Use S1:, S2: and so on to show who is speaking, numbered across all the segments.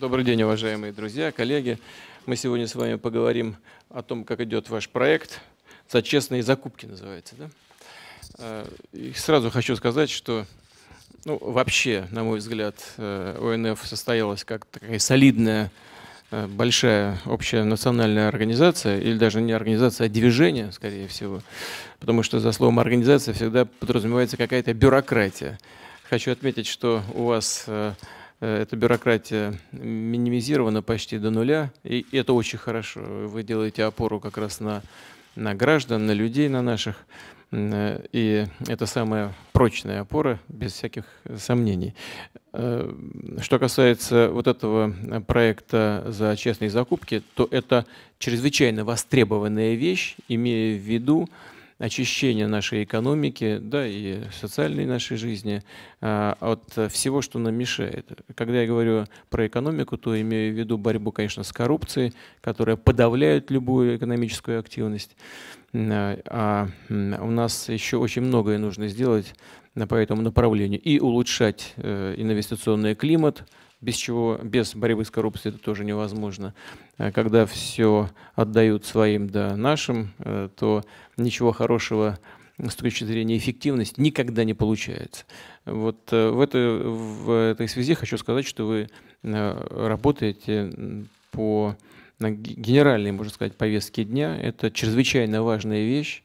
S1: Добрый день, уважаемые друзья, коллеги. Мы сегодня с вами поговорим о том, как идет ваш проект. «За честные закупки» называется. Да? Э, и сразу хочу сказать, что ну, вообще, на мой взгляд, э, ОНФ состоялась как такая солидная, э, большая общая национальная организация, или даже не организация, а движение, скорее всего. Потому что за словом «организация» всегда подразумевается какая-то бюрократия. Хочу отметить, что у вас Э, эта бюрократия минимизирована почти до нуля, и это очень хорошо. Вы делаете опору как раз на, на граждан, на людей, на наших, э, и это самая прочная опора, без всяких сомнений. Э, что касается вот этого проекта за честные закупки, то это чрезвычайно востребованная вещь, имея в виду, очищения нашей экономики, да, и социальной нашей жизни а, от всего, что нам мешает. Когда я говорю про экономику, то имею в виду борьбу, конечно, с коррупцией, которая подавляет любую экономическую активность. А, а у нас еще очень многое нужно сделать а, по этому направлению и улучшать э, инвестиционный климат, без чего, без борьбы с коррупцией это тоже невозможно. Э, когда все отдают своим да нашим, э, то ничего хорошего с точки зрения эффективности никогда не получается. Вот э, в этой, в этой связи хочу сказать, что вы работаете по генеральной, можно сказать, повестке дня. Это чрезвычайно важная вещь.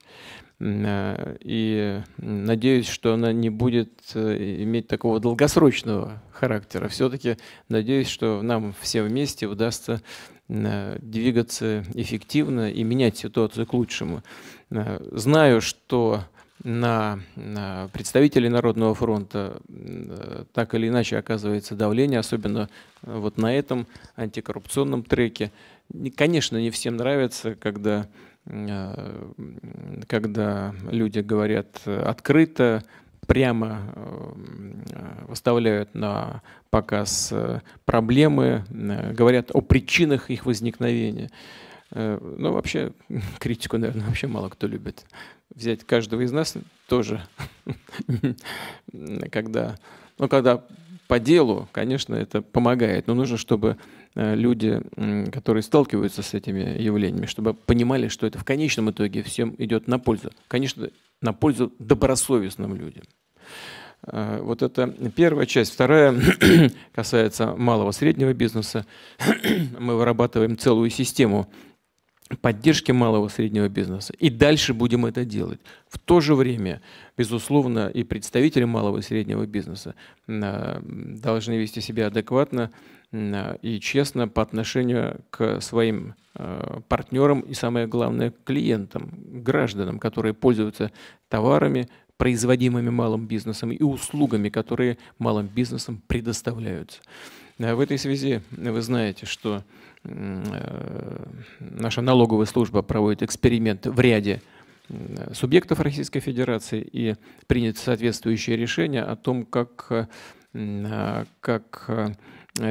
S1: Э, и надеюсь, что она не будет э, иметь такого долгосрочного характера. Все-таки надеюсь, что нам все вместе удастся э, двигаться эффективно и менять ситуацию к лучшему. Знаю, что на представителей Народного фронта так или иначе оказывается давление, особенно вот на этом антикоррупционном треке. Конечно, не всем нравится, когда Э, когда люди говорят э, открыто, прямо э, выставляют на показ проблемы, говорят о причинах их возникновения. Ну, вообще, критику, наверное, вообще мало кто любит. Взять каждого из нас тоже, когда, ну, когда по делу, конечно, это помогает, но нужно, чтобы э, люди, которые сталкиваются с этими явлениями, чтобы понимали, что это в конечном итоге всем идет на пользу. Конечно, на пользу добросовестным людям. Э, вот это первая часть. Вторая касается малого-среднего бизнеса. Мы вырабатываем целую систему поддержки малого и среднего бизнеса. И дальше будем это делать. В то же время, безусловно, и представители малого и среднего бизнеса а, должны вести себя адекватно а, и честно по отношению к своим а, партнерам и, самое главное, клиентам, гражданам, которые пользуются товарами, производимыми малым бизнесом и услугами, которые малым бизнесом предоставляются. В этой связи вы знаете, что Э, наша налоговая служба проводит эксперимент в ряде э, субъектов Российской Федерации и принято соответствующее решение о том, как, э, как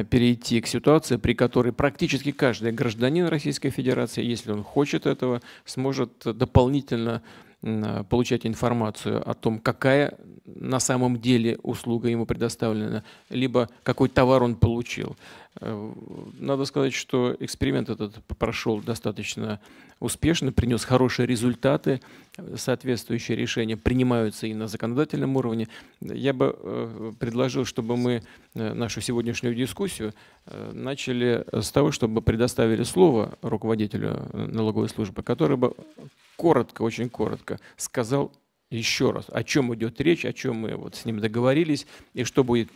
S1: перейти к ситуации, при которой практически каждый гражданин Российской Федерации, если он хочет этого, сможет дополнительно Э, получать информацию о том, какая на самом деле услуга ему предоставлена, либо какой товар он получил. Э, надо сказать, что эксперимент этот прошел достаточно успешно, принес хорошие результаты, э, соответствующие решения принимаются и на законодательном уровне. Я бы предложил, чтобы мы нашу сегодняшнюю дискуссию начали с того, чтобы предоставили слово руководителю налоговой службы, который бы коротко, очень коротко сказал еще раз, о чем идет речь, о чем мы вот с ним договорились, и что будет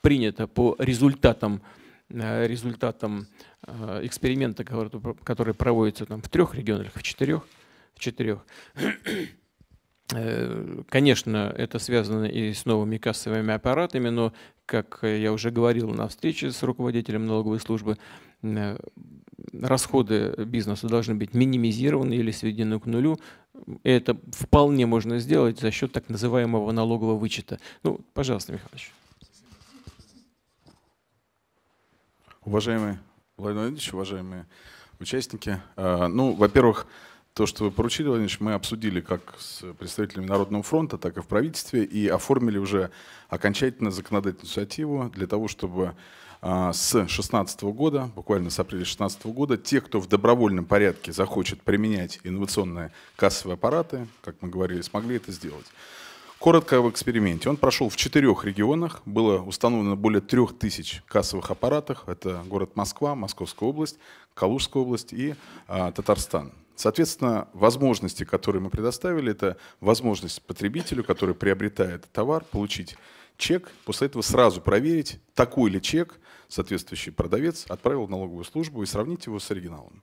S1: принято по результатам, э, результатам э, эксперимента, который, проводится там в трех регионах, в четырех, в четырех. Э, конечно, это связано и с новыми кассовыми аппаратами, но, как я уже говорил на встрече с руководителем налоговой службы, Э, расходы бизнеса должны быть минимизированы или сведены к нулю. Это вполне можно сделать за счет так называемого налогового
S2: вычета. Ну, пожалуйста, Михайлович. Уважаемый Владимир Владимирович, уважаемые участники, э, ну, во-первых, то, что вы поручили, Владимир мы обсудили как с представителями Народного фронта, так и в правительстве и оформили уже окончательно законодательную инициативу для того, чтобы а, с 2016 года, буквально с апреля 2016 года, те, кто в добровольном порядке захочет применять инновационные кассовые аппараты, как мы говорили, смогли это сделать. Коротко в эксперименте. Он прошел в четырех регионах, было установлено более трех тысяч кассовых аппаратов. Это город Москва, Московская область, Калужская область и а, Татарстан. Соответственно, возможности, которые мы предоставили, это возможность потребителю, который приобретает товар, получить чек, после этого сразу проверить, такой ли чек соответствующий продавец отправил в налоговую службу и сравнить его с оригиналом.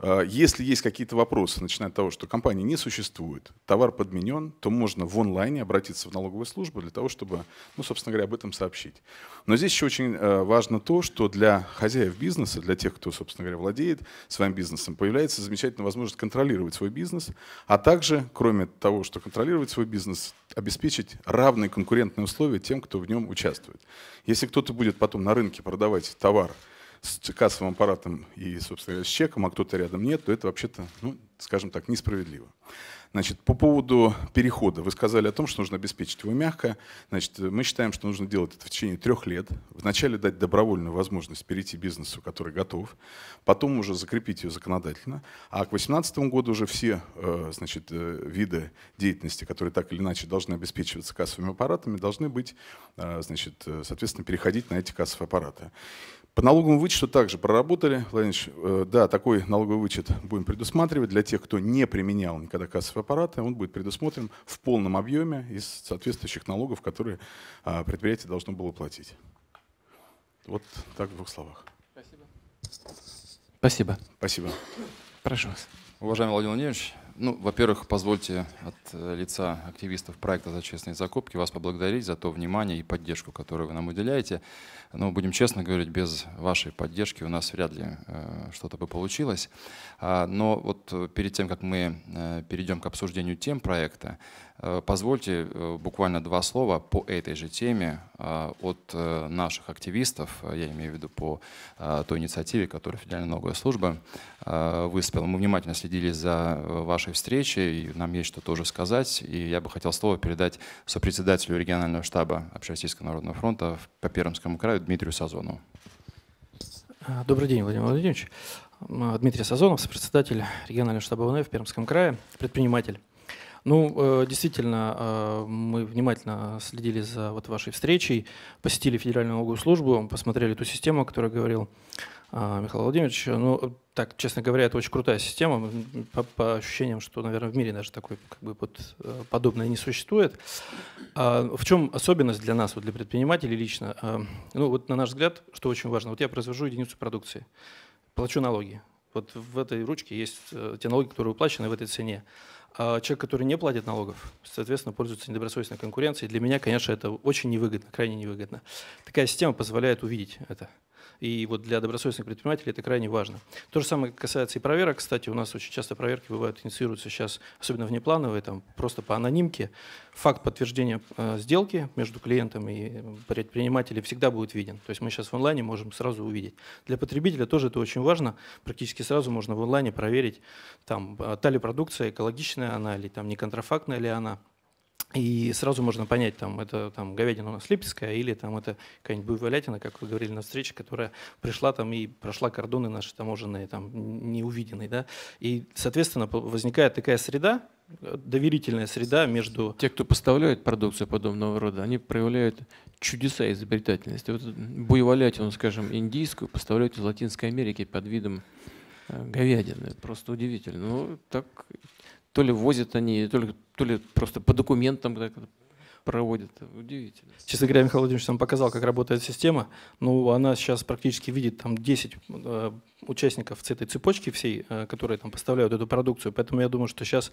S2: А, если есть какие-то вопросы, начиная от того, что компании не существует, товар подменен, то можно в онлайне обратиться в налоговую службу для того, чтобы, ну, собственно говоря, об этом сообщить. Но здесь еще очень э, важно то, что для хозяев бизнеса, для тех, кто, собственно говоря, владеет своим бизнесом, появляется замечательная возможность контролировать свой бизнес, а также, кроме того, что контролировать свой бизнес, обеспечить равные конкурентные условия тем, кто в нем участвует. Если кто-то будет потом на рынке продавать товар, с кассовым аппаратом и, собственно говоря, с чеком, а кто-то рядом нет, то это вообще-то, ну, скажем так, несправедливо. Значит, по поводу перехода. Вы сказали о том, что нужно обеспечить его мягко. Значит, мы считаем, что нужно делать это в течение трех лет. Вначале дать добровольную возможность перейти бизнесу, который готов. Потом уже закрепить ее законодательно. А к 2018 году уже все э, значит, э, виды деятельности, которые так или иначе должны обеспечиваться кассовыми аппаратами, должны быть, э, значит, соответственно, переходить на эти кассовые аппараты. По налоговому вычету также проработали. Владимирович, э, да, такой налоговый вычет будем предусматривать. Для тех, кто не применял никогда кассовые аппараты, он будет предусмотрен в полном объеме из соответствующих налогов, которые а, предприятие должно было платить. Вот так в двух словах. Спасибо. Спасибо. Спасибо. Прошу вас. Уважаемый
S3: Владимир Владимирович, ну, во-первых, позвольте от э, лица активистов проекта «За честные закупки» вас поблагодарить за то внимание и поддержку, которую вы нам уделяете. Но, будем честно говорить, без вашей поддержки у нас вряд ли э, что-то бы получилось. А, но вот э, перед тем, как мы э, перейдем к обсуждению тем проекта, Э, позвольте э, буквально два слова по этой же теме э, от наших активистов, я имею в виду по той инициативе, которую Федеральная налоговая служба выступила. Мы внимательно следили за вашей встречей, и нам есть что тоже сказать, и я бы хотел слово передать сопредседателю регионального штаба Общероссийского народного фронта по Пермскому краю Дмитрию Сазонову.
S4: А, добрый день, Владимир Владимирович. А, Дмитрий Сазонов, сопредседатель регионального штаба ВНФ в Пермском крае, предприниматель. Ну, э, действительно, э, мы внимательно следили за вот вашей встречей, посетили Федеральную налоговую службу, посмотрели ту систему, о которой говорил э, Михаил Владимирович. Ну, так, честно говоря, это очень крутая система, по, по ощущениям, что, наверное, в мире даже такой как бы вот подобное не существует. А в чем особенность для нас, вот для предпринимателей лично? А, ну, вот на наш взгляд, что очень важно, вот я произвожу единицу продукции, плачу налоги. Вот в этой ручке есть те налоги, которые уплачены в этой цене. А, человек, который не платит налогов, соответственно, пользуется недобросовестной конкуренцией. Для меня, конечно, это очень невыгодно, крайне невыгодно. Такая система позволяет увидеть это. И вот для добросовестных предпринимателей это крайне важно. То же самое касается и проверок. Кстати, у нас очень часто проверки бывают, инициируются сейчас, особенно внеплановые, там просто по анонимке. Факт подтверждения э, сделки между клиентом и предпринимателем всегда будет виден. То есть мы сейчас в онлайне можем сразу увидеть. Для потребителя тоже это очень важно. Практически сразу можно в онлайне проверить, там, а, та ли продукция экологичная она, или там не контрафактная ли она. И сразу можно понять, там, это там, говядина у нас липецкая, или там, это какая-нибудь буйволятина, как вы говорили на встрече, которая пришла там и прошла кордоны наши таможенные, там, неувиденные. Да? И, соответственно, возникает такая среда, э, доверительная среда между... Те, кто поставляет продукцию подобного
S1: рода, они проявляют чудеса изобретательности. Вот э, буйволятину, скажем, индийскую поставляют из Латинской Америки под видом э, говядины. Просто удивительно. Ну, так то ли возят они, то ли, то ли просто по документам так проводят.
S4: Удивительно. Честно говоря, Михаил Владимирович нам показал, как работает система. Ну, она сейчас практически видит там 10 э, участников этой цепочки всей, э, которые там поставляют эту продукцию. Поэтому я думаю, что сейчас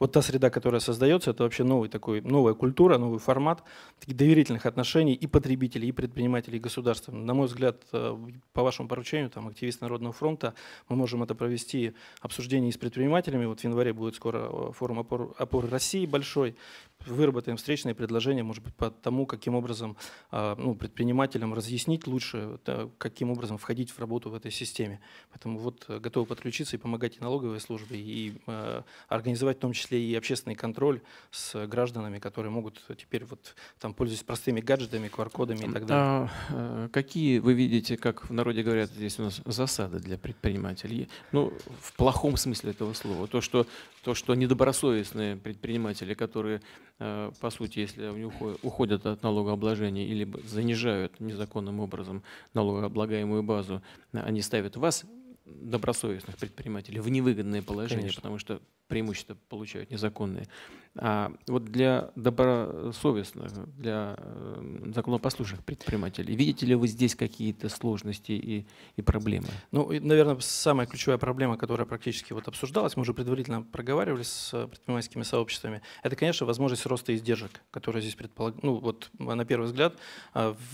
S4: вот та среда, которая создается, это вообще новый такой, новая культура, новый формат таких доверительных отношений и потребителей, и предпринимателей, и государства. На мой взгляд, э, по вашему поручению, там, активист Народного фронта, мы можем это провести обсуждение с предпринимателями. Вот в январе будет скоро э, форум опор, опор России большой выработаем встречные предложения, может быть, по тому, каким образом а, ну, предпринимателям разъяснить лучше, каким образом входить в работу в этой системе. Поэтому вот э, готовы подключиться и помогать и налоговой службе, и а, организовать в том числе и общественный контроль с гражданами, которые могут теперь вот там пользуясь простыми гаджетами, QR-кодами и так далее. А
S1: э, какие вы видите, как в народе говорят, здесь у нас засады для предпринимателей? Ну, в плохом смысле этого слова. То, что то, что недобросовестные предприниматели, которые, э, по сути, если они уходят от налогообложения или занижают незаконным образом налогооблагаемую базу, э, они ставят вас, добросовестных предпринимателей, в невыгодное положение, Конечно. потому что преимущества получают незаконные. А вот для добросовестных, для э, законопослушных предпринимателей, видите ли вы здесь какие-то сложности и, и проблемы?
S4: Ну, и, наверное, самая ключевая проблема, которая практически вот обсуждалась, мы уже предварительно проговаривали с э, предпринимательскими сообществами, это, конечно, возможность роста издержек, которая здесь предполагают. Ну, вот э, на первый взгляд,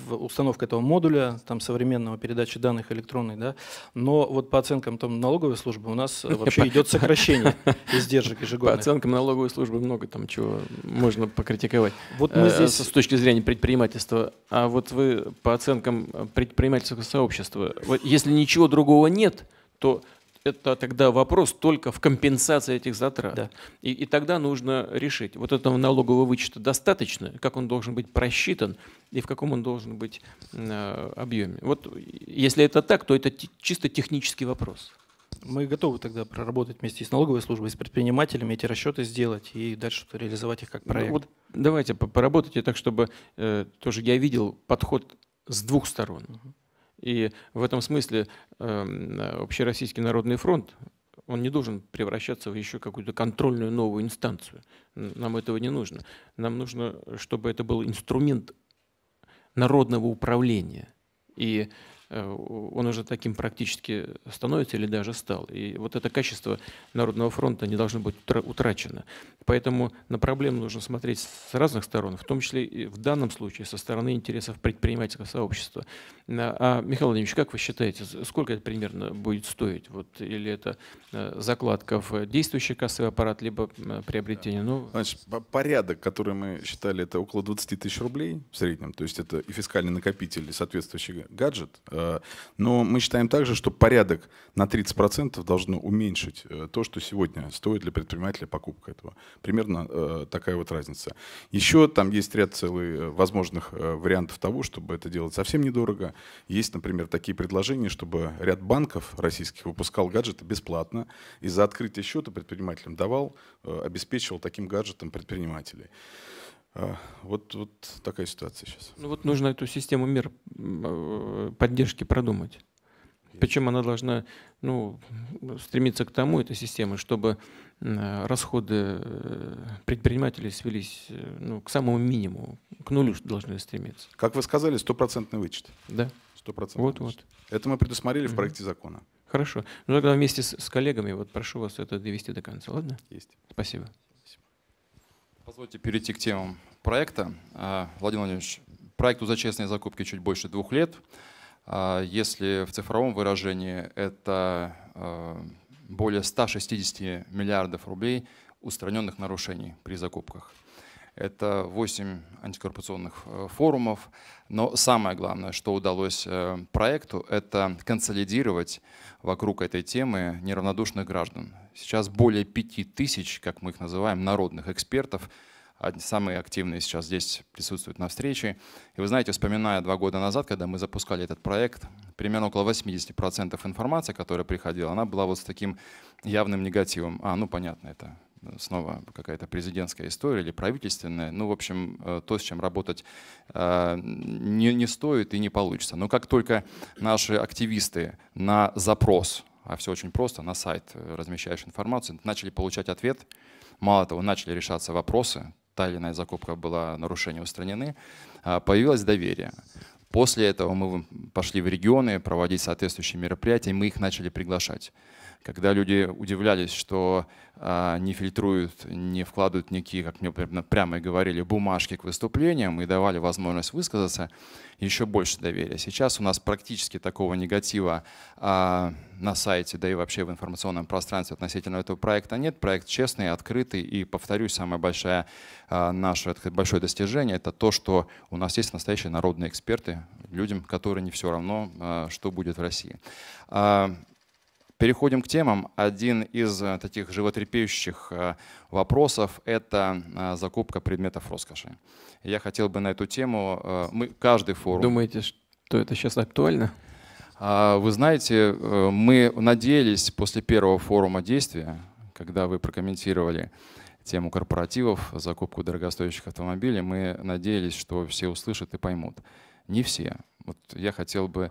S4: установка этого модуля, там, современного передачи данных электронной, да, но вот по оценкам там налоговой службы у нас вообще идет сокращение. Из издержек ежегодных. По
S1: оценкам налоговой службы много там чего можно покритиковать. Вот мы э, здесь... С точки зрения предпринимательства. А вот вы по оценкам предпринимательского сообщества, вот если ничего другого нет, то это тогда вопрос только в компенсации этих затрат. Да. И, и тогда нужно решить, вот этого налогового вычета достаточно, как он должен быть просчитан и в каком он должен быть э, объеме. Вот если это так, то это чисто технический вопрос.
S4: Мы готовы тогда проработать вместе с налоговой службой, с предпринимателями эти расчеты сделать и дальше реализовать их как ну проект. Ну, вот
S1: давайте поработайте так, чтобы э, тоже я видел подход с двух сторон. И в этом смысле э, Общероссийский народный фронт, он не должен превращаться в еще какую-то контрольную новую инстанцию. Нам этого не нужно. Нам нужно, чтобы это был инструмент народного управления. И Э, он уже таким практически становится или даже стал. И вот это качество Народного фронта не должно быть утрачено. Поэтому на проблему нужно смотреть с разных сторон, в том числе и в данном случае со стороны интересов предпринимательского сообщества. Э, а, Михаил Владимирович, как вы считаете, сколько это примерно будет стоить? Вот, или это э, закладка в действующий кассовый аппарат, либо приобретение? Ну...
S2: Значит, порядок, который мы считали, это около 20 тысяч рублей в среднем. То есть это и фискальный накопитель, и соответствующий гаджет – Э, но мы считаем также, что порядок на 30% должно уменьшить э, то, что сегодня стоит для предпринимателя покупка этого. Примерно э, такая вот разница. Еще там есть ряд целых возможных вариантов того, чтобы это делать совсем недорого. Есть, например, такие предложения, чтобы ряд банков российских выпускал гаджеты бесплатно и за открытие счета предпринимателям давал, обеспечивал таким гаджетом предпринимателей. А, вот, вот такая ситуация сейчас.
S1: Ну вот нужно эту систему мер э, поддержки продумать. Причем она должна ну, стремиться к тому, эта система, чтобы э, расходы э, предпринимателей свелись ну, к самому минимуму,
S2: к нулю должны стремиться. Как вы сказали, стопроцентный вычет. Да. Стопроцентный вот, Вот. Это мы предусмотрели в проекте
S1: закона. Хорошо. Ну тогда вместе с, с коллегами, вот прошу вас это довести до конца, ладно? Есть.
S3: Спасибо. Позвольте перейти к темам проекта. А, Владимир Владимирович, проекту за честные закупки чуть больше двух лет. А, если в цифровом выражении это а, более 160 миллиардов рублей устраненных нарушений при закупках это 8 антикоррупционных э, форумов. Но самое главное, что удалось э, проекту, это консолидировать вокруг этой темы неравнодушных граждан. Сейчас более 5 тысяч, как мы их называем, народных экспертов, самые активные сейчас здесь присутствуют на встрече. И вы знаете, вспоминая два года назад, когда мы запускали этот проект, примерно около 80% информации, которая приходила, она была вот с таким явным негативом. А, ну понятно, это снова какая-то президентская история или правительственная. Ну, в общем, э, то, с чем работать э, не, не стоит и не получится. Но как только наши активисты на запрос, а все очень просто, на сайт э, размещаешь информацию, начали получать ответ, мало того, начали решаться вопросы, та или иная закупка была, нарушение устранены, а, появилось доверие. После этого мы пошли в регионы проводить соответствующие мероприятия, и мы их начали приглашать когда люди удивлялись, что а, не фильтруют, не вкладывают никакие, как мне прямо, и говорили, бумажки к выступлениям и давали возможность высказаться, еще больше доверия. Сейчас у нас практически такого негатива а, на сайте, да и вообще в информационном пространстве относительно этого проекта нет. Проект честный, открытый и, повторюсь, самое большое а, наше большое достижение — это то, что у нас есть настоящие народные эксперты, людям, которые не все равно, а, что будет в России. А, Переходим к темам. Один из э, таких животрепещущих э, вопросов — это э, закупка предметов роскоши. Я хотел бы на эту тему... Мы каждый форум... Думаете, что это сейчас актуально? А, вы знаете, мы надеялись после первого форума действия, когда вы прокомментировали тему корпоративов, закупку дорогостоящих автомобилей, мы надеялись, что все услышат и поймут. Не все. Вот я хотел бы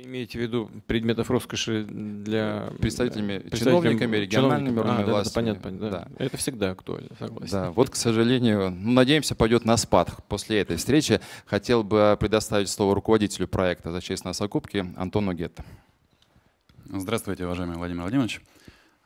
S3: вы имеете в виду
S1: предметов роскоши для... Э, представителями, представителям, э, чиновниками, региональными чиновниками. а, власти. Да, понятно, понятно. Да. Да. Это всегда актуально, согласен.
S3: Да, вот, к сожалению, ну, надеемся, пойдет на спад после этой встречи. Хотел бы предоставить слово руководителю проекта «За честь на окупки» Антону Гетто.
S5: Здравствуйте, уважаемый Владимир Владимирович.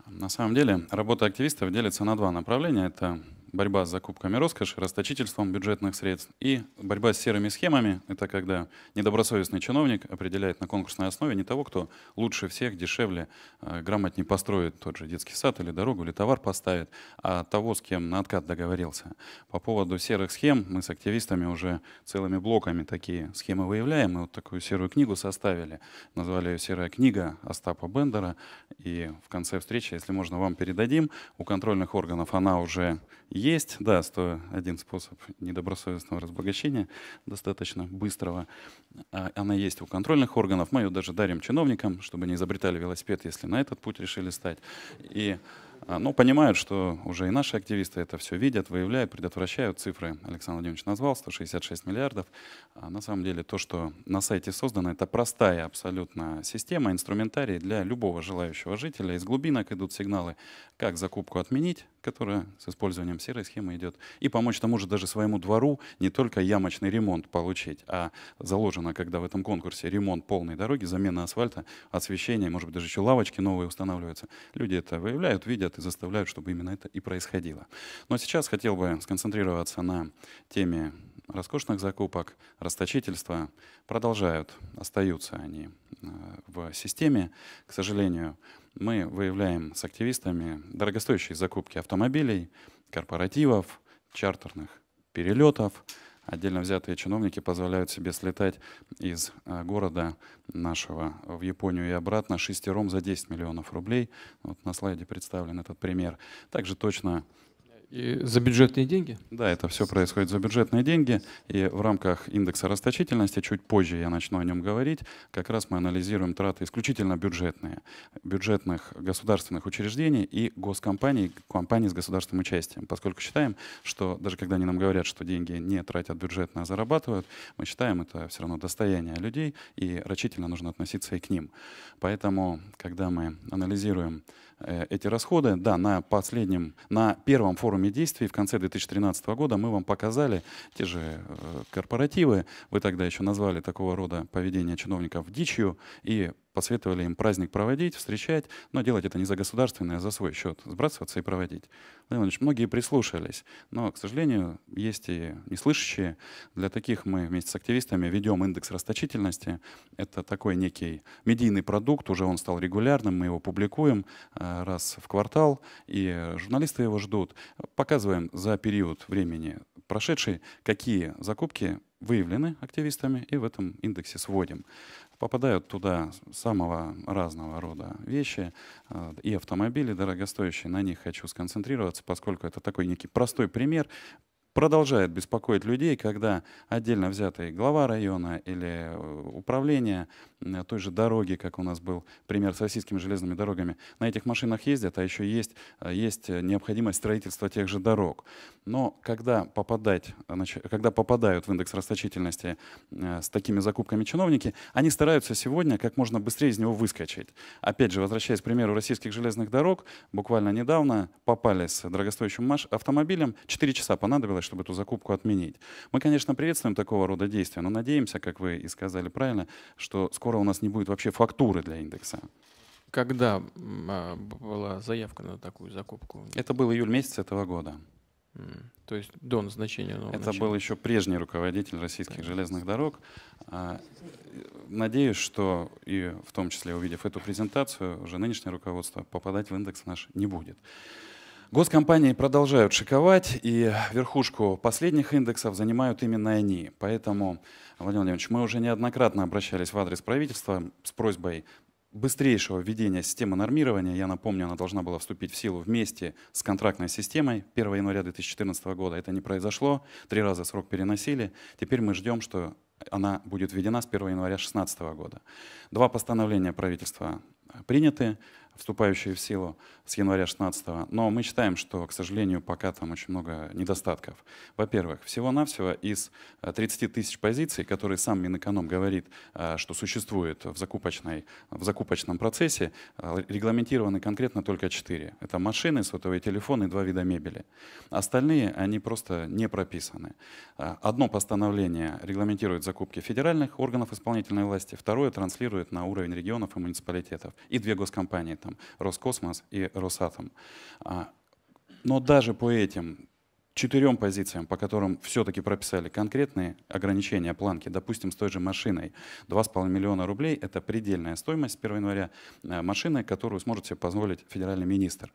S5: На самом деле работа активистов делится на два направления. Это борьба с закупками роскоши, расточительством бюджетных средств и борьба с серыми схемами. Это когда недобросовестный чиновник определяет на конкурсной основе не того, кто лучше всех, дешевле, э, грамотнее построит тот же детский сад или дорогу, или товар поставит, а того, с кем на откат договорился. По поводу серых схем мы с активистами уже целыми блоками такие схемы выявляем. Мы вот такую серую книгу составили, назвали ее «Серая книга» Остапа Бендера. И в конце встречи, если можно, вам передадим. У контрольных органов она уже есть, да, 101 способ недобросовестного разбогащения, достаточно быстрого. А, она есть у контрольных органов. Мы ее даже дарим чиновникам, чтобы не изобретали велосипед, если на этот путь решили стать. И а, ну, понимают, что уже и наши активисты это все видят, выявляют, предотвращают. Цифры Александр Владимирович назвал, 166 миллиардов. А на самом деле то, что на сайте создано, это простая абсолютно система, инструментарий для любого желающего жителя. Из глубинок идут сигналы, как закупку отменить, которая с использованием серой схемы идет, и помочь тому же даже своему двору не только ямочный ремонт получить, а заложено, когда в этом конкурсе ремонт полной дороги, замена асфальта, освещение, может быть, даже еще лавочки новые устанавливаются. Люди это выявляют, видят и заставляют, чтобы именно это и происходило. Но сейчас хотел бы сконцентрироваться на теме роскошных закупок, расточительства продолжают, остаются они э, в системе, к сожалению мы выявляем с активистами дорогостоящие закупки автомобилей, корпоративов, чартерных перелетов. Отдельно взятые чиновники позволяют себе слетать из э, города нашего в Японию и обратно шестером за 10 миллионов рублей. Вот на слайде представлен этот пример. Также точно и за бюджетные деньги? Да, это все происходит за бюджетные деньги. И в рамках индекса расточительности, чуть позже я начну о нем говорить, как раз мы анализируем траты исключительно бюджетные, бюджетных государственных учреждений и госкомпаний, компаний с государственным участием. Поскольку считаем, что даже когда они нам говорят, что деньги не тратят бюджетно, а зарабатывают, мы считаем это все равно достояние людей, и рачительно нужно относиться и к ним. Поэтому, когда мы анализируем Э, эти расходы. Да, на последнем, на первом форуме действий в конце 2013 года мы вам показали те же э, корпоративы, вы тогда еще назвали такого рода поведение чиновников дичью и посоветовали им праздник проводить, встречать, но делать это не за государственный, а за свой счет, сбрасываться и проводить. Владимир Ильич, многие прислушались, но, к сожалению, есть и неслышащие. Для таких мы вместе с активистами ведем индекс расточительности. Это такой некий медийный продукт, уже он стал регулярным, мы его публикуем э, раз в квартал, и журналисты его ждут. Показываем за период времени прошедший, какие закупки выявлены активистами и в этом индексе сводим попадают туда самого разного рода вещи а, и автомобили дорогостоящие. На них хочу сконцентрироваться, поскольку это такой некий простой пример продолжает беспокоить людей, когда отдельно взятый глава района или э, управление э, той же дороги, как у нас был пример с российскими железными дорогами, на этих машинах ездят, а еще есть, э, есть необходимость строительства тех же дорог. Но когда, попадать, когда попадают в индекс расточительности с такими закупками чиновники, они стараются сегодня как можно быстрее из него выскочить. Опять же, возвращаясь к примеру российских железных дорог, буквально недавно попали с дорогостоящим автомобилем, 4 часа понадобилось, чтобы эту закупку отменить. Мы, конечно, приветствуем такого рода действия, но надеемся, как вы и сказали правильно, что скоро у нас не будет вообще фактуры для индекса. Когда а, была заявка на такую закупку? Это был июль месяц этого года. То есть до назначения нового Это начала. был еще прежний руководитель российских железных дорог. А, надеюсь, что и в том числе увидев эту презентацию, уже нынешнее руководство попадать в индекс наш не будет. Госкомпании продолжают шиковать, и верхушку последних индексов занимают именно они. Поэтому, Владимир Владимирович, мы уже неоднократно обращались в адрес правительства с просьбой быстрейшего введения системы нормирования. Я напомню, она должна была вступить в силу вместе с контрактной системой 1 января 2014 года. Это не произошло, три раза срок переносили. Теперь мы ждем, что она будет введена с 1 января 2016 года. Два постановления правительства приняты вступающие в силу с января 16 но мы считаем, что, к сожалению, пока там очень много недостатков. Во-первых, всего-навсего из 30 э, тысяч позиций, которые сам Минэконом говорит, э, что существует в, закупочной, в закупочном процессе, э, регламентированы конкретно только 4. Это машины, сотовые телефоны и два вида мебели. Остальные, они просто не прописаны. Одно постановление регламентирует закупки федеральных органов исполнительной власти, второе транслирует на уровень регионов и муниципалитетов. И две госкомпании там, Роскосмос и Росатом. А, но даже по этим четырем позициям, по которым все-таки прописали конкретные ограничения планки, допустим, с той же машиной, 2,5 миллиона рублей – это предельная стоимость 1 января э, машины, которую сможет себе позволить федеральный министр.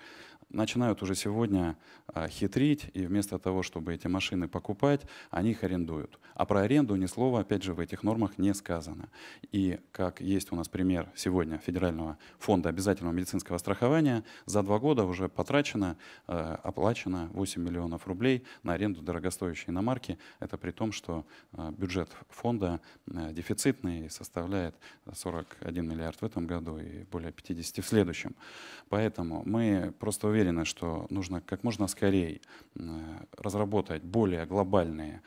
S5: Начинают уже сегодня э, хитрить, и вместо того, чтобы эти машины покупать, они их арендуют. А про аренду ни слова, опять же, в этих нормах не сказано. И как есть у нас пример сегодня Федерального фонда обязательного медицинского страхования, за два года уже потрачено, э, оплачено 8 миллионов рублей рублей на аренду дорогостоящей иномарки. Это при том, что а, бюджет фонда а, дефицитный составляет 41 миллиард в этом году и более 50 в следующем. Поэтому мы просто уверены, что нужно как можно скорее а, разработать более глобальные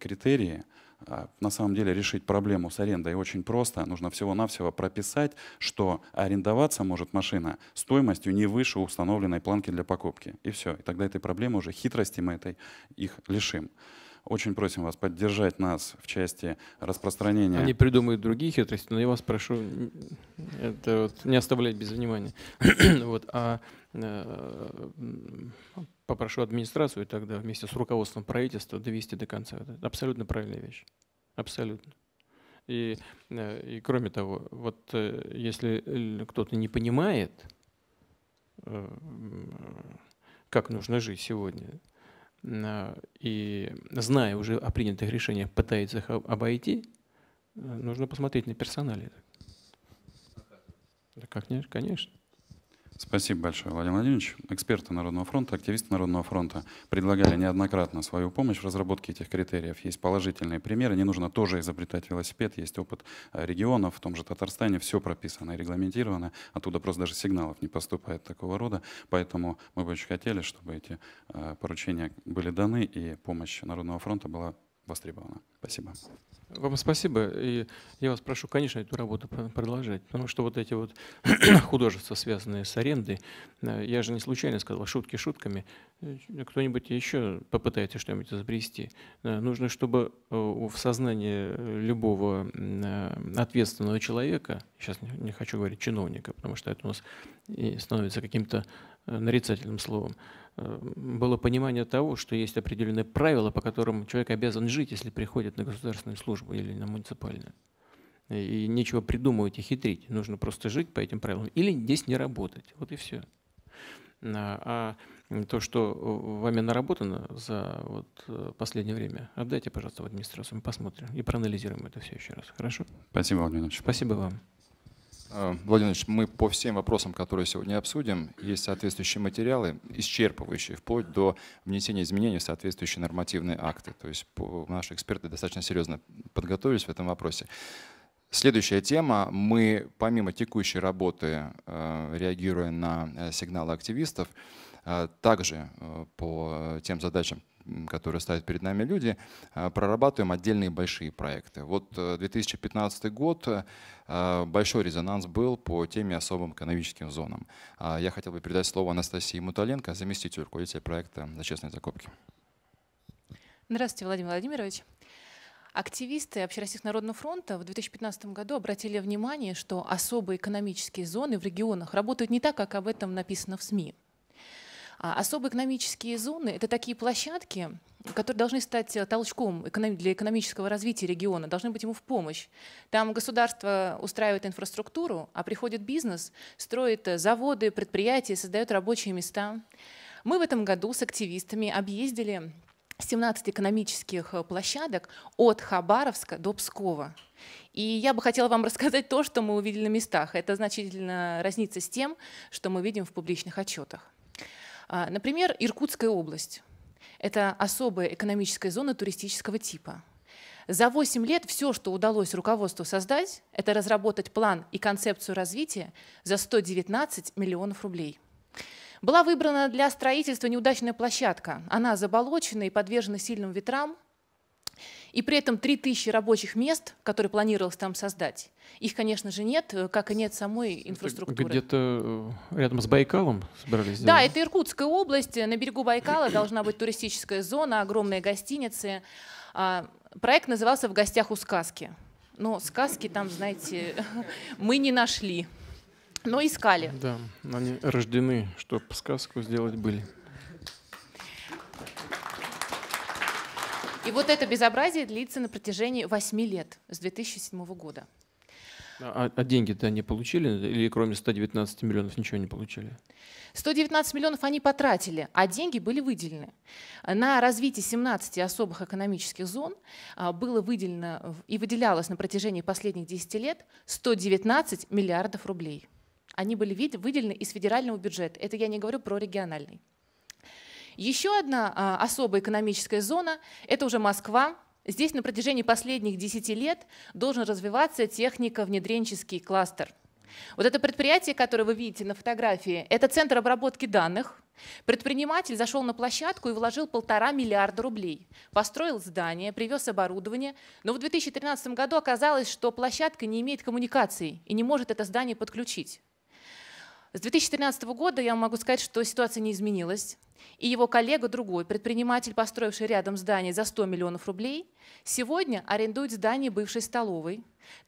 S5: критерии, а, на самом деле решить проблему с арендой очень просто. Нужно всего-навсего прописать, что арендоваться может машина стоимостью не выше установленной планки для покупки. И все. И тогда этой проблемы уже хитрости мы этой их лишим. Очень просим вас поддержать нас в части распространения. Они
S1: придумают другие хитрости, но ну, я вас прошу это вот не оставлять без внимания. вот, а э, попрошу администрацию и тогда вместе с руководством правительства довести до конца. Это абсолютно правильная вещь. Абсолютно. И, э, и кроме того, вот э, если кто-то не понимает, как нужно жить сегодня, и, зная уже о принятых решениях, пытается их обойти, э, нужно посмотреть на персонале. Да как нет, конечно.
S5: Спасибо большое, Владимир Владимирович. Эксперты Народного фронта, активисты Народного фронта предлагали неоднократно свою помощь в разработке этих критериев. Есть положительные примеры, не нужно тоже изобретать велосипед, есть опыт э, регионов, в том же Татарстане все прописано и регламентировано, оттуда просто даже сигналов не поступает такого рода, поэтому мы бы очень хотели, чтобы эти э, поручения были даны и помощь Народного фронта была востребована. Спасибо.
S1: Вам спасибо. И я вас прошу, конечно, эту работу продолжать, потому что вот эти вот художества, связанные с арендой, э, я же не случайно сказал, шутки шутками, э, кто-нибудь еще попытается что-нибудь изобрести. Э, нужно, чтобы в сознании любого ответственного человека, сейчас не хочу говорить чиновника, потому что это у нас становится каким-то нарицательным словом, Э, было понимание того, что есть определенные правила, по которым человек обязан жить, если приходит на государственную службу или на муниципальную. И нечего придумывать и хитрить. Нужно просто жить по этим правилам. Или здесь не работать. Вот и все. А, а то, что вами наработано за вот последнее время, отдайте, пожалуйста, в администрацию. Мы посмотрим и проанализируем это все еще раз. Хорошо?
S5: Спасибо, Владимир Спасибо вам. Э,
S3: Владимир мы по всем вопросам, которые сегодня обсудим, есть соответствующие материалы, исчерпывающие вплоть до внесения изменений в соответствующие нормативные акты. То есть наши эксперты достаточно серьезно подготовились в этом вопросе. Следующая тема. Мы помимо текущей работы, э, реагируя на э, сигналы активистов, также по тем задачам, которые ставят перед нами люди, э, прорабатываем отдельные большие проекты. Вот 2015 э, год, э, большой резонанс был по теме особым экономическим зонам. А, я хотел бы передать слово Анастасии Муталенко, заместителю руководителя проекта «За честные закупки».
S6: Здравствуйте, Владимир Владимирович. Активисты Общероссийского народного фронта в 2015 году обратили внимание, что особые экономические зоны в регионах работают не так, как об этом написано в СМИ. А, особые экономические зоны – это такие площадки, которые должны стать э, толчком для экономического развития региона, должны быть ему в помощь. Там государство устраивает инфраструктуру, а приходит бизнес, строит э, заводы, предприятия, создает рабочие места. Мы в этом году с активистами объездили 17 экономических э, площадок от Хабаровска до Пскова. И я бы хотела вам рассказать то, что мы увидели на местах. Это значительно разнится с тем, что мы видим в публичных отчетах. А, например, Иркутская область. Это особая экономическая зона туристического типа. За 8 лет все, что удалось руководству создать, это разработать план и концепцию развития за 119 миллионов рублей. Была выбрана для строительства неудачная площадка. Она заболочена и подвержена сильным ветрам, и при этом 3000 рабочих мест, которые планировалось там создать, их, конечно же, нет, э, как и нет самой инфраструктуры.
S1: Где-то э, рядом с Байкалом собрались сделать? Да,
S6: это Иркутская область. На берегу Байкала должна быть туристическая зона, огромные гостиницы. А, проект назывался «В гостях у сказки». Но сказки там, знаете, мы не нашли. Но искали. Да,
S1: они рождены, чтобы сказку сделать были.
S6: И вот это безобразие длится на протяжении 8 лет, с 2007 года.
S1: А, а, а деньги-то они получили или кроме 119 миллионов ничего не получили?
S6: 119 миллионов они потратили, а деньги были выделены. На развитие 17 особых экономических зон а, было выделено и выделялось на протяжении последних 10 лет 119 миллиардов рублей. Они были выделены из федерального бюджета. Это я не говорю про региональный. Еще одна а, особая экономическая зона – это уже Москва, Здесь на протяжении последних 10 лет должен развиваться технико-внедренческий кластер. Вот это предприятие, которое вы видите на фотографии, это центр обработки данных. Предприниматель зашел на площадку и вложил полтора миллиарда рублей. Построил здание, привез оборудование, но в 2013 году оказалось, что площадка не имеет коммуникаций и не может это здание подключить. С 2013 года я могу сказать, что ситуация не изменилась. И его коллега, другой предприниматель, построивший рядом здание за 100 миллионов рублей, сегодня арендует здание бывшей столовой.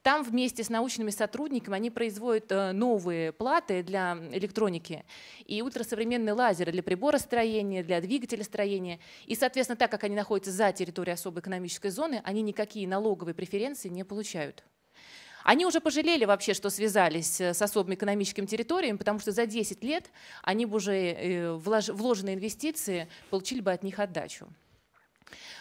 S6: Там вместе с научными сотрудниками они производят э, новые платы для электроники и ультрасовременные лазеры для приборостроения, для двигателестроения. И, соответственно, так как они находятся за территорией особой экономической зоны, они никакие налоговые преференции не получают. Они уже пожалели вообще, что связались э, с особым экономическим территорием, потому что за 10 лет они бы уже э, э, вложенные инвестиции получили бы от них отдачу.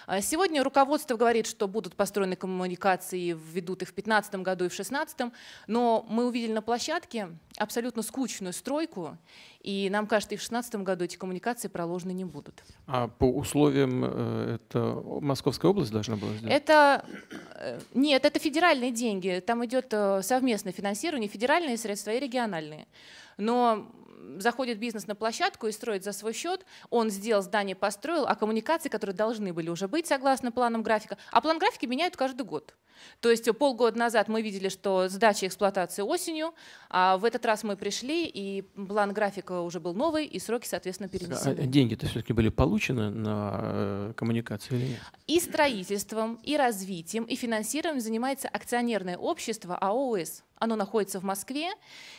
S6: А сегодня руководство говорит, что будут построены коммуникации, введут их в 2015 году и в 2016, но мы увидели на площадке абсолютно скучную стройку, и нам кажется, и в 2016 году эти коммуникации проложены не будут.
S1: А по условиям э, это Московская область должна была сделать?
S6: Это, э, нет, это федеральные деньги, там идет э, совместное финансирование, федеральные средства и региональные. Но заходит бизнес на площадку и строит за свой счет, он сделал здание, построил, а коммуникации, которые должны были уже быть согласно планам графика, а план графики меняют каждый год. То есть полгода назад мы видели, что сдача эксплуатации осенью, а в этот раз мы пришли, и план графика уже был новый, и сроки, соответственно, а перенесены. А
S1: деньги-то все-таки были получены на э, коммуникации или нет?
S6: И строительством, и развитием, и финансированием занимается акционерное общество АОС. Оно находится в Москве,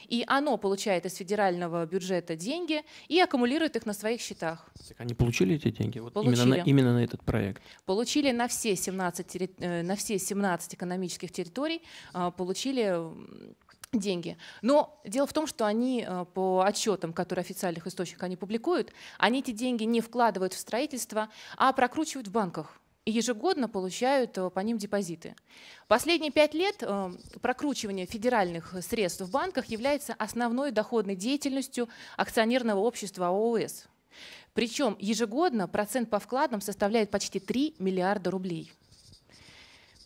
S6: и оно получает из федерального бюджета деньги и аккумулирует их на своих счетах.
S1: Они получили эти деньги? Вот получили. Именно, на, именно на этот проект?
S6: Получили на все 17, э, на все 17 экономических территорий, а, получили деньги. Но дело в том, что они э, по отчетам, которые официальных источников они публикуют, они эти деньги не вкладывают в строительство, а прокручивают в банках и ежегодно получают э, по ним депозиты. Последние пять лет эм, прокручивание федеральных средств в банках является основной доходной деятельностью акционерного общества ООС. Причем ежегодно процент по вкладам составляет почти 3 миллиарда рублей.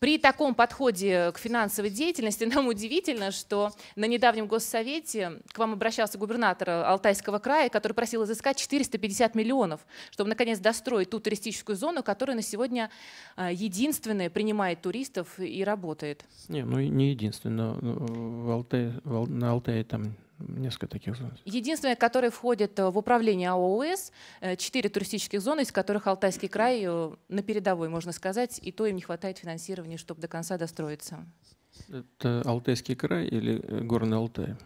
S6: При таком подходе к финансовой деятельности нам удивительно, что на недавнем Госсовете к вам обращался губернатор Алтайского края, который просил изыскать 450 миллионов, чтобы наконец достроить ту туристическую зону, которая на сегодня а, единственная принимает туристов и работает.
S1: Не, ну не единственная. Ну, в Алтае, на Алтае там Несколько таких зон.
S6: Единственное, которые входят э, в управление АОС, э, четыре туристических зоны, из которых Алтайский край э, на передовой, можно сказать, и то им не хватает финансирования, чтобы до конца достроиться.
S1: Это Алтайский край или Горный Алтай?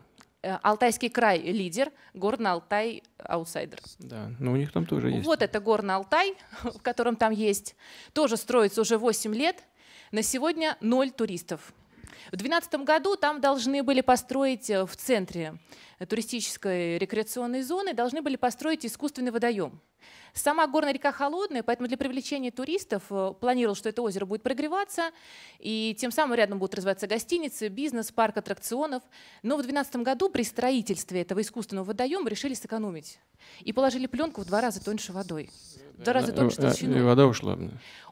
S6: Алтайский край лидер, Горный Алтай аутсайдер. Да,
S1: но у них там тоже есть.
S6: Вот это Горный Алтай, в котором там есть. Тоже строится уже 8 лет. На сегодня ноль туристов. В 2012 году там должны были построить э, в центре э, туристической рекреационной зоны, должны были построить искусственный водоем. Сама горная река холодная, поэтому для привлечения туристов э, планировал, что это озеро будет прогреваться, и тем самым рядом будут развиваться гостиницы, бизнес, парк аттракционов. Но в 2012 году при строительстве этого искусственного водоема решили сэкономить и положили пленку в два раза тоньше водой. два раза тоньше
S1: толщину. А, и вода ушла.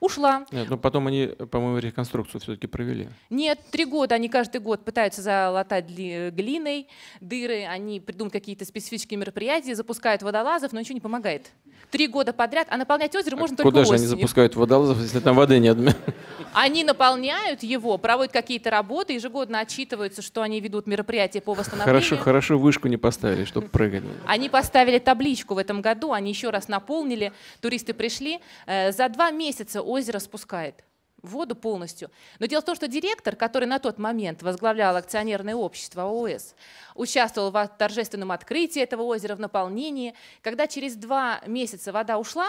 S1: Ушла. Нет, но ну, потом они, по-моему, реконструкцию все-таки провели.
S6: Нет, три года они каждый год пытаются залатать э, глиной дыры, они придумывают какие-то специфические мероприятия, запускают водолазов, но ничего не помогает три года подряд, а наполнять озеро а можно только осенью. Куда же они запускают
S1: водолазов, если там воды нет?
S6: Они наполняют его, проводят какие-то работы, ежегодно отчитываются, что они ведут мероприятия по восстановлению. Хорошо,
S1: хорошо вышку не поставили, чтобы прыгать.
S6: Они поставили табличку в этом году, они еще раз наполнили, туристы пришли. Э, за два месяца озеро спускает воду полностью. Но дело в том, что директор, который на тот момент возглавлял акционерное общество ООС, участвовал в торжественном открытии этого озера, в наполнении. Когда через два месяца вода ушла,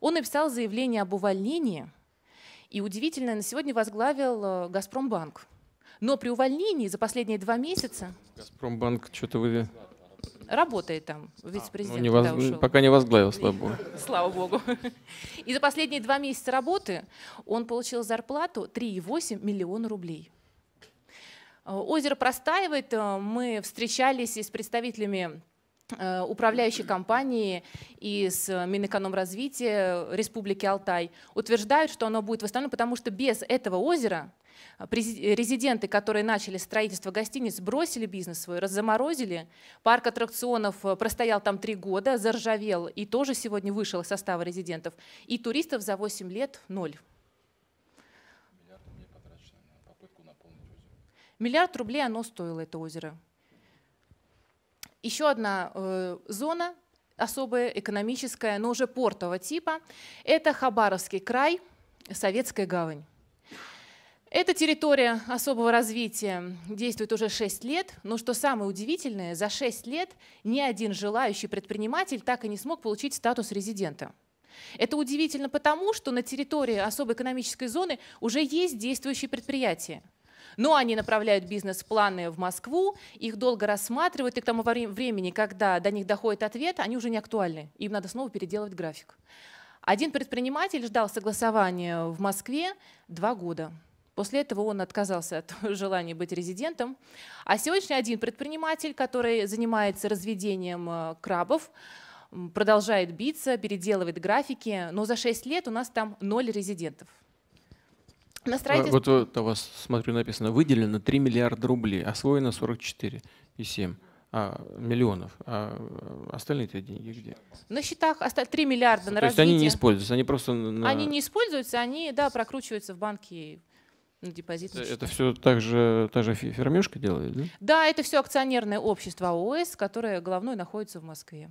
S6: он написал заявление об увольнении и, удивительно, на сегодня возглавил э, «Газпромбанк». Но при увольнении за последние два месяца…
S1: «Газпромбанк» что-то вы
S6: работает там вице-президент. А, ну, не воз... Пока
S1: не возглавил, слава богу.
S6: Слава богу. И за последние два месяца работы он получил зарплату 3,8 миллиона рублей. Э, озеро простаивает. Э, мы встречались с представителями э, управляющей компании и с Минэкономразвития Республики Алтай утверждают, что оно будет восстановлено, потому что без этого озера – а, э, резиденты, которые начали строительство гостиниц, бросили бизнес свой, раззаморозили. Парк аттракционов э, простоял там три года, заржавел и тоже сегодня вышел из состава резидентов. И туристов за 8 лет ноль. Миллиард рублей оно стоило, это озеро. Еще одна э, зона особая, экономическая, но уже портового типа, это Хабаровский край, Советская гавань. Эта территория особого развития действует уже 6 лет, но что самое удивительное, за 6 лет ни один желающий предприниматель так и не смог получить статус резидента. Это удивительно потому, что на территории особой экономической зоны уже есть действующие предприятия. Но они направляют бизнес-планы в Москву, их долго рассматривают, и к тому времени, когда до них доходит ответ, они уже не актуальны. Им надо снова переделывать график. Один предприниматель ждал согласования в Москве два года. После этого он отказался от желания быть резидентом. А сегодняшний один предприниматель, который занимается разведением э, крабов, продолжает биться, переделывает графики, но за 6 лет у нас там ноль резидентов. На а строительство...
S1: Вот, вот у вас, смотрю, написано, выделено 3 миллиарда рублей, освоено 44,7 а, миллионов. А э, остальные эти деньги где?
S6: На счетах 3 миллиарда на То развитие. То есть они не используются,
S1: они просто... На... Они
S6: не используются, они, да, прокручиваются в банке на депозит. Э, это, это
S1: все так же, та же фермешка делает, да?
S6: Да, это все акционерное общество ООС, которое головное находится в Москве.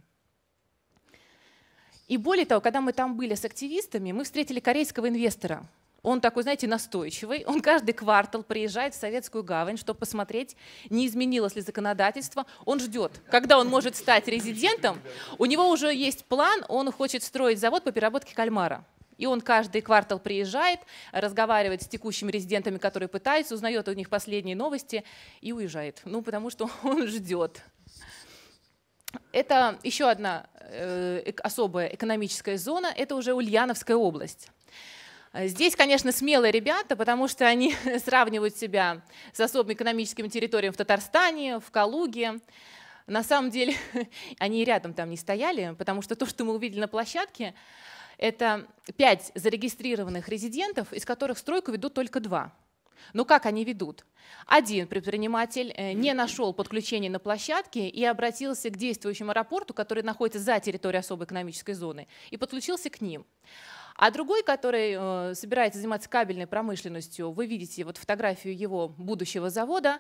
S6: И более того, когда мы там были с активистами, мы встретили корейского инвестора. Он такой, знаете, настойчивый. Он каждый квартал приезжает в Советскую гавань, чтобы посмотреть, не изменилось ли законодательство. Он ждет, когда он может стать резидентом. У него уже есть план, он хочет строить завод по переработке кальмара. И он каждый квартал приезжает, разговаривает с текущими резидентами, которые пытаются, узнает у них последние новости и уезжает. Ну, потому что он ждет. Это еще одна э, особая экономическая зона, это уже Ульяновская область. Здесь, конечно, смелые ребята, потому что они сравнивают себя с особыми экономическими территориями в Татарстане, в Калуге. На самом деле они рядом там не стояли, потому что то, что мы увидели на площадке, это 5 зарегистрированных резидентов, из которых стройку ведут только два. Но ну, как они ведут? Один предприниматель э, не нашел подключения на площадке и обратился к действующему аэропорту, который находится за территорией особой экономической зоны, и подключился к ним. А другой, который э, собирается заниматься кабельной промышленностью, вы видите вот фотографию его будущего завода,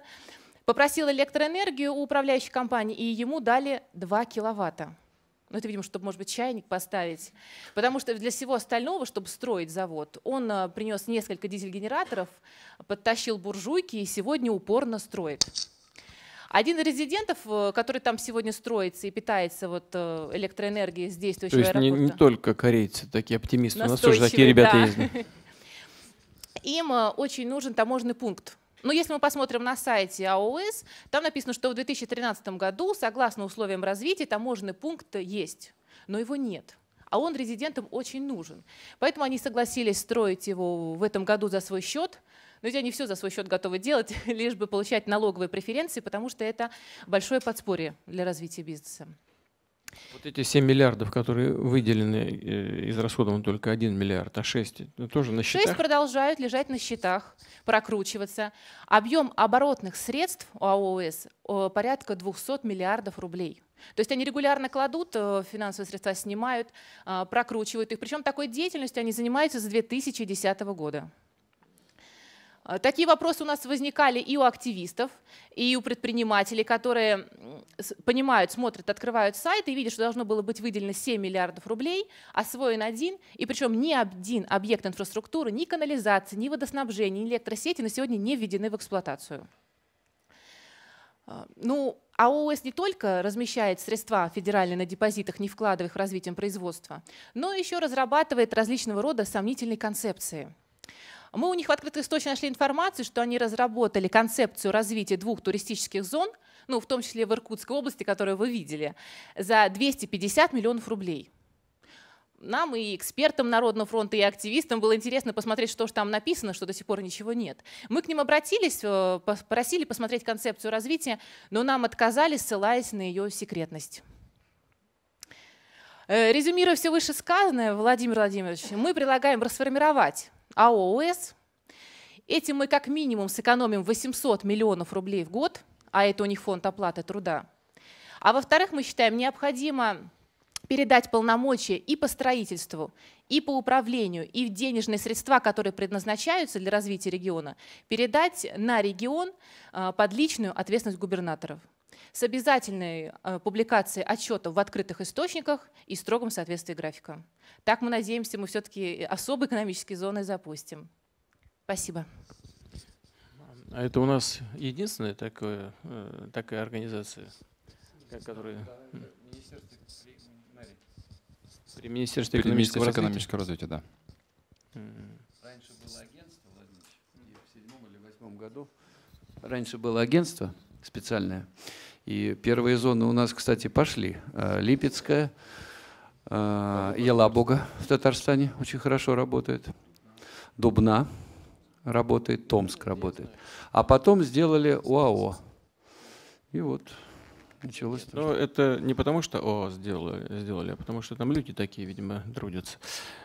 S6: попросил электроэнергию у управляющей компании, и ему дали 2 киловатта. Ну, это, видимо, чтобы, может быть, чайник поставить. Потому что для всего остального, чтобы строить завод, он э, принес несколько дизель-генераторов, подтащил буржуйки и сегодня упорно строит. Один из резидентов, э, который там сегодня строится и питается вот э, электроэнергией с действующего То есть не, не
S1: только корейцы такие оптимисты, у нас тоже такие ребята да.
S6: есть. Им очень нужен таможенный пункт но ну, если мы посмотрим на сайте АОС, там написано, что в 2013 году, согласно условиям развития, таможенный пункт есть, но его нет а он резидентам очень нужен. Поэтому они согласились строить его в этом году за свой счет, но ведь они все за свой счет готовы делать, лишь бы получать налоговые преференции, потому что это большое подспорье для развития бизнеса.
S1: Вот эти 7 миллиардов, которые выделены, из э, израсходован только 1 миллиард, а 6 э, тоже на счетах? 6
S6: продолжают лежать на счетах, прокручиваться. Объем оборотных средств у АОС э, порядка 200 миллиардов рублей. То есть они регулярно кладут, финансовые средства снимают, прокручивают их. Причем такой деятельностью они занимаются с 2010 года. Э, такие вопросы у нас возникали и у активистов, и у предпринимателей, которые понимают, смотрят, открывают сайты и видят, что должно было быть выделено 7 миллиардов рублей, освоен один, и причем ни один объект инфраструктуры, ни канализации, ни водоснабжения, ни электросети на сегодня не введены в эксплуатацию. Э, ну, а ООС не только размещает средства федеральные на депозитах, не вкладывая их в развитие производства, но еще разрабатывает различного рода сомнительные концепции – мы у них в открытых источниках нашли информацию, что они разработали концепцию развития двух туристических зон, ну, в том числе в Иркутской области, которую вы видели, за 250 миллионов рублей. Нам и экспертам Народного фронта, и активистам было интересно посмотреть, что же там написано, что до сих пор ничего нет. Мы к ним обратились, э, попросили посмотреть концепцию развития, но нам отказали, ссылаясь на ее секретность. Э, резюмируя все вышесказанное, Владимир Владимирович, мы предлагаем расформировать АОС. Этим мы как минимум сэкономим 800 миллионов рублей в год, а это у них фонд оплаты труда. А во-вторых, мы считаем необходимо передать полномочия и по строительству, и по управлению, и в денежные средства, которые предназначаются для развития региона, передать на регион а, под личную ответственность губернаторов с обязательной э, публикацией отчетов в открытых источниках и строгом соответствии графика. Так мы надеемся, мы все-таки э, особые экономические зоны запустим. Спасибо.
S1: А это у нас единственная такое, э, такая организация, которая...
S3: При Министерстве экономического, развития? экономического
S5: развития, да.
S1: Раньше было
S3: агентство, Владимир,
S1: в седьмом или восьмом году.
S5: Раньше было агентство специальное. И
S1: первые зоны у нас, кстати, пошли. Э, Липецкая, э, Елабуга в Татарстане очень хорошо работает. Дубна работает, Томск работает. А потом сделали УАО. И вот началось. но ну, это не потому, что о, сделали, сделали, а потому что там люди такие, видимо, трудятся.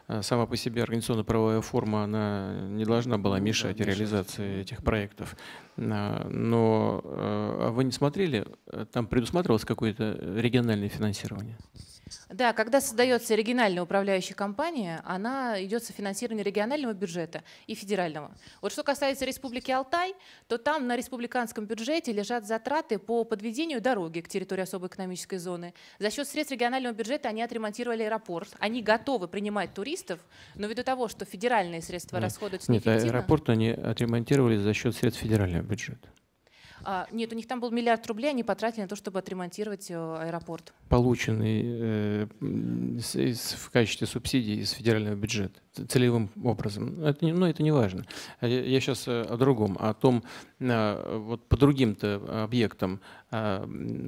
S1: А сама по себе организационно-правовая форма, она не должна была ну мешать да, реализации мешать. этих проектов. А, но а, вы не смотрели, там предусматривалось какое-то региональное финансирование?
S6: Да, когда создается региональная управляющая компания, она идет софинансирование регионального бюджета и федерального. Вот что касается Республики Алтай, то там на республиканском бюджете лежат затраты по подведению дороги к территории особой экономической зоны. За счет средств регионального бюджета они отремонтировали аэропорт. Они готовы принимать туристов, но ввиду того, что федеральные средства нет, расходуются Нет, аэропорт
S1: они отремонтировали за счет средств федерального бюджета.
S6: А, нет, у них там был миллиард рублей, они потратили на то, чтобы отремонтировать э, аэропорт.
S1: Полученный э, в качестве субсидий из федерального бюджета целевым образом. Это, ну, это не важно. А я сейчас э, о другом, о том, вот по другим-то объектам а,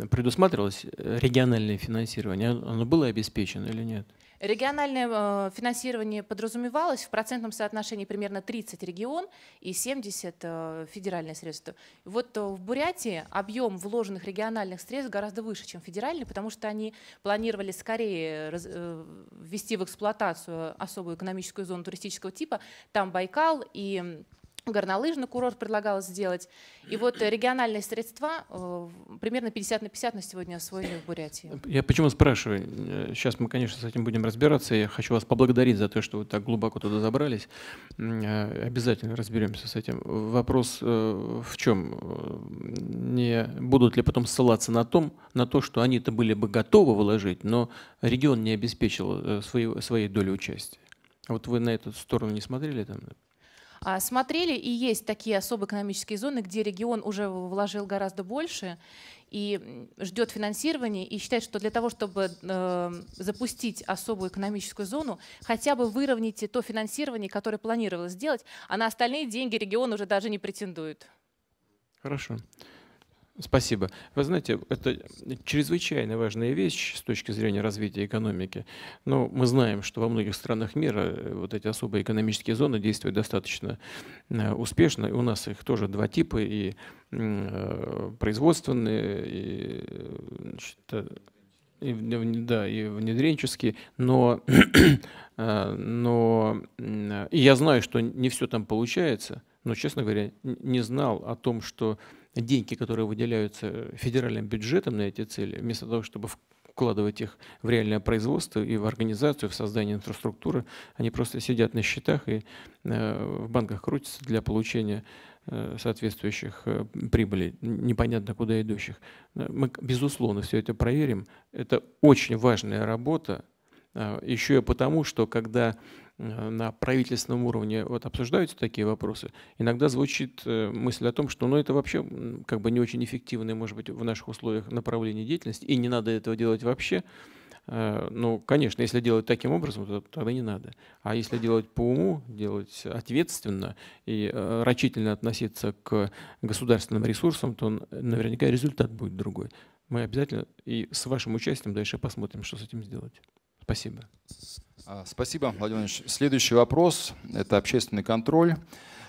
S1: предусматривалось региональное финансирование? Оно было обеспечено или нет?
S6: Региональное э, финансирование подразумевалось в процентном соотношении примерно 30 регион и 70 э, федеральные средства. Вот э, в Бурятии объем вложенных региональных средств гораздо выше, чем федеральный, потому что они планировали скорее ввести в эксплуатацию особую экономическую зону туристического типа. Там Байкал и горнолыжный курорт предлагалось сделать. И вот э, региональные средства э, примерно 50 на 50 на сегодня освоены в Бурятии.
S1: Я почему спрашиваю? Сейчас э, мы, конечно, с этим будем разбираться. Я хочу вас поблагодарить за то, что вы так глубоко туда забрались. Обязательно разберемся с этим. Вопрос в чем? Не будут ли потом ссылаться на, том, на то, что они-то были бы готовы вложить, но регион не обеспечил своей, своей доли участия? Вот вы на эту сторону не смотрели там?
S6: А, смотрели, и есть такие особые экономические зоны, где регион уже вложил гораздо больше и ждет финансирования, и считает, что для того, чтобы э, запустить особую экономическую зону, хотя бы выровняйте то финансирование, которое планировалось сделать, а на остальные деньги регион уже даже не претендует.
S1: Хорошо. Спасибо. Вы знаете, это чрезвычайно важная вещь с точки зрения развития экономики. Но ну, мы знаем, что во многих странах мира э, вот эти особые экономические зоны действуют достаточно э, успешно. И у нас их тоже два типа, и э, производственные, и, значит, и, да, и внедренческие, но, но и я знаю, что не все там получается, но, честно говоря, не знал о том, что деньги, которые выделяются федеральным бюджетом на эти цели, вместо того, чтобы вкладывать их в реальное производство и в организацию, в создание инфраструктуры, они просто сидят на счетах и э, в банках крутятся для получения э, соответствующих э, прибылей, непонятно куда идущих. Мы, безусловно, все это проверим. Это очень важная работа, еще и потому, что когда Э, на правительственном уровне вот обсуждаются такие вопросы, иногда звучит э, мысль о том, что ну, это вообще как бы не очень эффективное, может быть, в наших условиях направление деятельности, и не надо этого делать вообще. Э, ну, конечно, если делать таким образом, то тогда не надо. А если делать по уму, делать ответственно и рачительно относиться к государственным ресурсам, то наверняка результат будет другой. Мы обязательно и с вашим участием дальше посмотрим, что с этим сделать.
S3: Спасибо. А, спасибо, Владимир Ильич. Следующий вопрос – это общественный контроль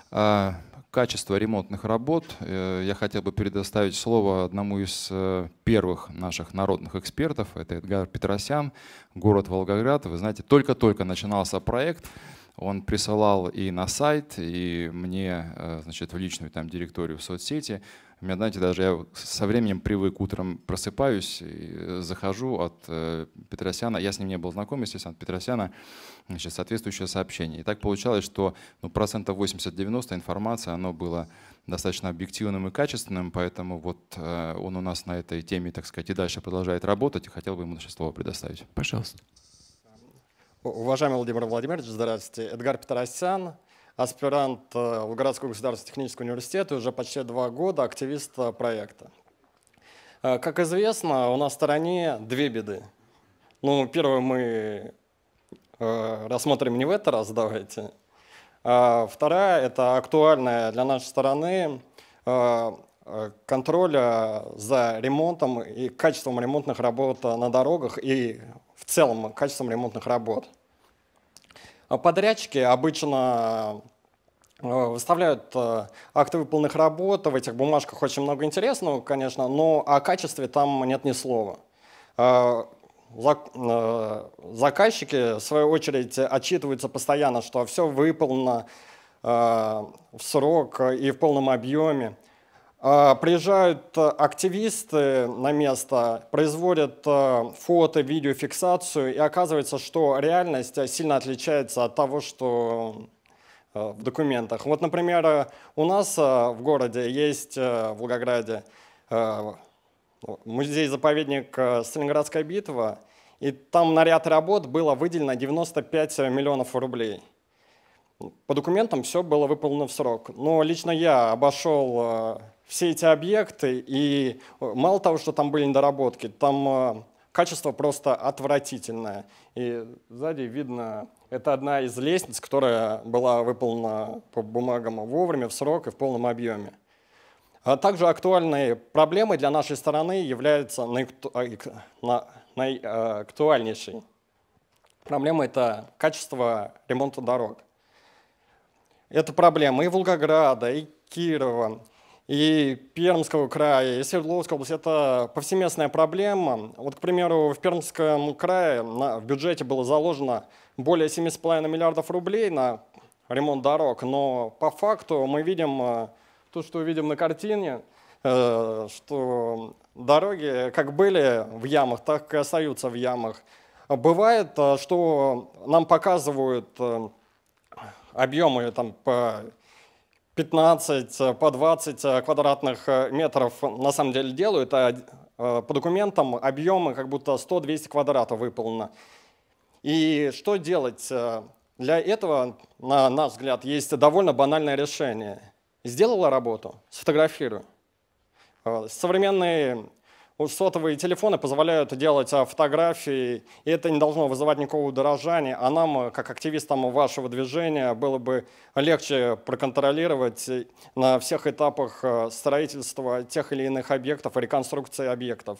S3: а, качество ремонтных работ. Э, я хотел бы предоставить слово одному из э, первых наших народных экспертов. Это Эдгар Петросян, город Волгоград. Вы знаете, только-только начинался проект. Он присылал и на сайт, и мне, э, значит, в личную там директорию в соцсети у меня, знаете, даже я со временем привык, утром просыпаюсь, и э, захожу от э, Петросяна, я с ним не был знаком, естественно, от Петросяна, значит, соответствующее сообщение. И так получалось, что ну, процентов 80-90 информация, оно было достаточно объективным и качественным, поэтому вот э, он у нас на этой теме, так сказать, и дальше продолжает работать, и хотел бы ему наше слово предоставить. Пожалуйста.
S7: Уважаемый Владимир Владимирович, здравствуйте. Эдгар Петросян, аспирант э, Волгоградского государственного технического университета, уже почти два года активист э, проекта. Э, как известно, у нас в стороне две беды. Ну, первую мы рассмотрим не в этот раз, давайте. вторая – это актуальная для нашей стороны контроля за ремонтом и качеством ремонтных работ на дорогах и в целом качеством ремонтных работ. Э, подрядчики обычно э, выставляют э, акты выполненных работ, в этих бумажках очень много интересного, конечно, но о качестве там нет ни слова. Заказчики, в свою очередь, отчитываются постоянно, что все выполнено в срок и в полном объеме. А, приезжают э, активисты на место, производят э, фото, видеофиксацию, и оказывается, что реальность э, сильно отличается от того, что в документах. Вот, например, у нас в городе есть, в Волгограде, музей-заповедник Сталинградская битва, и там на ряд работ было выделено 95 миллионов рублей. По документам все было выполнено в срок. Но лично я обошел все эти объекты, и э, мало того, что там были недоработки, там э, качество просто отвратительное. И сзади видно, это одна из лестниц, которая была выполнена по бумагам вовремя, в срок и в полном объеме. А также актуальной проблемой для нашей страны является наиактуальнейшей а, э, проблема – это качество ремонта дорог. Это проблема и Волгограда, и Кирова, и Пермского края, и Свердловской области. Это повсеместная проблема. Вот, к примеру, в Пермском крае на, в бюджете было заложено более 7,5 миллиардов рублей на ремонт дорог, но по факту мы видим э, то, что видим на картине, э, что дороги как были в ямах, так и остаются в ямах. Бывает, э, что нам показывают объемы там, по 15 э, по 20 э, квадратных э, метров на самом деле делают, а по документам объемы как будто 100-200 квадратов выполнено. И что делать? Для этого, на наш взгляд, есть довольно банальное решение. Сделала работу, сфотографирую. Современные сотовые телефоны позволяют делать а, фотографии, и это не должно вызывать никакого удорожания, а нам, а, как активистам вашего движения, было бы легче проконтролировать э, на всех этапах а, строительства тех или иных объектов реконструкции объектов.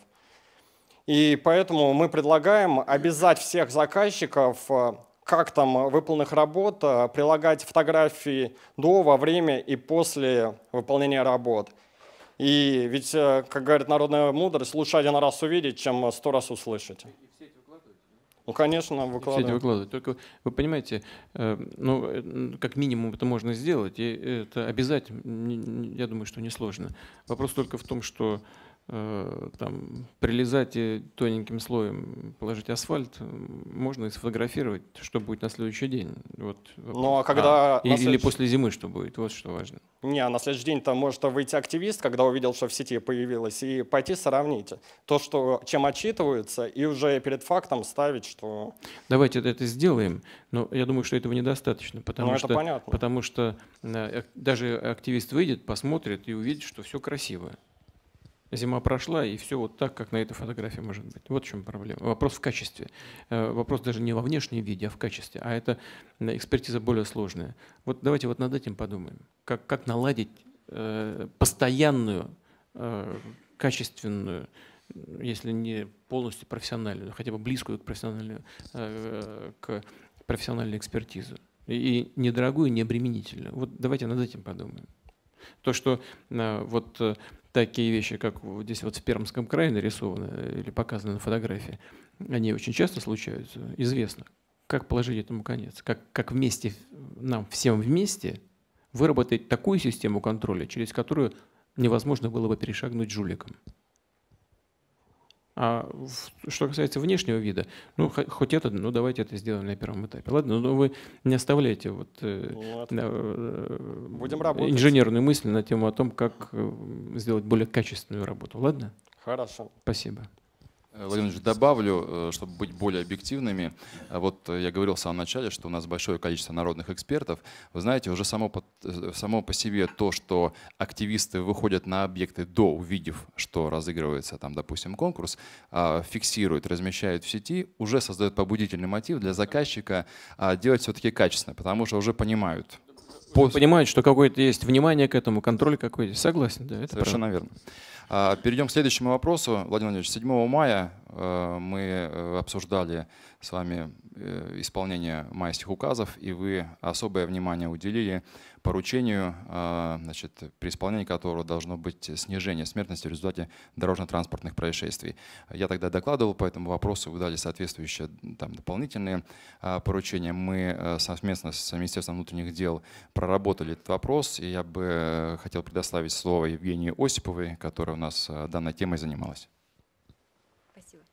S7: И поэтому мы предлагаем обязать всех заказчиков как там выполненных работ, прилагать фотографии до, во время и после выполнения работ – и ведь, э, как говорит народная мудрость, лучше один раз увидеть, чем э, сто раз услышать. Ну, конечно, выкладывать. выкладывать.
S1: Только вы понимаете, э, ну, как минимум это можно сделать, и это обязательно. я думаю, что несложно. Вопрос только в том, что Э, там, прилезать и тоненьким слоем положить асфальт, можно и сфотографировать, что будет на следующий день. Вот. Ну а когда... А, и, следующий... Или после зимы что будет, вот что важно.
S7: Не, а на следующий день там может выйти активист, когда увидел, что в сети появилось, и пойти сравнить то, что, чем отчитываются, и уже перед фактом ставить, что...
S1: Давайте это сделаем, но я думаю, что этого недостаточно, потому ну, что, понятно. Потому что э, э, даже активист выйдет, посмотрит и увидит, что все красиво. Зима прошла, и все вот так, как на этой фотографии может быть. Вот в чем проблема. Вопрос в качестве. Э, вопрос даже не во внешнем виде, а в качестве. А это э, экспертиза более сложная. Вот давайте вот над этим подумаем. Как, как наладить э, постоянную, э, качественную, если не полностью профессиональную, хотя бы близкую к профессиональную, э, к профессиональной экспертизе И, недорогую, не обременительную. Вот давайте над этим подумаем. То, что э, вот такие вещи, как здесь вот в Пермском крае нарисованы э, или показаны на фотографии, они очень часто случаются, известно. Как положить этому конец? Как, как вместе, нам всем вместе выработать такую систему контроля, через которую невозможно было бы перешагнуть жуликом? А что касается внешнего вида, ну хоть это, ну давайте это сделаем на первом этапе. Ладно, но ну, вы не оставляйте вот, вот. Э, ну, э, Будем работать. инженерную мысль на тему о том, как э, сделать более качественную работу. Ладно? Хорошо. Спасибо.
S3: Э, Владимир добавлю, э, чтобы быть более объективными. Э, вот я говорил в самом начале, что у нас большое количество народных экспертов. Вы знаете, уже само по, само по себе то, что активисты выходят на объекты до, увидев, что разыгрывается там, допустим, конкурс, а, фиксируют, размещают в сети, уже создает побудительный мотив для заказчика а, делать все-таки качественно, потому что уже понимают, Понимают, что какое-то есть внимание к этому, контроль какой-то. Согласен, да, это Совершенно правда. верно. А, перейдем к следующему вопросу. Владимир Владимирович, 7 мая э, мы э, обсуждали с вами э, исполнение майских указов, и вы особое внимание уделили поручению, а, значит, при исполнении которого должно быть снижение смертности в результате дорожно-транспортных происшествий. Я тогда докладывал по этому вопросу, вы дали соответствующие там, дополнительные а, поручения. Мы э, совместно с Министерством внутренних дел проработали этот вопрос, и я бы э, хотел предоставить слово Евгении Осиповой, которая у нас э, данной темой занималась.
S8: Спасибо.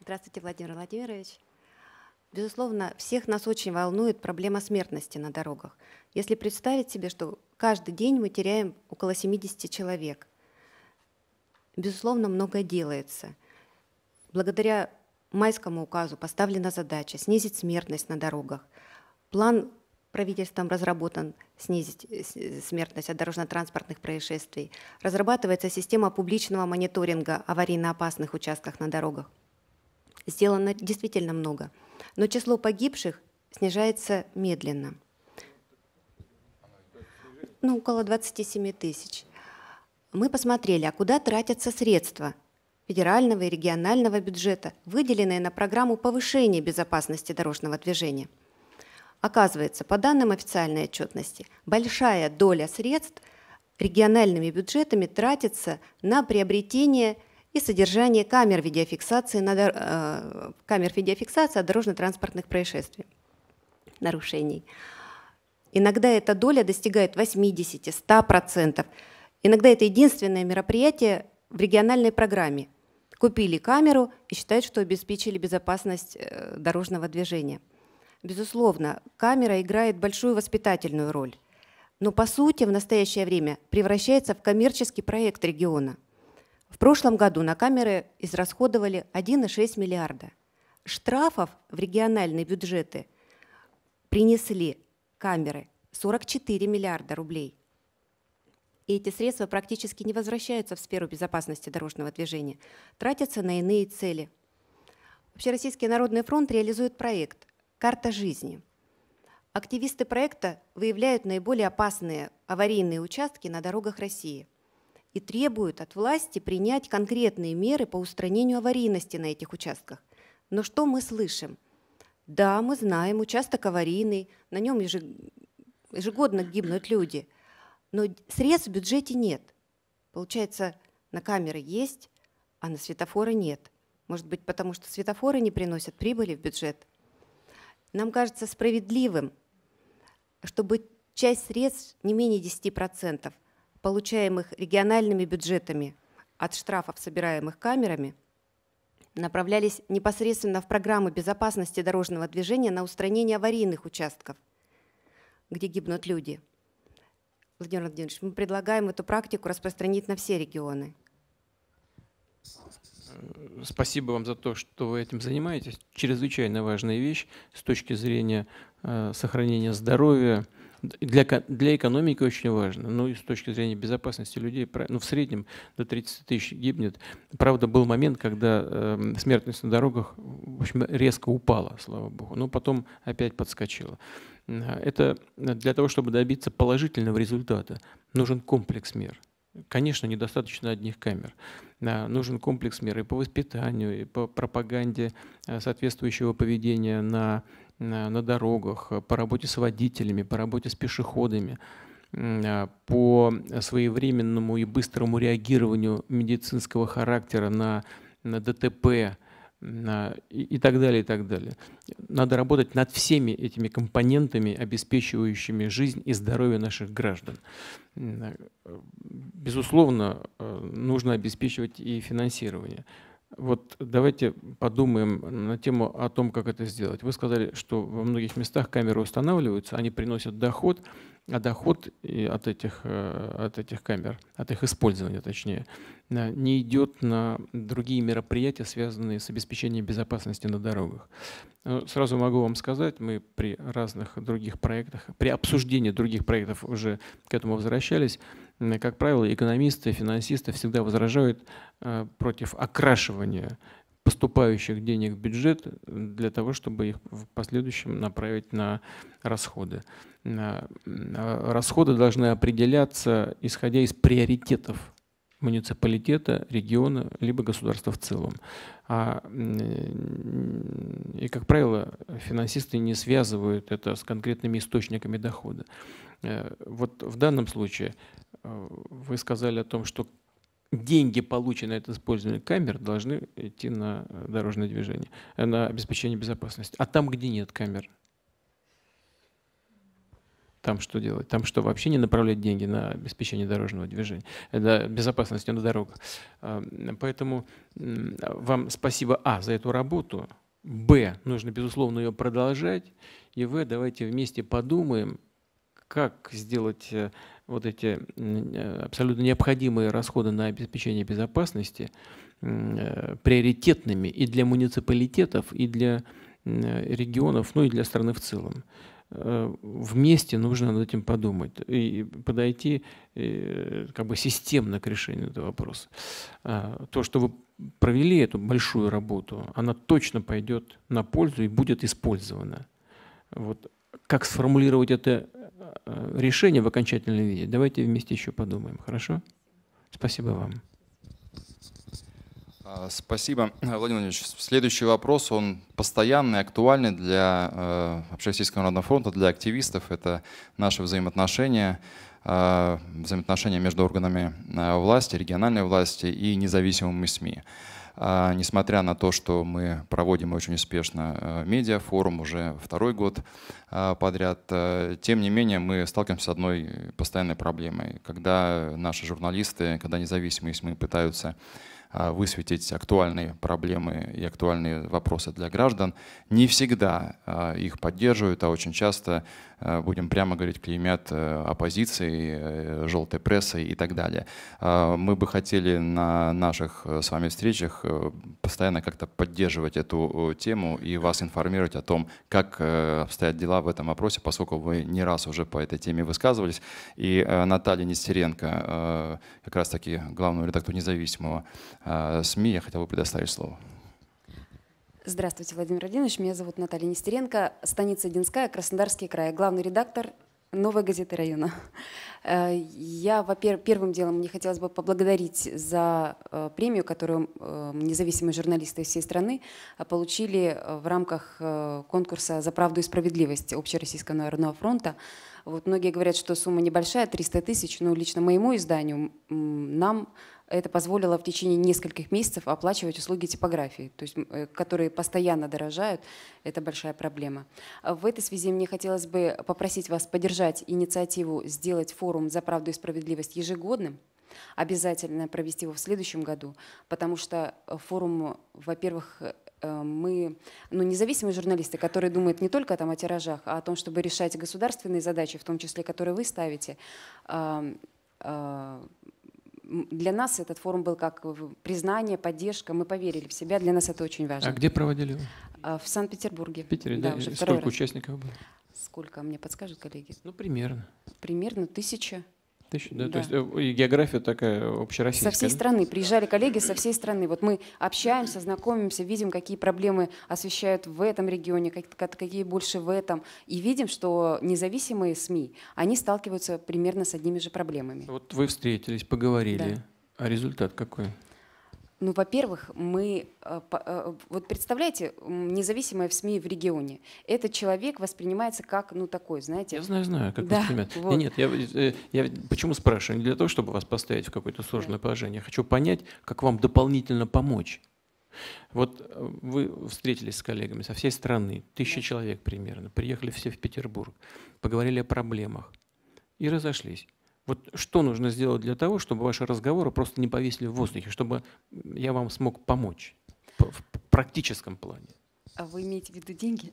S8: Здравствуйте, Владимир Владимирович. Безусловно, всех нас очень волнует проблема смертности на дорогах. Если представить себе, что каждый день мы теряем около 70 человек, безусловно, много делается. Благодаря майскому указу поставлена задача снизить смертность на дорогах. План правительством разработан снизить э, э, смертность от дорожно-транспортных происшествий. Разрабатывается система публичного мониторинга аварийно-опасных участках на дорогах. Сделано действительно много, но число погибших снижается медленно – ну, около 27 тысяч. Мы посмотрели, а куда тратятся средства федерального и регионального бюджета, выделенные на программу повышения безопасности дорожного движения. Оказывается, по данным официальной отчетности, большая доля средств региональными бюджетами тратится на приобретение и содержание камер видеофиксации, на, э, камер видеофиксации от дорожно-транспортных происшествий, нарушений. Иногда эта доля достигает 80-100%. Иногда это единственное мероприятие в региональной программе. Купили камеру и считают, что обеспечили безопасность э, дорожного движения. Безусловно, камера играет большую воспитательную роль, но по сути в настоящее время превращается в коммерческий проект региона. В прошлом году на камеры израсходовали 1,6 миллиарда. Штрафов в региональные бюджеты принесли камеры 44 миллиарда рублей. И эти средства практически не возвращаются в сферу безопасности дорожного движения, тратятся на иные цели. Общероссийский народный фронт реализует проект «Карта жизни». Активисты проекта выявляют наиболее опасные аварийные участки на дорогах России и требуют от власти принять конкретные меры по устранению аварийности на этих участках. Но что мы слышим – да, мы знаем, участок аварийный, на нем ежегодно гибнут люди. Но средств в бюджете нет. Получается, на камеры есть, а на светофоры нет. Может быть, потому что светофоры не приносят прибыли в бюджет. Нам кажется справедливым, чтобы часть средств, не менее 10%, получаемых региональными бюджетами от штрафов, собираемых камерами – направлялись непосредственно в программы безопасности дорожного движения на устранение аварийных участков, где гибнут люди. Владимир Владимирович, мы предлагаем эту практику распространить на все регионы.
S1: Спасибо вам за то, что вы этим занимаетесь. Чрезвычайно важная вещь с точки зрения э, сохранения здоровья, для, для экономики очень важно. Ну и с точки зрения безопасности людей, ну в среднем до 30 тысяч гибнет. Правда, был момент, когда э, смертность на дорогах в общем, резко упала, слава богу, но потом опять подскочила. Это для того, чтобы добиться положительного результата, нужен комплекс мер. Конечно, недостаточно одних камер. Э, нужен комплекс мер и по воспитанию, и по пропаганде э, соответствующего поведения на Э, на дорогах, э, по работе с водителями, по работе с пешеходами, э, по своевременному и быстрому реагированию медицинского характера на, на ДТП на, и, и так далее, и так далее. Надо работать над всеми этими компонентами, обеспечивающими жизнь и здоровье наших граждан. Безусловно, нужно обеспечивать и финансирование. Вот давайте подумаем на тему о том, как это сделать. Вы сказали, что во многих местах камеры устанавливаются, они приносят доход, а доход от этих, э, от этих камер, от их использования точнее, э, не идет на другие мероприятия, связанные с обеспечением безопасности на дорогах. Ну, сразу могу вам сказать, мы при разных других проектах, при обсуждении других проектов уже к этому возвращались, как правило, экономисты, финансисты всегда возражают э, против окрашивания поступающих денег в бюджет для того, чтобы их в последующем направить на расходы. А расходы должны определяться, исходя из приоритетов муниципалитета, региона, либо государства в целом. А, и, как правило, финансисты не связывают это с конкретными источниками дохода. Э, вот в данном случае Э, вы сказали о том, что деньги, полученные от использования камер, должны идти на э, дорожное движение, э, на обеспечение безопасности. А там, где нет камер, там что делать? Там что, вообще не направлять деньги на обеспечение дорожного движения, на безопасность на дорогах? Эм, поэтому вам спасибо, а, за эту работу, б, нужно, безусловно, ее продолжать, и в, давайте вместе подумаем, как сделать вот эти э, абсолютно необходимые расходы на обеспечение безопасности э, приоритетными и для муниципалитетов, и для э, регионов, ну и для страны в целом. Вместе нужно над этим подумать и подойти как бы системно к решению этого вопроса. А, то, что вы провели эту большую работу, она точно пойдет на пользу и будет использована. Вот как сформулировать это Э, решение в окончательном виде. Давайте вместе еще подумаем, хорошо? Спасибо вам.
S3: А, спасибо, Владимир Владимирович. Следующий вопрос, он постоянный, актуальный для э, Общероссийского народного фронта, для активистов. Это наши взаимоотношения, э, взаимоотношения между органами власти, региональной власти и независимыми СМИ. А, несмотря на то, что мы проводим очень успешно э, медиафорум уже второй год а, подряд, э, тем не менее мы сталкиваемся с одной постоянной проблемой. Когда наши журналисты, когда независимые СМИ пытаются а, высветить актуальные проблемы и актуальные вопросы для граждан, не всегда их поддерживают, а очень часто Э, будем прямо говорить, клеймят э, оппозицией, э, желтой прессой и так далее. А, мы бы хотели на наших с вами встречах постоянно как-то поддерживать эту тему и вас информировать о том, как обстоят дела в этом вопросе, поскольку вы не раз уже по этой теме высказывались. И Наталья Нестеренко, как раз-таки главного редактора независимого СМИ, я хотел бы предоставить слово.
S9: Здравствуйте, Владимир Владимирович. Меня зовут Наталья Нестеренко, станица Динская, Краснодарский край, главный редактор «Новой газеты района». Э, я, во-первых, первым делом мне хотелось бы поблагодарить за э, премию, которую э, независимые журналисты всей страны получили в рамках конкурса «За правду и справедливость» Общероссийского народного фронта. Вот многие говорят, что сумма небольшая, 300 тысяч, но лично моему изданию, нам, это позволило в течение нескольких месяцев оплачивать услуги типографии, то есть, э, которые постоянно дорожают. Это большая проблема. А в этой связи мне хотелось бы попросить вас поддержать инициативу сделать форум «За правду и справедливость» ежегодным, обязательно провести его в следующем году, потому что э, форум, во-первых, э, мы, ну, независимые журналисты, которые думают не только там, о тиражах, а о том, чтобы решать государственные задачи, в том числе, которые вы ставите, а, а, для нас этот форум был как э, признание, поддержка. Мы поверили в себя. Для нас это очень важно. А где проводили? А, в Санкт-Петербурге. В Питере, да. да? Уже Сколько раз. участников было? Сколько, мне подскажут коллеги? Ну, примерно. Примерно тысяча.
S1: Тысяч, да, да. То есть э, и география такая общероссийская. Со всей страны.
S9: Приезжали коллеги со всей страны. Вот мы общаемся, знакомимся, видим, какие проблемы освещают в этом регионе, какие больше в этом. И видим, что независимые СМИ, они сталкиваются примерно с одними же проблемами. Вот
S1: вы встретились, поговорили. Да. А результат какой?
S9: Ну, во-первых, мы, э, э, вот представляете, независимое в СМИ в регионе, этот человек воспринимается как, ну, такой, знаете. Я знаю, знаю, как да, воспринимают. Вот. Нет,
S1: я, э, я почему спрашиваю? Не для того, чтобы вас поставить в какое-то сложное да. положение. Я хочу понять, как вам дополнительно помочь. Вот вы встретились с коллегами со всей страны, тысяча да. человек примерно, приехали все в Петербург, поговорили о проблемах и разошлись. Вот что нужно сделать для того, чтобы ваши разговоры просто не повесили в воздухе, чтобы я вам смог помочь в практическом плане?
S9: А вы имеете в виду деньги?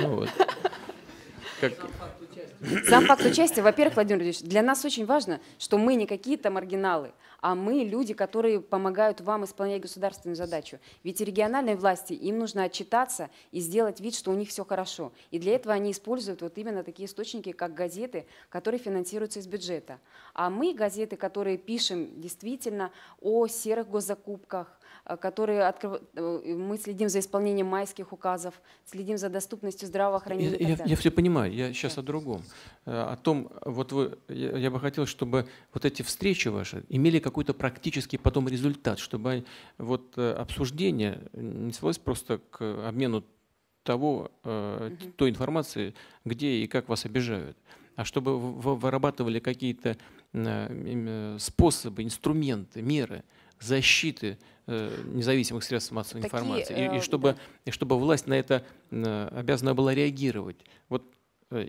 S10: Ну вот. Как... Сам факт
S9: участия, во-первых, Владимир Владимирович, для нас очень важно, что мы не какие-то маргиналы, а мы люди, которые помогают вам исполнять государственную задачу. Ведь региональной власти им нужно отчитаться и сделать вид, что у них все хорошо. И для этого они используют вот именно такие источники, как газеты, которые финансируются из бюджета. А мы, газеты, которые пишем действительно о серых госзакупках, Э, которые открыв... Э, мы следим за исполнением майских указов, следим за доступностью здравоохранения. Я, я, я все
S1: понимаю, я сейчас да. о другом. Э, о том, вот вы, я, я бы хотел, чтобы вот эти встречи ваши имели какой-то практический потом результат, чтобы вот обсуждение не свелось просто к обмену того, угу. той информации, где и как вас обижают, а чтобы вы вырабатывали какие-то способы, инструменты, меры защиты Э, независимых средств массовой Такие, информации, и, э, и, чтобы, да. и чтобы власть на это э, обязана была реагировать. Вот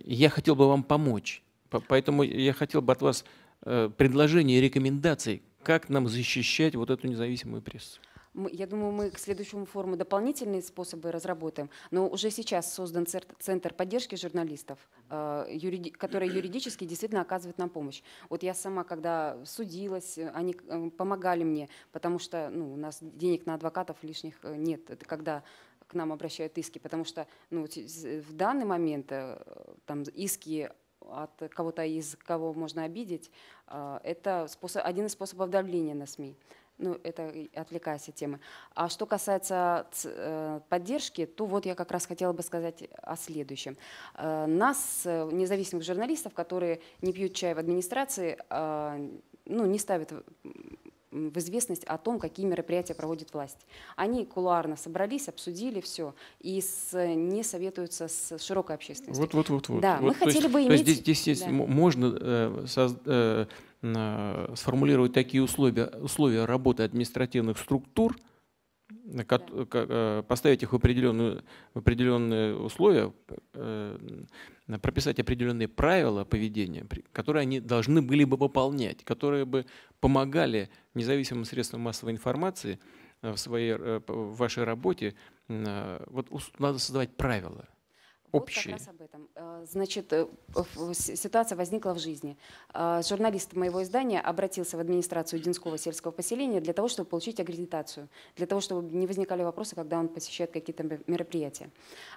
S1: я хотел бы вам помочь, поэтому я хотел бы от вас предложений и рекомендаций, как нам защищать вот эту независимую прессу.
S9: Я думаю, мы к следующему форуму дополнительные способы разработаем. Но уже сейчас создан центр поддержки журналистов, э, который юридически действительно оказывает нам помощь. Вот я сама, когда судилась, э, они э, помогали мне, потому что ну, у нас денег на адвокатов лишних нет. Это когда к нам обращают иски, потому что ну, в данный момент там иски от кого-то из кого можно обидеть, это способ, один из способов давления на СМИ. Ну, это отвлекаясь от темы. А что касается э, поддержки, то вот я как раз хотела бы сказать о следующем. Э, нас, э, независимых журналистов, которые не пьют чай в администрации, ну, не ставят в известность о том, какие мероприятия проводит власть. Они кулуарно собрались, обсудили все и с, не советуются с широкой общественностью. Вот, вот, вот. вот. Да, вот, мы хотели есть, бы иметь... То есть здесь, здесь да.
S1: можно э, соз, э, э, сформулировать такие условия, условия работы административных структур, Э, поставить их в определенные, в определенные условия, э, прописать определенные правила поведения, которые они должны были бы выполнять, которые бы помогали независимым средствам массовой информации э, в, своей, в вашей работе. Вот надо создавать правила – общий. Вот как раз об
S9: этом. Э, значит, э, ситуация возникла в жизни. Э, журналист моего издания обратился в администрацию Динского сельского поселения для того, чтобы получить аккредитацию, для того, чтобы не возникали вопросы, когда он посещает какие-то мероприятия.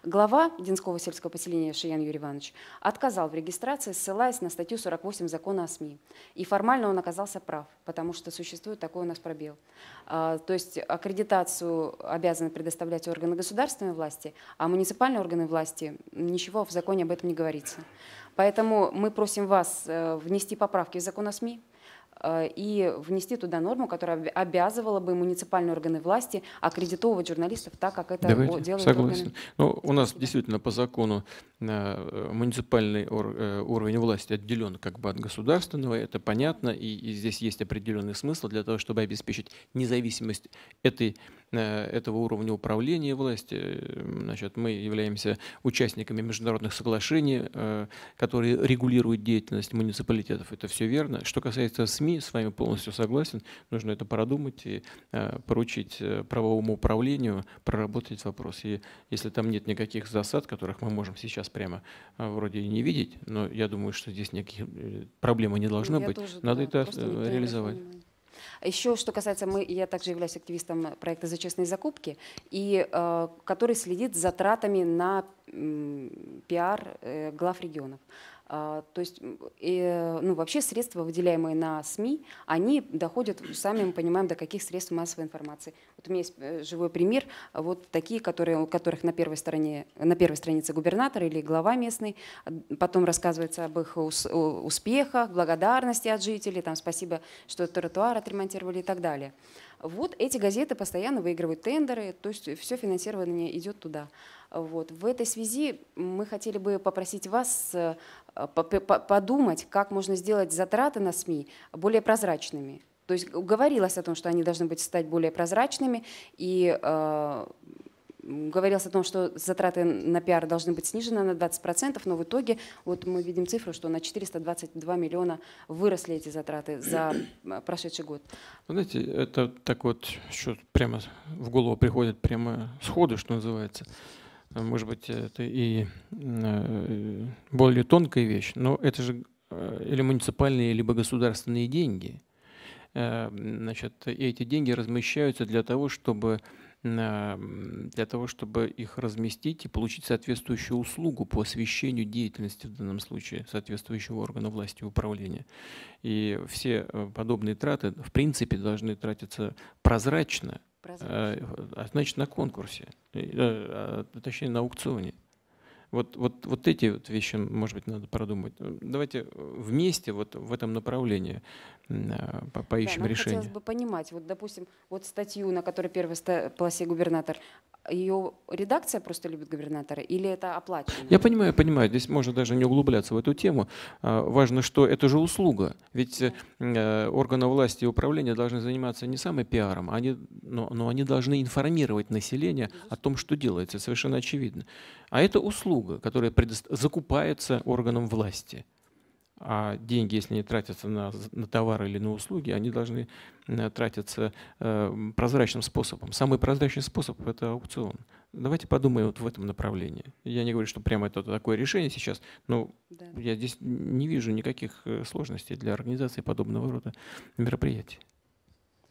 S9: Глава Динского сельского поселения Шиян Юрий Иванович отказал в регистрации, ссылаясь на статью 48 закона о СМИ. И формально он оказался прав, потому что существует такой у нас пробел. А, то есть аккредитацию обязаны предоставлять органы государственной власти, а муниципальные органы власти ничего в законе об этом не говорится. Поэтому мы просим вас э, внести поправки в закон о СМИ, Э, и внести туда норму, которая обязывала бы муниципальные органы власти аккредитовывать журналистов так, как это Давайте, делают согласен. органы.
S1: Ну, у нас действительно по закону э, муниципальный э, уровень власти отделен как бы от государственного, это понятно, и, и здесь есть определенный смысл для того, чтобы обеспечить независимость этой Э, этого уровня управления власти. Значит, мы являемся участниками международных соглашений, э, которые регулируют деятельность муниципалитетов. Это все верно. Что касается СМИ, с вами полностью согласен. Нужно это продумать и э, поручить правовому управлению проработать вопрос. И если там нет никаких засад, которых мы можем сейчас прямо вроде и не видеть, но я думаю, что здесь никаких проблем не должно ну, я быть, тоже, надо да, это реализовать. Понимаю.
S9: Еще, что касается, мы, я также являюсь активистом проекта «За честные закупки», и, э, который следит за тратами на пиар э, глав регионов. А, то есть, и, э, ну, вообще средства, выделяемые на СМИ, они доходят, сами мы понимаем, до каких средств массовой информации. Вот у меня есть э, живой пример, вот такие, которые, у которых на первой, стороне, на первой странице губернатор или глава местный, а, потом рассказывается об их успехах, благодарности от жителей, там, спасибо, что тротуар отремонтировали и так далее. Вот эти газеты постоянно выигрывают тендеры, то есть все финансирование идет туда. Вот. В этой связи мы хотели бы попросить вас Э, подумать, как можно сделать затраты на СМИ более прозрачными. То есть говорилось о том, что они должны быть стать более прозрачными, и э, говорилось о том, что затраты на пиар должны быть снижены на 20%, но в итоге вот мы видим цифру, что на 422 миллиона выросли эти затраты за э, прошедший год.
S1: Вы ну, знаете, это так вот, что прямо в голову приходит прямо сходу, что называется может быть, это и э, более тонкая вещь, но это же э, или муниципальные, либо государственные деньги. Э, значит, эти деньги размещаются для того, чтобы для того, чтобы их разместить и получить соответствующую услугу по освещению деятельности в данном случае соответствующего органа власти и управления. И все подобные траты, в принципе, должны тратиться прозрачно, Э, а, а значит, на конкурсе, э, э, а, точнее, на аукционе. Вот, вот, вот эти вот вещи, может быть, надо продумать. Давайте вместе вот в этом направлении по поищем да, решение. Хотелось
S9: бы понимать, вот, допустим, вот статью, на которой первой полосе губернатор ее редакция просто любит губернатора, или это оплачено?
S1: Я понимаю, понимаю. Здесь можно даже не углубляться в эту тему. А, важно, что это же услуга. Ведь э, э, органы власти и управления должны заниматься не самым пиаром, они, но, но они должны информировать население о том, что делается, совершенно очевидно. А это услуга, которая предо... закупается органом власти. А деньги, если они тратятся на, на товары или на услуги, они должны э, тратиться э, прозрачным способом. Самый прозрачный способ – это аукцион. Давайте подумаем вот в этом направлении. Я не говорю, что прямо это такое решение сейчас, но да. я здесь не вижу никаких э, сложностей для организации подобного рода мероприятий.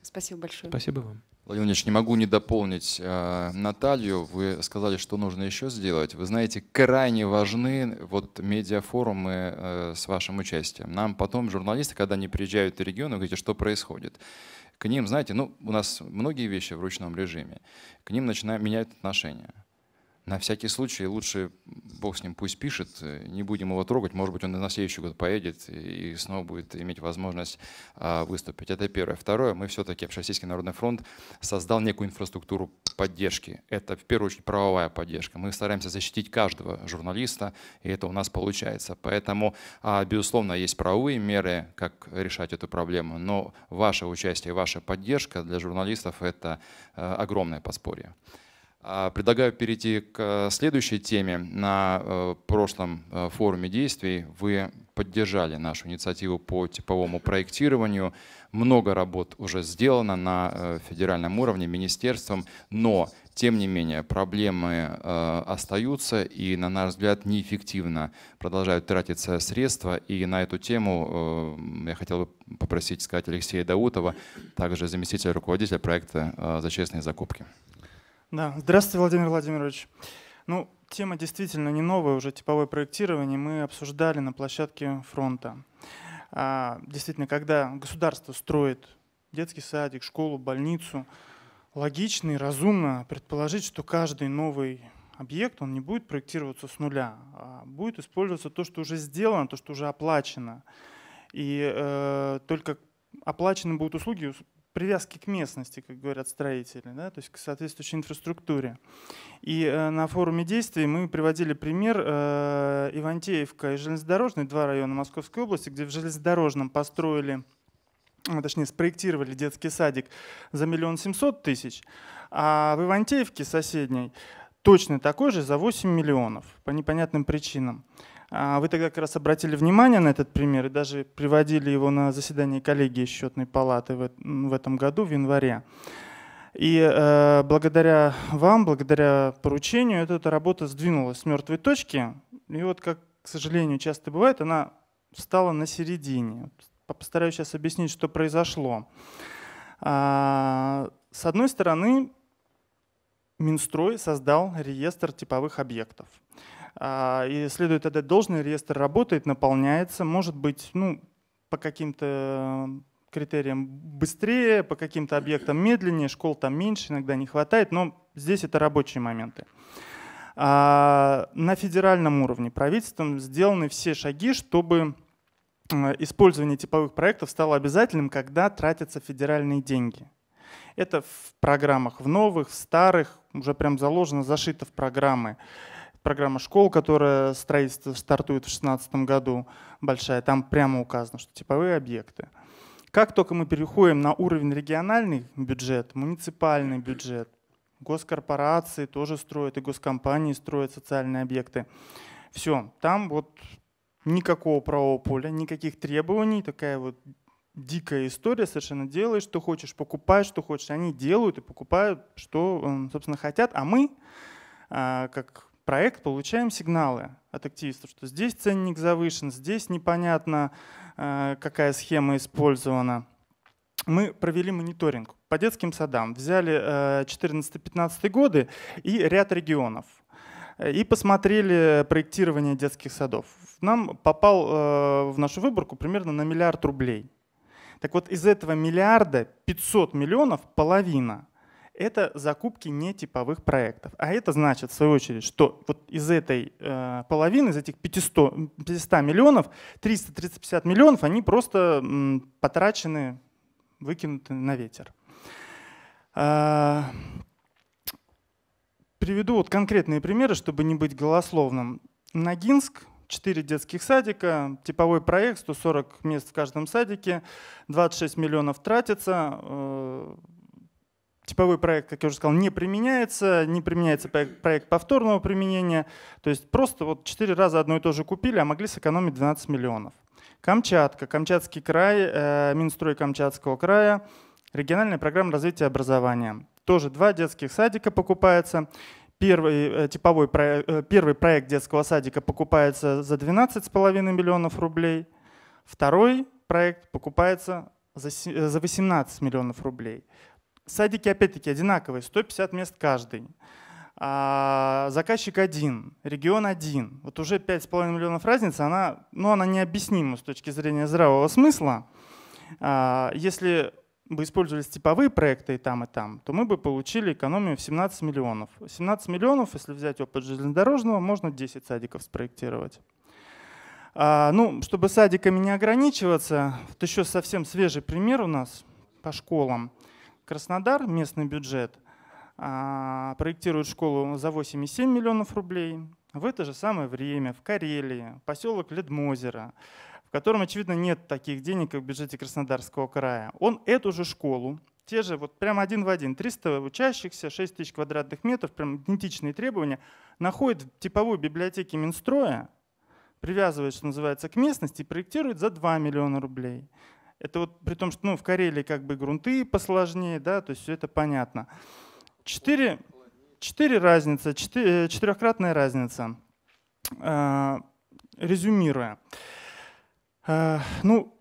S9: Спасибо большое. Спасибо
S1: вам.
S3: Владимир Владимирович, не могу не дополнить э, Наталью. Вы сказали, что нужно еще сделать. Вы знаете, крайне важны вот медиафорумы э, с вашим участием. Нам потом журналисты, когда они приезжают в регион, говорите, что происходит. К ним, знаете, ну, у нас многие вещи в ручном режиме. К ним начинают менять отношения на всякий случай лучше Бог с ним пусть пишет, э, не будем его трогать, может быть, он на следующий год поедет и снова будет иметь возможность а, выступить. Это первое. Второе, мы все-таки, Общероссийский народный фронт создал некую инфраструктуру поддержки. Это, в первую очередь, правовая поддержка. Мы стараемся защитить каждого журналиста, и это у нас получается. Поэтому, а, безусловно, есть правовые меры, как решать эту проблему, но ваше участие, ваша поддержка для журналистов – это э, огромное подспорье. А, предлагаю перейти к э, следующей теме. На э, прошлом э, форуме действий вы поддержали нашу инициативу по типовому проектированию. Много работ уже сделано на федеральном уровне министерством, но, тем не менее, проблемы остаются и, на наш взгляд, неэффективно продолжают тратиться средства. И на эту тему я хотел бы попросить сказать Алексея Даутова, также заместителя руководителя проекта «За честные закупки».
S11: Да, здравствуйте, Владимир Владимирович. Ну, тема действительно не новая, уже типовое проектирование мы обсуждали на площадке фронта. А, действительно, когда государство строит детский садик, школу, больницу, логично и разумно предположить, что каждый новый объект, он не будет проектироваться с нуля, а будет использоваться то, что уже сделано, то, что уже оплачено. И э, только оплачены будут услуги, привязки к местности, как говорят строители, да, то есть к соответствующей инфраструктуре. И э, на форуме действий мы приводили пример э, Ивантеевка и Железнодорожный, два района Московской области, где в Железнодорожном построили ну, точнее, спроектировали детский садик за миллион семьсот тысяч, а в Ивантеевке соседней точно такой же за 8 миллионов по непонятным причинам. А, вы тогда как раз обратили внимание на этот пример и даже приводили его на заседание коллегии счетной палаты в этом году, в январе. И э, благодаря вам, благодаря поручению, эта, эта работа сдвинулась с мертвой точки. И вот, как, к сожалению, часто бывает, она стала на середине. Постараюсь сейчас объяснить, что произошло. А, с одной стороны, Минстрой создал реестр типовых объектов. А, и следует отдать должное, реестр работает, наполняется, может быть, ну, по каким-то эм, критериям быстрее, по каким-то объектам медленнее, школ там меньше, иногда не хватает, но здесь это рабочие моменты. А, на федеральном уровне правительством сделаны все шаги, чтобы использование типовых проектов стало обязательным, когда тратятся федеральные деньги. Это в программах, в новых, в старых, уже прям заложено, зашито в программы программа школ, которая строительство стартует в 2016 году, большая, там прямо указано, что типовые объекты. Как только мы переходим на уровень региональный бюджет, муниципальный бюджет, госкорпорации тоже строят, и госкомпании строят социальные объекты. Все, там вот никакого правового поля, никаких требований, такая вот дикая история, совершенно делаешь, что хочешь, покупаешь, что хочешь. Они делают и покупают, что, собственно, хотят, а мы, а, как проект, получаем сигналы от активистов, что здесь ценник завышен, здесь непонятно, э, какая схема использована. Мы провели мониторинг по детским садам, взяли 14-15 э, годы и ряд регионов э, и посмотрели проектирование детских садов. Нам попал в нашу выборку примерно на миллиард рублей. Так вот, из этого миллиарда 500 миллионов половина – это закупки нетиповых проектов. А это значит, в свою очередь, что вот из этой э, половины, из этих 500, 500 миллионов, 300-350 миллионов, они просто м, потрачены, выкинуты на ветер. Э, приведу вот конкретные примеры, чтобы не быть голословным. Ногинск, 4 детских садика, типовой проект, 140 мест в каждом садике, 26 миллионов тратится. Э, типовой проект, как я уже сказал, не применяется, не применяется проект повторного применения. То есть просто вот четыре раза одно и то же купили, а могли сэкономить 12 миллионов. Камчатка, Камчатский край, э, Минстрой Камчатского края, региональная программа развития образования. Тоже два детских садика покупается. Первый, э, типовой, э, первый проект детского садика покупается за 12,5 миллионов рублей. Второй проект покупается за 18 миллионов рублей. Садики опять-таки одинаковые, 150 мест каждый. А заказчик один, регион один. Вот уже 5,5 миллионов разница, она, ну, она необъяснима с точки зрения здравого смысла. А если бы использовались типовые проекты и там, и там, то мы бы получили экономию в 17 миллионов. 17 миллионов, если взять опыт железнодорожного, можно 10 садиков спроектировать. А, ну, чтобы садиками не ограничиваться, вот еще совсем свежий пример у нас по школам – Краснодар, местный бюджет, а, проектирует школу за 8,7 миллионов рублей. В это же самое время в Карелии, поселок Ледмозера, в котором, очевидно, нет таких денег, как в бюджете Краснодарского края. Он эту же школу, те же, вот прям один в один, 300 учащихся, 6 тысяч квадратных метров, прям идентичные требования, находит в типовой библиотеке Минстроя, привязывает, что называется, к местности и проектирует за 2 миллиона рублей. Это вот при том, что ну, в Карелии как бы грунты посложнее, да, то есть все это понятно. Четыре, четыре э, разница, четыре, четырехкратная разница. Резюмируя. Э, ну,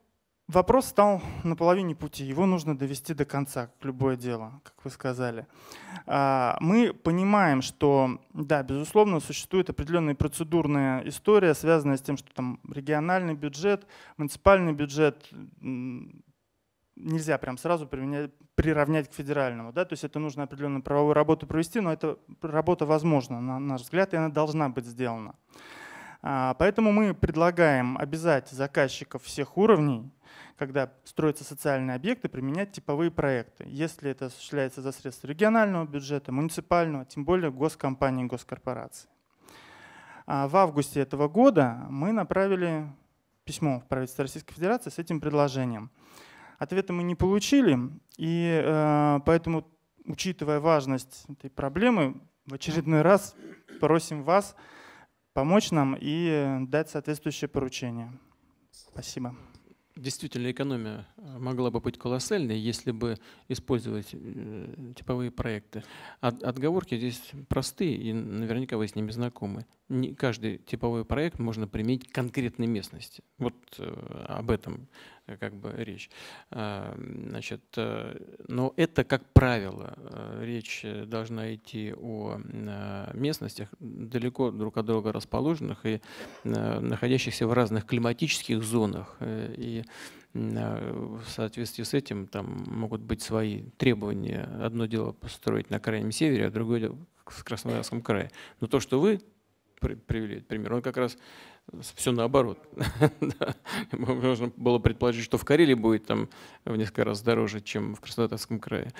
S11: Вопрос стал на половине пути, его нужно довести до конца, как любое дело, как вы сказали. А, мы понимаем, что, да, безусловно, существует определенная процедурная история, связанная с тем, что там региональный бюджет, муниципальный бюджет нельзя прям сразу приравнять к федеральному. Да? То есть это нужно определенную правовую работу провести, но эта работа возможна, на наш взгляд, и она должна быть сделана. А, поэтому мы предлагаем обязать заказчиков всех уровней когда строятся социальные объекты, применять типовые проекты, если это осуществляется за средства регионального бюджета, муниципального, тем более госкомпаний, госкорпораций. А в августе этого года мы направили письмо в правительство Российской Федерации с этим предложением. Ответа мы не получили, и э, поэтому, учитывая важность этой проблемы, в очередной раз просим вас помочь нам и дать соответствующее поручение. Спасибо
S1: действительно экономия э, могла бы быть колоссальной, если бы использовать э, типовые проекты. Отговорки здесь простые, и наверняка вы с ними знакомы не каждый типовой проект можно применить к конкретной местности. Вот э, об этом э, как бы речь. Э, значит, э, но это, как правило, э, речь должна идти о э, местностях далеко друг от друга расположенных и э, находящихся в разных климатических зонах. Э, и э, в соответствии с этим там могут быть свои требования. Одно дело построить на крайнем севере, а другое дело в Красноярском крае. Но то, что вы привели пример. Он как раз э, все наоборот. Можно было предположить, что в Карелии будет там в несколько раз дороже, чем в Краснодарском крае.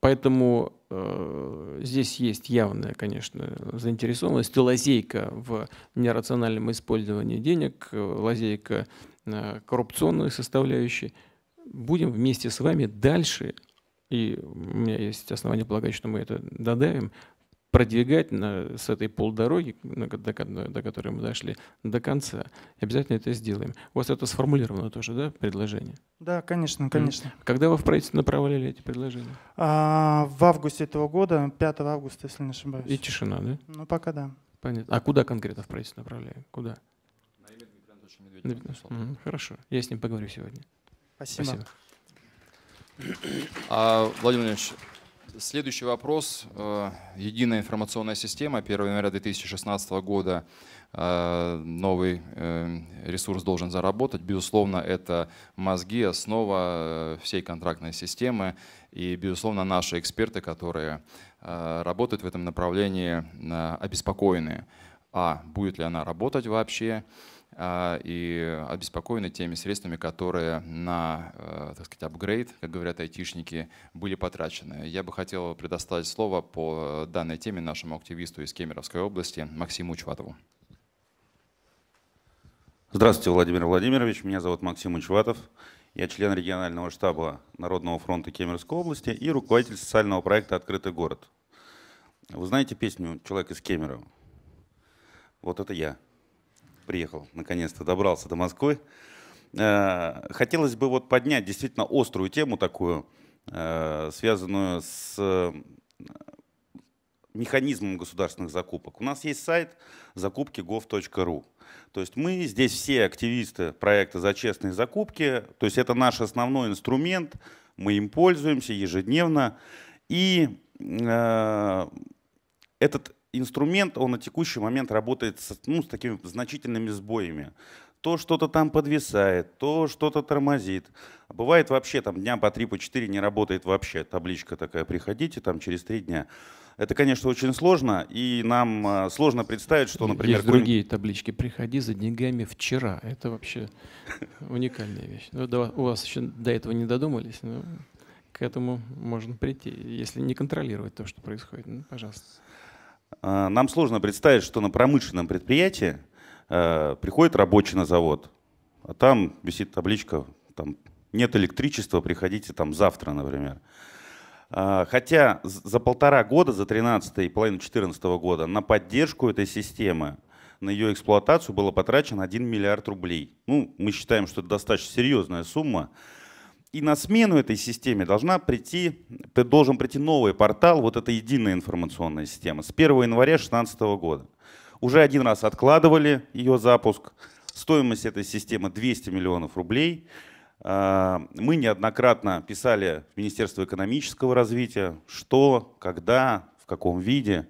S1: Поэтому э, здесь есть явная, конечно, заинтересованность и лазейка в нерациональном использовании денег, э, лазейка коррупционной составляющей. Будем вместе с вами дальше и у меня есть основания полагать, что мы это додавим, продвигать на, с этой полдороги, ну, до, до, до которой мы дошли, до конца. И обязательно это сделаем. У вас это сформулировано тоже, да, предложение?
S11: Да, конечно, конечно.
S1: Когда вы в правительство направляли эти предложения?
S11: А, в августе этого года, 5 августа, если не ошибаюсь. И тишина, да? Ну, пока да.
S1: Понятно. А куда конкретно в правительство направляли? Куда? На имя Дмитрия Анатольевича Медведева. Угу, хорошо. Я с ним поговорю сегодня. Спасибо. Спасибо.
S3: А, Владимир Владимирович, Следующий вопрос. Э, единая информационная система 1 января 2016 года э, новый э, ресурс должен заработать. Безусловно, это мозги, основа всей контрактной системы. И, безусловно, наши эксперты, которые работают в этом направлении, обеспокоены. А будет ли она работать вообще? А, и обеспокоены теми средствами, которые на, э, так сказать, апгрейд, как говорят айтишники, были потрачены. Я бы хотел предоставить слово по данной теме нашему активисту из Кемеровской
S12: области Максиму Чватову. Здравствуйте, Владимир Владимирович. Меня зовут Максим Ичватов. Я член регионального штаба Народного фронта Кемеровской области и руководитель социального проекта «Открытый город». Вы знаете песню «Человек из Кемерово»? Вот это я приехал, наконец-то добрался до Москвы. Э, хотелось бы вот поднять действительно острую тему такую, э, связанную с э, механизмом государственных закупок. У нас есть сайт закупки.gov.ru. То есть мы здесь все активисты проекта «За честные закупки», то есть это наш основной инструмент, мы им пользуемся ежедневно. И э, этот инструмент, он на текущий момент работает с, ну, с такими значительными сбоями. То что-то там подвисает, то что-то тормозит. Бывает вообще там дня по три, по четыре не работает вообще табличка такая, приходите там через три дня. Это, конечно, очень сложно, и нам э, сложно представить, что, например... Есть другие
S1: таблички. «Приходи за деньгами вчера». Это вообще уникальная вещь. Ну, да, у вас еще до этого не додумались, но к этому можно прийти, если не контролировать то, что происходит. Ну,
S12: пожалуйста. А, нам сложно представить, что на промышленном предприятии э, приходит рабочий на завод, а там висит табличка, там нет электричества, приходите там завтра, например. А, хотя за полтора года, за 13 и половину 2014 года, на поддержку этой системы, на ее эксплуатацию было потрачено 1 миллиард рублей. Ну, мы считаем, что это достаточно серьезная сумма. И на смену этой системе должна прийти, должен прийти новый портал, вот эта единая информационная система, с 1 января 2016 года. Уже один раз откладывали ее запуск. Стоимость этой системы 200 миллионов рублей. А, мы неоднократно писали в Министерство экономического развития, что, когда, в каком виде.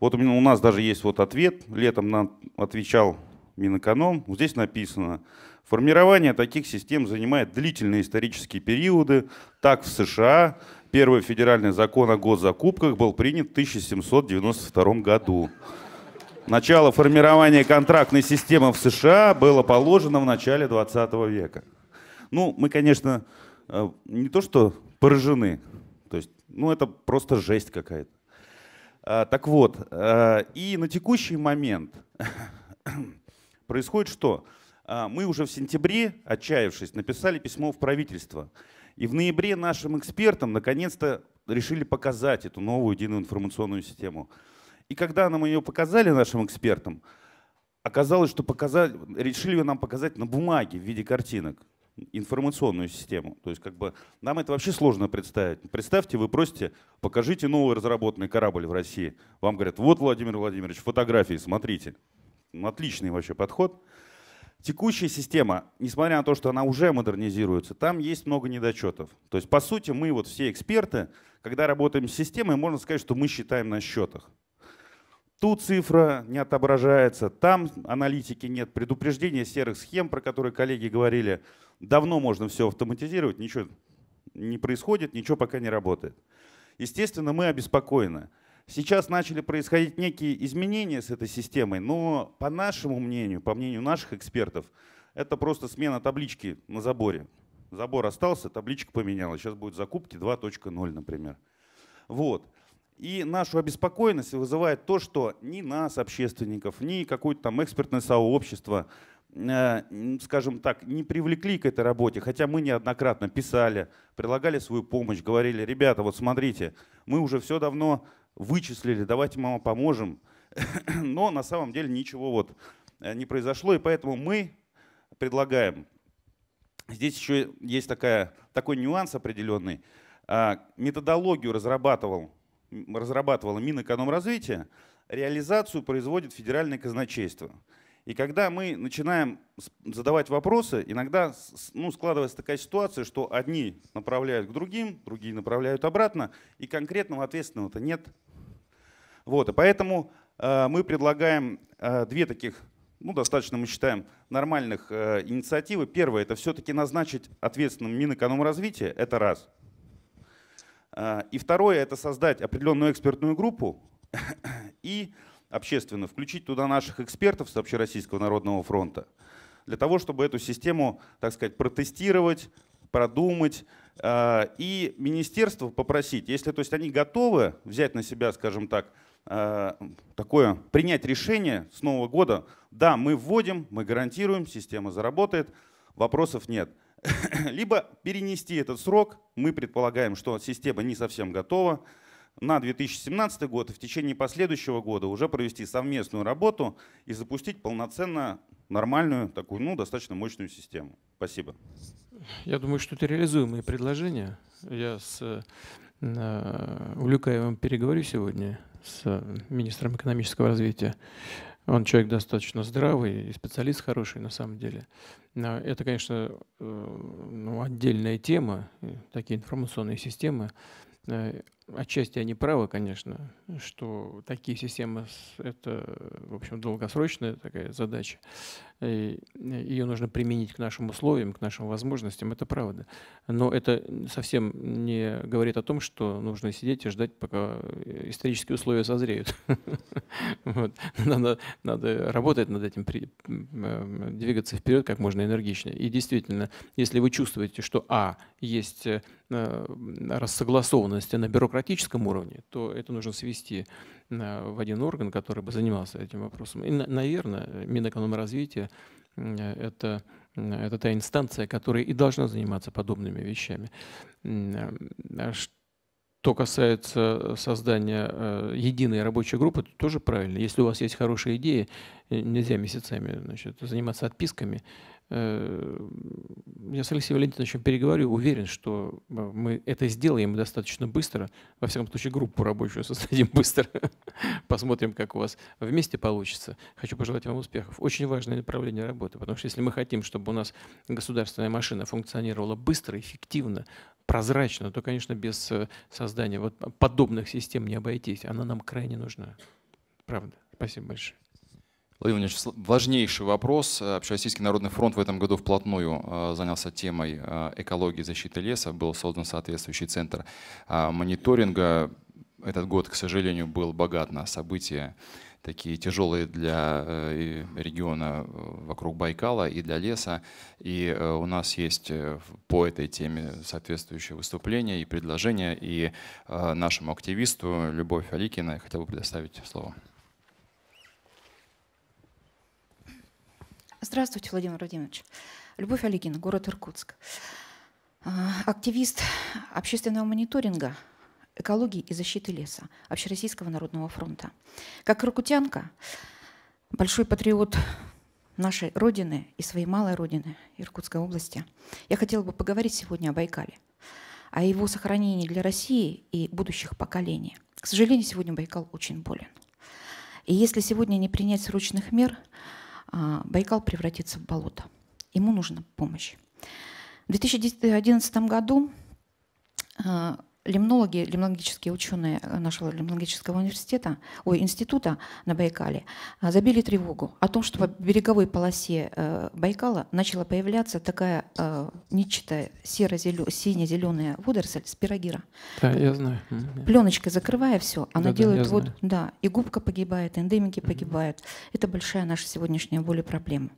S12: Вот у нас даже есть вот ответ, летом нам отвечал Минэконом. здесь написано, Формирование таких систем занимает длительные исторические периоды. Так в США первый федеральный закон о госзакупках был принят в 1792 году. Начало формирования контрактной системы в США было положено в начале 20 века. Ну, мы, конечно, э, не то что поражены, то есть, ну, это просто жесть какая-то. А, так вот, э, и на текущий момент происходит что? А, мы уже в сентябре, отчаявшись, написали письмо в правительство. И в ноябре нашим экспертам наконец-то решили показать эту новую единую информационную систему. И когда нам ее показали нашим экспертам, оказалось, что показали, решили нам показать на бумаге в виде картинок информационную систему. То есть как бы нам это вообще сложно представить. Представьте, вы просите, покажите новый разработанный корабль в России. Вам говорят, вот, Владимир Владимирович, фотографии, смотрите. Отличный вообще подход. Текущая система, несмотря на то, что она уже модернизируется, там есть много недочетов. То есть, по сути, мы вот все эксперты, когда работаем с системой, можно сказать, что мы считаем на счетах. Тут цифра не отображается, там аналитики нет, предупреждения серых схем, про которые коллеги говорили. Давно можно все автоматизировать, ничего не происходит, ничего пока не работает. Естественно, мы обеспокоены. Сейчас начали происходить некие изменения с этой системой, но по нашему мнению, по мнению наших экспертов, это просто смена таблички на заборе. Забор остался, табличка поменялась. Сейчас будет закупки 2.0, например. Вот. И нашу обеспокоенность вызывает то, что ни нас, общественников, ни какое-то там экспертное сообщество, э, скажем так, не привлекли к этой работе, хотя мы неоднократно писали, предлагали свою помощь, говорили, ребята, вот смотрите, мы уже все давно вычислили, давайте мама поможем. Но на самом деле ничего вот э, не произошло, и поэтому мы предлагаем. Здесь еще есть такая, такой нюанс определенный. А, методологию разрабатывал, разрабатывала Минэкономразвития, реализацию производит федеральное казначейство. И когда мы начинаем задавать вопросы, иногда ну, складывается такая ситуация, что одни направляют к другим, другие направляют обратно, и конкретного ответственного-то нет. Вот, и поэтому э, мы предлагаем э, две таких, ну, достаточно, мы считаем, нормальных э, инициативы. Первое, это все-таки назначить ответственным Минэкономразвития, это раз. Э, и второе, это создать определенную экспертную группу и общественно включить туда наших экспертов с Общероссийского народного фронта для того, чтобы эту систему, так сказать, протестировать, продумать, э, и министерство попросить, если то есть они готовы взять на себя, скажем так, Э, такое принять решение с Нового года. Да, мы вводим, мы гарантируем, система заработает, вопросов нет. Либо перенести этот срок, мы предполагаем, что система не совсем готова, на 2017 год и в течение последующего года уже провести совместную работу и запустить полноценно нормальную, такую, ну, достаточно мощную систему. Спасибо.
S1: Я думаю, что это реализуемые предложения. Я с э, Улюкаевым переговорю сегодня с э, министром экономического развития. Он человек достаточно здравый и специалист хороший на самом деле. Но это, конечно, э, ну, отдельная тема, такие информационные системы. Э, Отчасти они правы, конечно, что такие системы — это, в общем, долгосрочная такая задача. И ее нужно применить к нашим условиям, к нашим возможностям, это правда. Но это совсем не говорит о том, что нужно сидеть и ждать, пока исторические условия созреют. Надо работать над этим, двигаться вперед как можно энергичнее. И действительно, если вы чувствуете, что а, есть э, рассогласованность на бюрократии, бюрократическом уровне, то это нужно свести э, в один орган, который бы занимался этим вопросом. И, наверное, Минэкономразвитие – э, это э, это та инстанция, которая и должна заниматься подобными вещами. Что а касается создания единой рабочей группы, то тоже правильно. Если у вас есть хорошие идеи, нельзя месяцами значит, заниматься отписками Э, я с Алексеем Валентиновичем переговорю, уверен, что э, мы это сделаем достаточно быстро. Во всяком случае, группу рабочую создадим быстро. Посмотрим, как у вас вместе получится. Хочу пожелать вам успехов. Очень важное направление работы, потому что если мы хотим, чтобы у нас государственная машина функционировала быстро, эффективно, прозрачно, то, конечно, без э, создания вот подобных систем не обойтись. Она нам крайне нужна. Правда. Спасибо большое.
S3: Владимир Владимирович, важнейший вопрос. Общероссийский народный фронт в этом году вплотную э, занялся темой э, экологии защиты леса. Был создан соответствующий центр э, мониторинга. Этот год, к сожалению, был богат на события такие тяжелые для региона вокруг Байкала и для леса. И у нас есть по этой теме соответствующие выступления и предложения. И нашему активисту Любовь Аликина я хотел бы предоставить слово.
S13: Здравствуйте, Владимир Владимирович. Любовь Олегина, город Иркутск. А, активист общественного мониторинга экологии и защиты леса Общероссийского народного фронта. Как иркутянка, большой патриот нашей Родины и своей малой Родины, Иркутской области, я хотела бы поговорить сегодня о Байкале, о его сохранении для России и будущих поколений. К сожалению, сегодня Байкал очень болен. И если сегодня не принять срочных мер, а, Байкал превратится в болото. Ему нужна помощь. В 2011 году а, лимнологи, лимнологические ученые нашего лимнологического университета, ой, института на Байкале а, забили тревогу о том, что в береговой полосе э, Байкала начала появляться такая э, нечитая серо-сине-зеленая водоросль спирогира. Да, я знаю. Пленочкой закрывая все, она да, делает да, воду. Знаю. Да, и губка погибает, эндемики mm-hmm. погибают. Это большая наша сегодняшняя более проблема.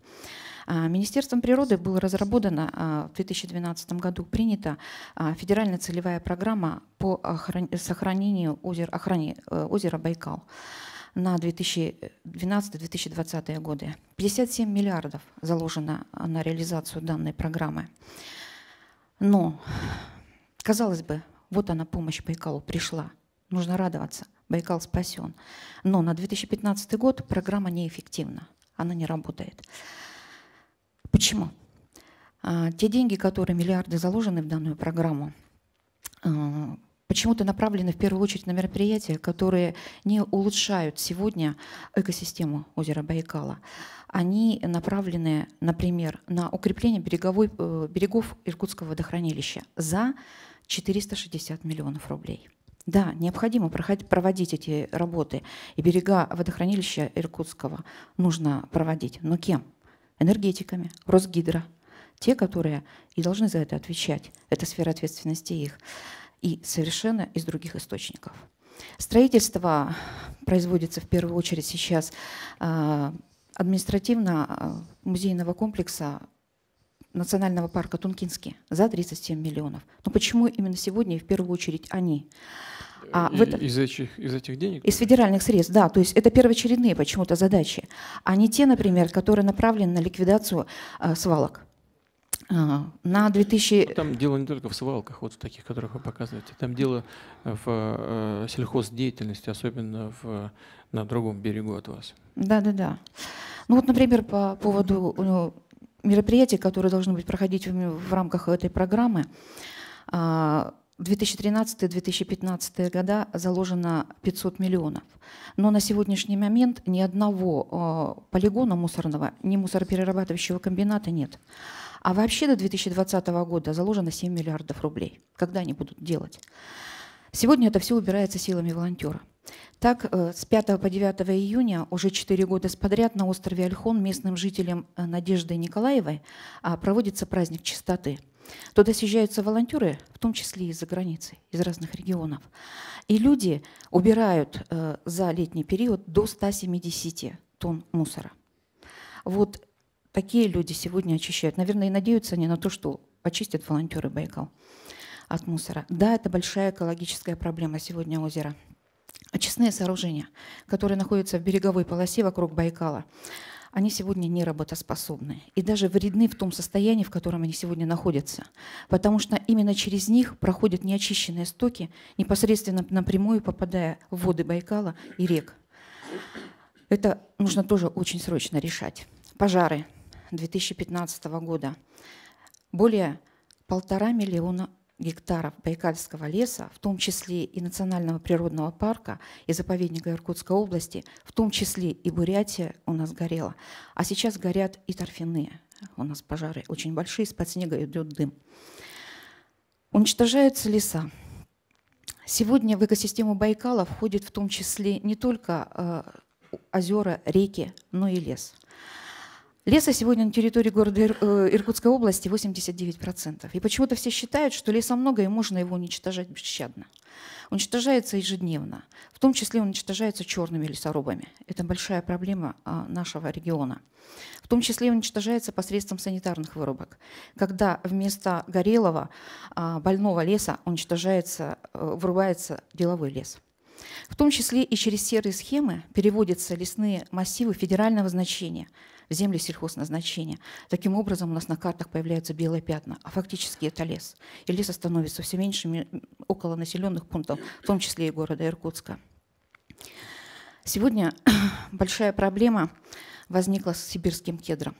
S13: А, Министерством природы было разработана в 2012 году, принята а, федеральная целевая программа по сохранению озер, охране э, озера Байкал на 2012-2020 годы. 57 миллиардов заложено на реализацию данной программы. Но, казалось бы, вот она помощь Байкалу пришла. Нужно радоваться, Байкал спасен. Но на 2015 год программа неэффективна, она не работает. Почему? А, те деньги, которые миллиарды заложены в данную программу, а, почему-то направлены в первую очередь на мероприятия, которые не улучшают сегодня экосистему озера Байкала. Они направлены, например, на укрепление береговой, э, берегов Иркутского водохранилища за 460 миллионов рублей. Да, необходимо проводить эти работы, и берега водохранилища Иркутского нужно проводить. Но кем? энергетиками, Росгидро, те, которые и должны за это отвечать. Это сфера ответственности их. И совершенно из других источников. Строительство производится в первую очередь сейчас а, административно-музейного а, комплекса национального парка Тункинский за 37 миллионов. Но почему именно сегодня и в первую очередь они? А и, в этом... из,
S1: этих, из этих денег? Из
S13: федеральных средств, да. То есть это первоочередные почему-то задачи, а не те, например, которые направлены на ликвидацию э, свалок. А, на 2000...
S1: Ну, там дело не только в свалках, вот в таких, которых вы показываете. Там дело в э, сельхоздеятельности, особенно в, на другом берегу от вас.
S13: Да, да, да. Ну вот, например, по поводу э, мероприятий, которые должны быть проходить в, в рамках этой программы, э, в 2013-2015 года заложено 500 миллионов. Но на сегодняшний момент ни одного э, полигона мусорного, ни мусороперерабатывающего комбината нет. А вообще до 2020 года заложено 7 миллиардов рублей. Когда они будут делать? Сегодня это все убирается силами волонтера. Так, э, с 5 по 9 июня уже 4 года подряд на острове Альхон местным жителям э, Надежды Николаевой а, проводится праздник чистоты – Туда съезжаются волонтеры, в том числе из-за границы, из разных регионов. И люди убирают э, за летний период до 170 тонн мусора. Вот такие люди сегодня очищают. Наверное, и надеются они на то, что очистят волонтеры Байкал от мусора. Да, это большая экологическая проблема сегодня озера. Очистные сооружения, которые находятся в береговой полосе вокруг Байкала, они сегодня не работоспособны и даже вредны в том состоянии, в котором они сегодня находятся, потому что именно через них проходят неочищенные стоки, непосредственно напрямую попадая в воды Байкала и рек. Это нужно тоже очень срочно решать. Пожары 2015 года. Более полтора миллиона гектаров Байкальского леса, в том числе и Национального природного парка и заповедника Иркутской области, в том числе и Бурятия у нас горела. А сейчас горят и торфяные. У нас пожары очень большие, из-под снега идет дым. Уничтожаются леса. Сегодня в экосистему Байкала входит в том числе не только э, озера, реки, но и лес – Леса сегодня на территории города Ир, э, Иркутской области 89%. И почему-то все считают, что леса много и можно его уничтожать бесщадно. Уничтожается ежедневно. В том числе уничтожается черными лесорубами. Это большая проблема э, нашего региона. В том числе уничтожается посредством санитарных вырубок. Когда вместо горелого, э, больного леса уничтожается, э, вырубается деловой лес. В том числе и через серые схемы переводятся лесные массивы федерального значения – в земли сельхозназначения. Таким образом, у нас на картах появляются белые пятна, а фактически это лес. И леса становится все меньше около населенных пунктов, в том числе и города Иркутска. Сегодня большая проблема возникла с сибирским кедром.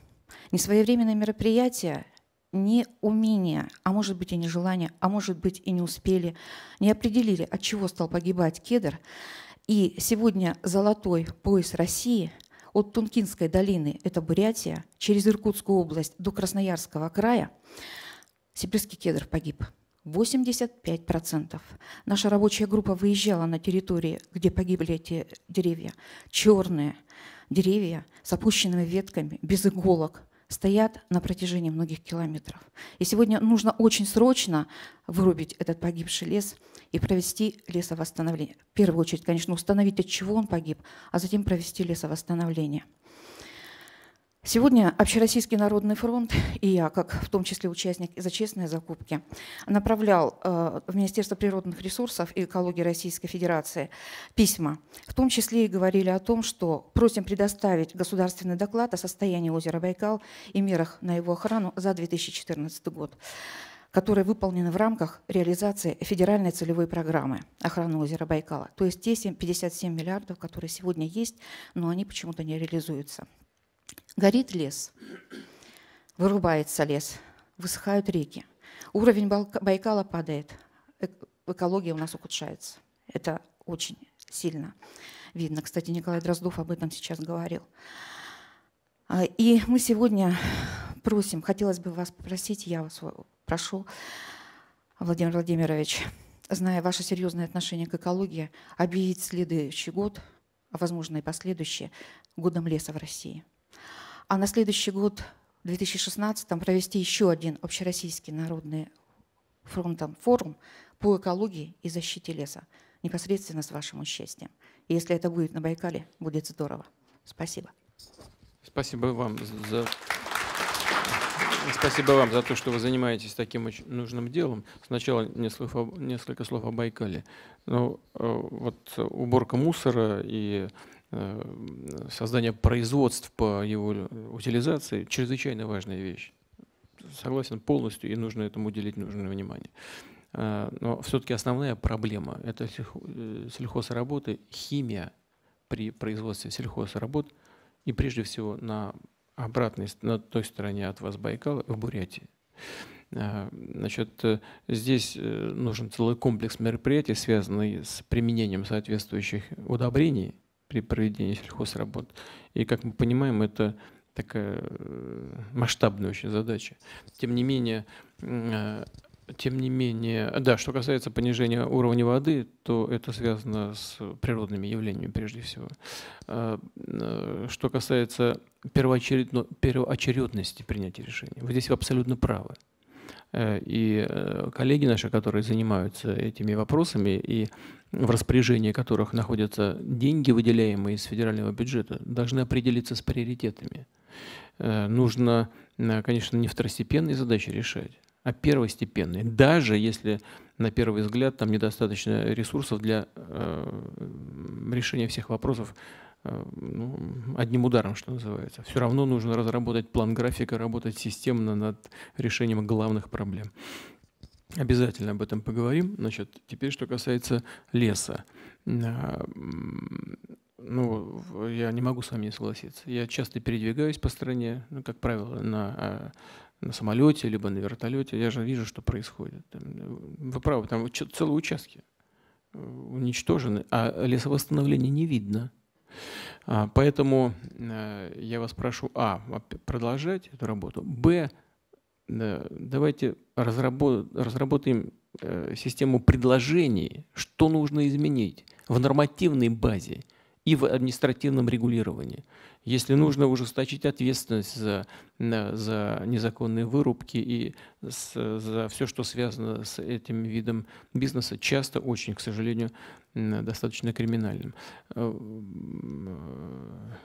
S13: Несвоевременные мероприятие, не умение, а может быть и нежелание, а может быть и не успели, не определили, от чего стал погибать кедр. И сегодня золотой пояс России – от Тункинской долины, это Бурятия, через Иркутскую область до Красноярского края, сибирский кедр погиб. 85%. Наша рабочая группа выезжала на территории, где погибли эти деревья. Черные деревья с опущенными ветками, без иголок, стоят на протяжении многих километров. И сегодня нужно очень срочно вырубить этот погибший лес и провести лесовосстановление. В первую очередь, конечно, установить, от чего он погиб, а затем провести лесовосстановление – Сегодня Общероссийский народный фронт и я, как в том числе участник за честные закупки, направлял э, в Министерство природных ресурсов и экологии Российской Федерации письма. В том числе и говорили о том, что просим предоставить государственный доклад о состоянии озера Байкал и мерах на его охрану за 2014 год которые выполнены в рамках реализации федеральной целевой программы охраны озера Байкала. То есть те 57 миллиардов, которые сегодня есть, но они почему-то не реализуются. Горит лес, вырубается лес, высыхают реки. Уровень Байкала падает, экология у нас ухудшается. Это очень сильно видно. Кстати, Николай Дроздов об этом сейчас говорил. А, и мы сегодня просим, хотелось бы вас попросить, я вас прошу, Владимир Владимирович, зная ваше серьезное отношение к экологии, объявить следующий год, а возможно и последующие, годом леса в России – а на следующий год, в 2016, провести еще один общероссийский народный фронтом форум по экологии и защите леса непосредственно с вашим участием. И если это будет на Байкале, будет здорово. Спасибо.
S1: Спасибо вам за... Спасибо вам за то, что вы занимаетесь таким очень нужным делом. Сначала несколько, несколько слов о Байкале. Ну, э, вот уборка мусора и Э, создание производств по его утилизации – чрезвычайно важная вещь. Согласен полностью, и нужно этому уделить нужное внимание. Э, но все-таки основная проблема – это э, сельхозработы, химия при производстве сельхозработ и прежде всего на обратной, на той стороне от вас Байкала, в Бурятии. Значит, здесь нужен целый комплекс мероприятий, связанный с применением соответствующих удобрений – при проведении сельхозработ. И, как мы понимаем, это такая э, масштабная очень задача. Тем не менее, э, тем не менее, да, что касается понижения уровня воды, то это связано с природными явлениями прежде всего. Э, что касается первоочередности принятия решения вы здесь абсолютно правы. Э, и э, коллеги наши, которые занимаются этими вопросами, и в распоряжении которых находятся деньги, выделяемые из федерального бюджета, должны определиться с приоритетами. Э, нужно, конечно, не второстепенные задачи решать, а первостепенные. Даже если на первый взгляд там недостаточно ресурсов для решения всех вопросов Э, ну, одним ударом, что называется. Все равно нужно разработать план графика, работать системно над решением главных проблем. Обязательно об этом поговорим. Значит, теперь, что касается леса. Э, ну, я не могу с вами не согласиться. Я часто передвигаюсь по стране, ну, как правило, на э, на самолете, либо на вертолете, я же вижу, что происходит. Вы правы, там целые участки уничтожены, а лесовосстановления не видно. А, поэтому э, я вас прошу, а, продолжать эту работу, б, давайте разработаем э, систему предложений, что нужно изменить в нормативной базе и в административном регулировании. Если нужно ужесточить ответственность за, за незаконные вырубки и с, за все, что связано с этим видом бизнеса, часто очень, к сожалению, Э, достаточно криминальным. Э,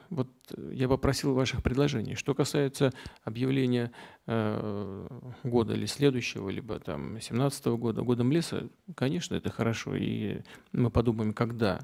S1: вот я попросил ваших предложений. Что касается объявления э, года или следующего, либо там 17 года, годом леса, конечно, это хорошо, и мы подумаем, когда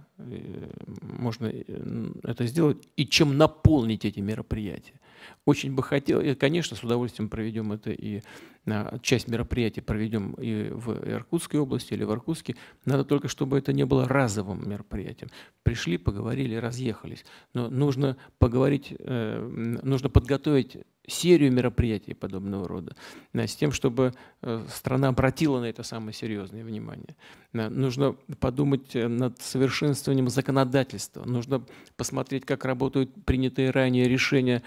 S1: можно это сделать и чем наполнить эти мероприятия. Очень бы хотел, и, конечно, с удовольствием проведем это и а, часть мероприятий проведем и в Иркутской области или в Иркутске. Надо только, чтобы это не было разовым мероприятием. Пришли, поговорили, разъехались. Но нужно поговорить, э, нужно подготовить серию мероприятий подобного рода, э, с тем, чтобы э, страна обратила на это самое серьезное внимание. Э, нужно подумать над совершенствованием законодательства, нужно посмотреть, как работают принятые ранее решения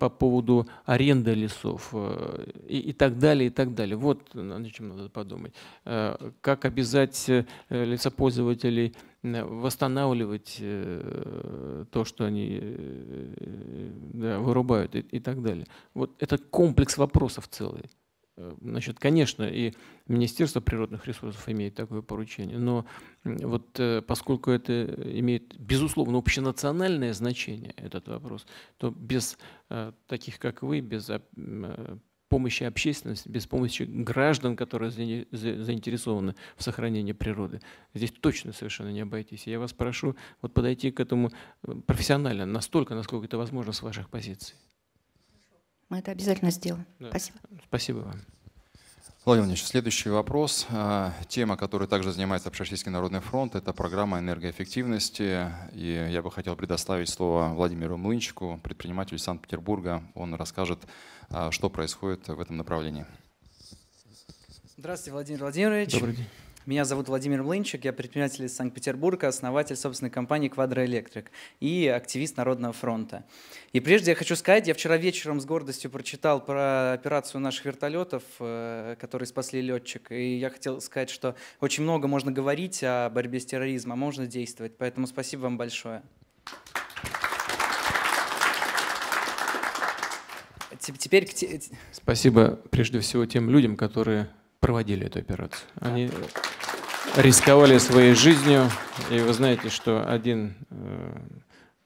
S1: по поводу аренды лесов и, и так далее, и так далее. Вот над чем надо подумать. Как обязать лесопользователей восстанавливать э, то, что они э, да, вырубают и, и так далее. Вот это комплекс вопросов целый. Значит, э, конечно, и Министерство природных ресурсов имеет такое поручение, но вот поскольку это имеет, безусловно, общенациональное значение, этот вопрос, то без таких, как вы, без а, помощи общественности, без помощи граждан, которые заинтересованы в сохранении природы. Здесь точно совершенно не обойтись. Я вас прошу вот подойти к этому э, профессионально, настолько, насколько это возможно с ваших позиций.
S13: Мы это обязательно сделаем. Да. Спасибо.
S1: Спасибо вам.
S3: Владимир Владимирович, следующий вопрос. А, тема, которой также занимается Общероссийский народный фронт, это программа энергоэффективности. И я бы хотел предоставить слово Владимиру Млынчику, предпринимателю Санкт-Петербурга. Он расскажет, а, что происходит в этом направлении.
S10: Здравствуйте, Владимир Владимирович. Добрый день. Меня зовут Владимир Млынчик, я предприниматель из Санкт-Петербурга, основатель собственной компании «Квадроэлектрик» и активист Народного фронта. И прежде я хочу сказать, я вчера вечером с гордостью прочитал про операцию наших вертолетов, э, которые спасли летчик, и я хотел сказать, что очень много можно говорить о борьбе с терроризмом, а можно действовать, поэтому спасибо вам большое. Теперь...
S1: Спасибо прежде всего тем людям, которые проводили эту операцию. Они
S14: рисковали своей
S1: жизнью. И вы знаете, что один э,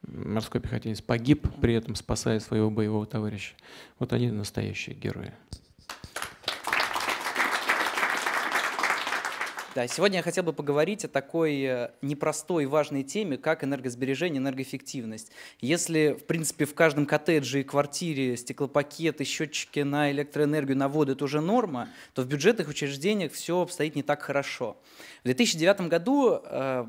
S1: морской пехотинец погиб, при этом спасая своего боевого товарища. Вот они настоящие герои.
S10: Да, сегодня я хотел бы поговорить о такой э, непростой и важной теме, как энергосбережение, энергоэффективность. Если, в принципе, в каждом коттедже и квартире стеклопакеты, счетчики на электроэнергию, на воду – это уже норма, то в бюджетных учреждениях все обстоит не так хорошо. В 2009 году э,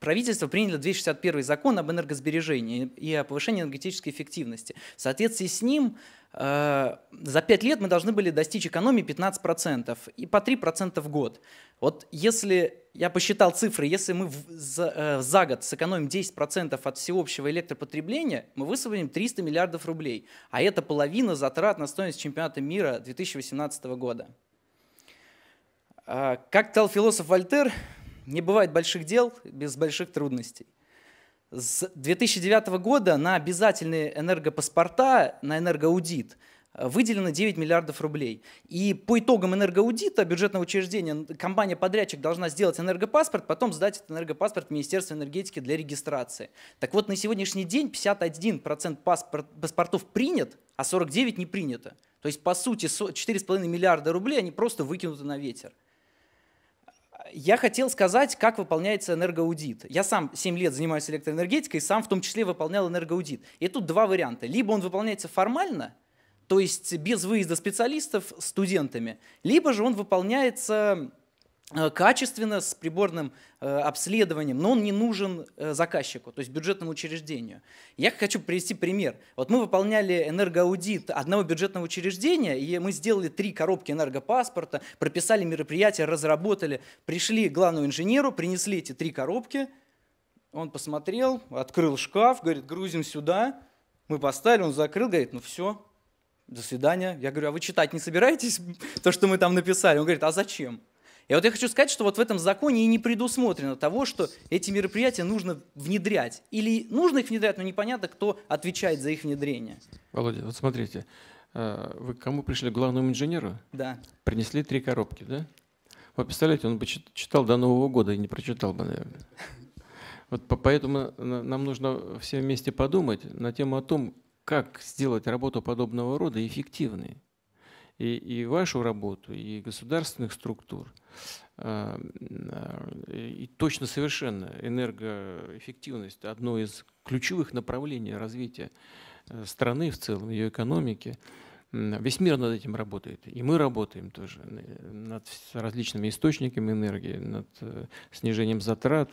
S10: правительство приняло 261 закон об энергосбережении и о повышении энергетической эффективности. В соответствии с ним Э, за 5 лет мы должны были достичь экономии 15% и по 3% в год. Вот если я посчитал цифры, если мы за, э, за год сэкономим 10% от всеобщего электропотребления, мы высвободим 300 миллиардов рублей. А это половина затрат на стоимость чемпионата мира 2018 года. Э, как сказал философ Вольтер, не бывает больших дел без больших трудностей. С 2009 года на обязательные энергопаспорта, на энергоаудит э, выделено 9 миллиардов рублей. И по итогам энергоаудита бюджетного учреждения компания-подрядчик должна сделать энергопаспорт, потом сдать этот энергопаспорт в Министерство энергетики для регистрации. Так вот, на сегодняшний день 51% паспорт, паспортов принят, а 49% не принято. То есть, по сути, 4,5 миллиарда рублей они просто выкинуты на ветер я хотел сказать, как выполняется энергоаудит. Я сам 7 лет занимаюсь электроэнергетикой, сам в том числе выполнял энергоаудит. И тут два варианта. Либо он выполняется формально, то есть без выезда специалистов студентами, либо же он выполняется Э, качественно, с приборным э, обследованием, но он не нужен э, заказчику, то есть бюджетному учреждению. Я хочу привести пример. Вот мы выполняли энергоаудит одного бюджетного учреждения, и мы сделали три коробки энергопаспорта, прописали мероприятия, разработали, пришли к главному инженеру, принесли эти три коробки, он посмотрел, открыл шкаф, говорит, грузим сюда, мы поставили, он закрыл, говорит, ну все, до свидания. Я говорю, а вы читать не собираетесь то, что мы там написали? Он говорит, а зачем? И вот я хочу сказать, что вот в этом законе и не предусмотрено того, что эти мероприятия нужно внедрять. Или нужно их внедрять, но непонятно, кто отвечает за их внедрение.
S1: Володя, вот смотрите, э, вы к кому пришли? К главному инженеру? Да. Принесли три коробки, да? Вот представляете, он бы читал до Нового года и не прочитал бы, наверное. Вот поэтому нам нужно все вместе подумать на тему о том, как сделать работу подобного рода эффективной и, и вашу работу, и государственных структур. Э, э, и точно совершенно энергоэффективность – одно из ключевых направлений развития э, страны в целом, ее экономики. Весь мир над этим работает, и мы работаем тоже над различными источниками энергии, над снижением затрат,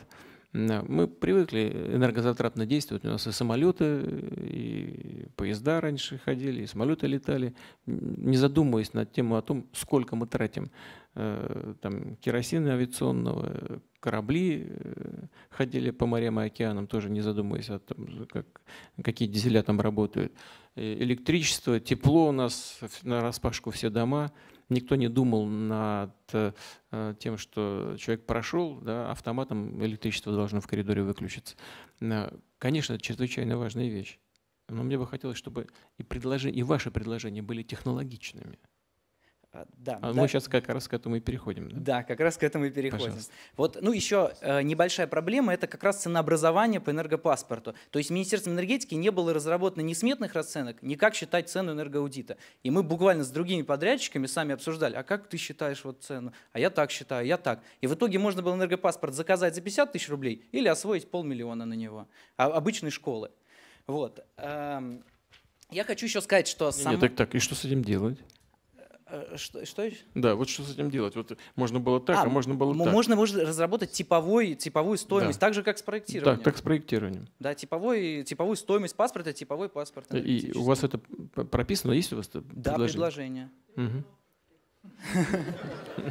S1: мы привыкли энергозатратно действовать. У нас и самолеты, и поезда раньше ходили, и самолеты летали, не задумываясь над тему о том, сколько мы тратим э, там, керосина авиационного, корабли э, ходили по морям и океанам, тоже не задумываясь о том, как, какие дизеля там работают. Э, электричество, тепло у нас на распашку все дома – никто не думал над э, тем, что человек прошел, да, автоматом электричество должно в коридоре выключиться. Э, конечно, это чрезвычайно важная вещь. Но мне бы хотелось, чтобы и, предложения, и ваши предложения были технологичными –
S10: а, да, а да. мы
S1: сейчас как раз к этому и переходим. Да,
S10: да как раз к этому и переходим. Пожалуйста. Вот, ну еще э, небольшая проблема – это как раз ценообразование по энергопаспорту. То есть Министерством энергетики не было разработано ни сметных расценок, ни как считать цену энергоаудита. И мы буквально с другими подрядчиками сами обсуждали, а как ты считаешь вот цену? А я так считаю, а я так. И в итоге можно было энергопаспорт заказать за 50 тысяч рублей или освоить полмиллиона на него. А, обычной школы. Вот. Эм, я хочу еще сказать, что... Сам... Нет, так,
S1: так, и что с этим делать?
S10: Э, что, что
S1: Да, вот что с этим делать? Вот можно было так, а, а можно было так. Можно,
S10: можно разработать типовой, типовую стоимость, да. так же, как с проектированием. Так как с проектированием. Да, типовой, типовую стоимость паспорта, типовой паспорт.
S1: И у вас это прописано, есть у вас это да, предложение? Да, предложение.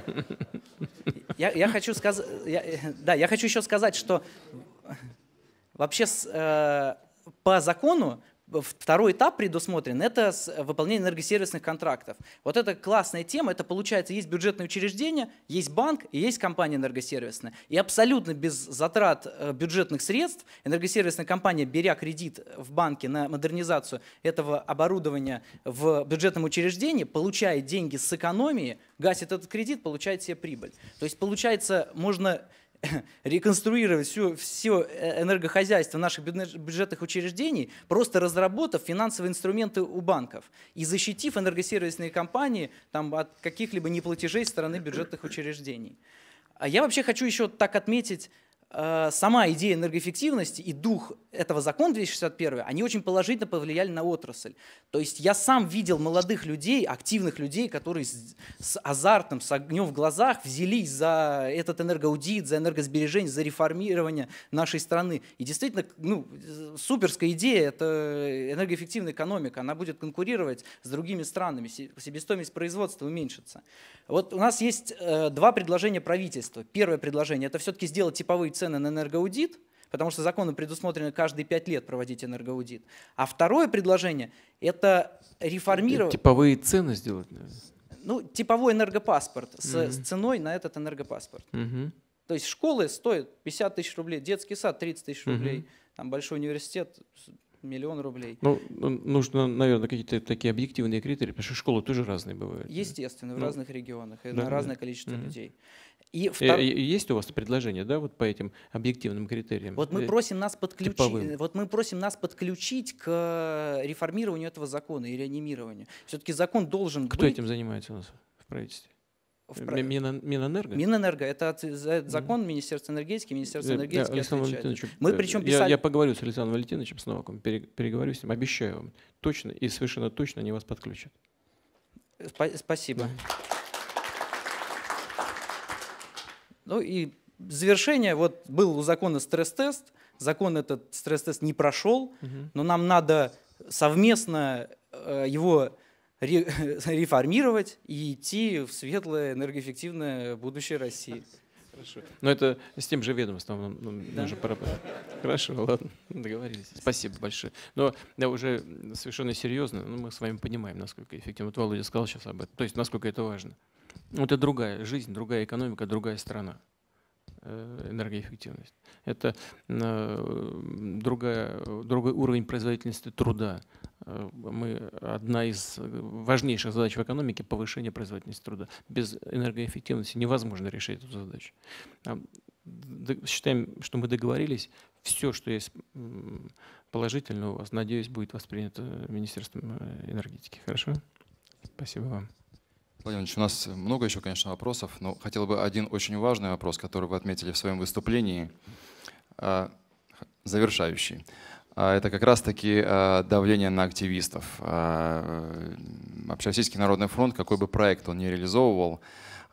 S10: Угу. я, я хочу сказать, да, я хочу еще сказать, что вообще с, э, по закону Второй этап предусмотрен – это э, выполнение энергосервисных контрактов. Вот это классная тема. Это, получается, есть бюджетное учреждение, есть банк и есть компания энергосервисная. И абсолютно без затрат э, бюджетных средств энергосервисная компания, беря кредит в банке на модернизацию этого оборудования в бюджетном учреждении, получает деньги с экономии, гасит этот кредит, получает себе прибыль. То есть, получается, можно реконструировать все, все э, энергохозяйство наших бюджетных учреждений, просто разработав финансовые инструменты у банков и защитив энергосервисные компании там, от каких-либо неплатежей стороны бюджетных учреждений. А Я вообще хочу еще так отметить Э, сама идея энергоэффективности и дух этого закона 261, они очень положительно повлияли на отрасль. То есть я сам видел молодых людей, активных людей, которые с, с азартом, с огнем в глазах взялись за этот энергоаудит, за энергосбережение, за реформирование нашей страны. И действительно, ну, суперская идея, это энергоэффективная экономика, она будет конкурировать с другими странами, себестоимость производства уменьшится. Вот у нас есть э, два предложения правительства. Первое предложение – это все-таки сделать типовые цены на энергоаудит, потому что законы предусмотрены каждые пять лет проводить энергоаудит. А второе предложение – это реформировать… Э,
S1: типовые цены сделать, наверное.
S10: Ну, типовой энергопаспорт с, mm с ценой на этот энергопаспорт. mm То есть школы стоят 50 тысяч рублей, детский сад 30 тысяч рублей, там большой университет миллион рублей. Ну,
S1: ну, нужно, наверное, какие-то такие объективные критерии, потому что школы тоже разные бывают.
S10: Естественно, да? в ну, разных регионах и да, на разное да. количество угу. людей. И э, втор... Э,
S1: есть у вас предложение, да, вот по этим объективным критериям? Вот мы э, просим нас подключить,
S10: вот мы просим нас подключить к реформированию этого закона и реанимированию. Все-таки закон должен Кто быть...
S1: этим занимается у нас в правительстве? В...
S10: Минэнерго? Минэнерго. Это закон mm-hmm. Министерства энергетики, Министерство э, энергетики да, отвечает. Мы э, причем писали... я, я
S1: поговорю с Александром Валентиновичем Сноваком, переговорю с ним, обещаю вам. Точно и совершенно точно они вас подключат.
S10: Спа- спасибо. Ну и завершение. Вот был у закона стресс-тест. Закон этот стресс-тест не прошел, угу. но нам надо совместно э, его реформировать и идти в светлое, энергоэффективное будущее России. Хорошо.
S1: Но это с тем же ведомством нам, ну, нам ну, да. поработать. Хорошо, ладно, договорились. Спасибо большое. Но я уже совершенно серьезно, ну, мы с вами понимаем, насколько эффективно. Вот Володя сказал сейчас об этом. То есть, насколько это важно. Вот это другая жизнь, другая экономика, другая страна. Э, энергоэффективность. Это э, другая, другой уровень производительности труда. Э, мы, одна из важнейших задач в экономике – повышение производительности труда. Без энергоэффективности невозможно решить эту задачу. Считаем, что мы договорились. Все, что есть положительно у вас, надеюсь, будет воспринято Министерством энергетики.
S3: Хорошо? Спасибо вам. Владимир у нас много еще, конечно, вопросов, но хотел бы один очень важный вопрос, который вы отметили в своем выступлении, а, завершающий. А, это как раз-таки а, давление на активистов. Э, Общероссийский народный фронт, какой бы проект он ни реализовывал,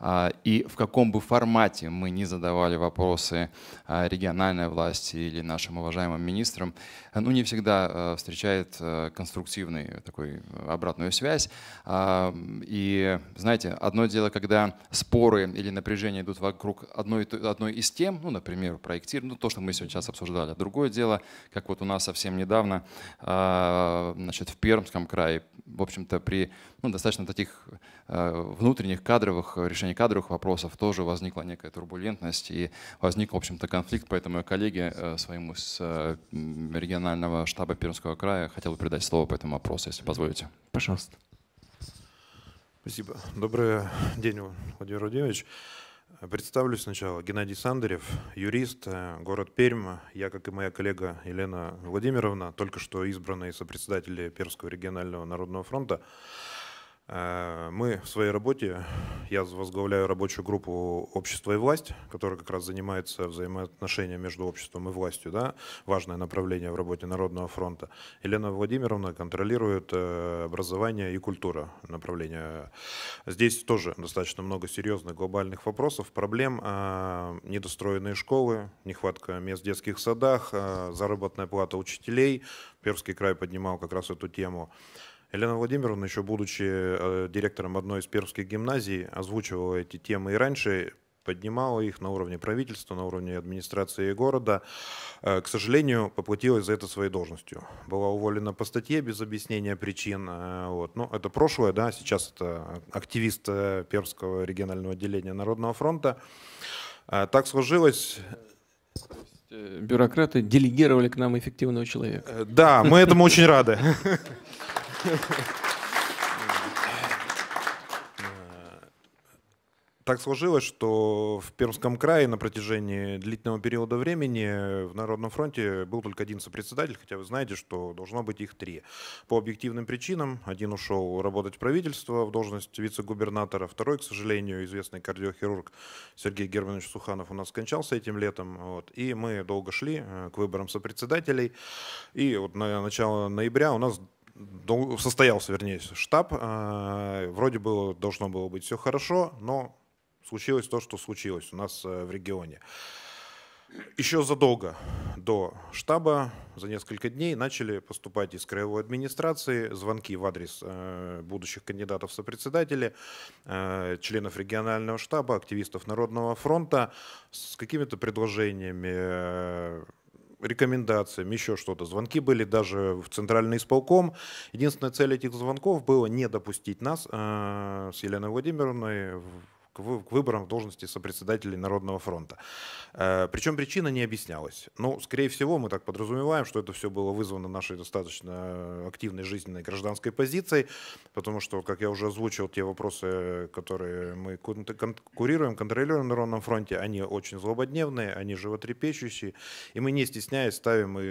S3: а, и в каком бы формате мы ни задавали вопросы а, региональной власти или нашим уважаемым министрам, ну не всегда э, встречает э, конструктивный такой э, обратную связь. А, и знаете, одно дело, когда споры или напряжение идут вокруг одной, одной из тем, ну, например, проектирование, ну, то, что мы сегодня сейчас обсуждали. Другое дело, как вот у нас совсем недавно значит, в Пермском крае, в общем-то, при ну, достаточно таких внутренних кадровых решениях решения кадровых вопросов тоже возникла некая турбулентность и возник, в общем-то, конфликт. Поэтому я коллеге э, своему с э, регионального штаба Пермского края хотел бы передать слово по этому вопросу, если позволите. Пожалуйста.
S14: Спасибо. Добрый день, Владимир Владимирович. Представлю сначала. Геннадий Сандарев, юрист, э, город Пермь. Я, как и моя коллега Елена Владимировна, только что избранные сопредседатель Пермского регионального народного фронта. Э, мы в своей работе, я возглавляю рабочую группу «Общество и власть», которая как раз занимается взаимоотношениями между обществом и властью, да, важное направление в работе Народного фронта. Елена Владимировна контролирует э, образование и культура направления. Здесь тоже достаточно много серьезных глобальных вопросов, проблем, э, недостроенные школы, нехватка мест в детских садах, заработная плата учителей. Пермский край поднимал как раз эту тему. Елена Владимировна, еще будучи э, директором одной из пермских гимназий, озвучивала эти темы и раньше, поднимала их на уровне правительства, на уровне администрации города. Э, к сожалению, поплатилась за это своей должностью. Была уволена по статье без объяснения причин. Э, вот. Но ну, это прошлое, да, сейчас это активист э, Пермского регионального отделения Народного фронта. Так сложилось... Бюрократы делегировали к нам эффективного человека. Да, мы этому очень рады. так сложилось, что в Пермском крае на протяжении длительного периода времени в Народном фронте был только один сопредседатель, хотя вы знаете, что должно быть их три. По объективным причинам один ушел работать в правительство в должность вице-губернатора, второй, к сожалению, известный кардиохирург Сергей Германович Суханов у нас скончался этим летом, вот, и мы долго шли э, к выборам сопредседателей, и вот на начало ноября у нас состоялся, вернее, штаб. Э, вроде было должно было быть все хорошо, но случилось то, что случилось у нас э, в регионе. Еще задолго до штаба, за несколько дней, начали поступать из краевой администрации звонки в адрес э, будущих кандидатов сопредседателей, членов регионального штаба, активистов Народного фронта с какими-то предложениями рекомендациями, еще что-то. Звонки были даже в центральный исполком. Единственная цель этих звонков была не допустить нас э, с Еленой Владимировной к выборам в должности сопредседателей Народного фронта. Э, Причем причина не объяснялась. Ну, скорее всего, мы так подразумеваем, что это все было вызвано нашей достаточно э, активной жизненной гражданской позицией, потому что, как я уже озвучил, те вопросы, которые мы конкурируем, контролируем на Народном фронте, они очень злободневные, они животрепещущие, и мы, не стесняясь, ставим и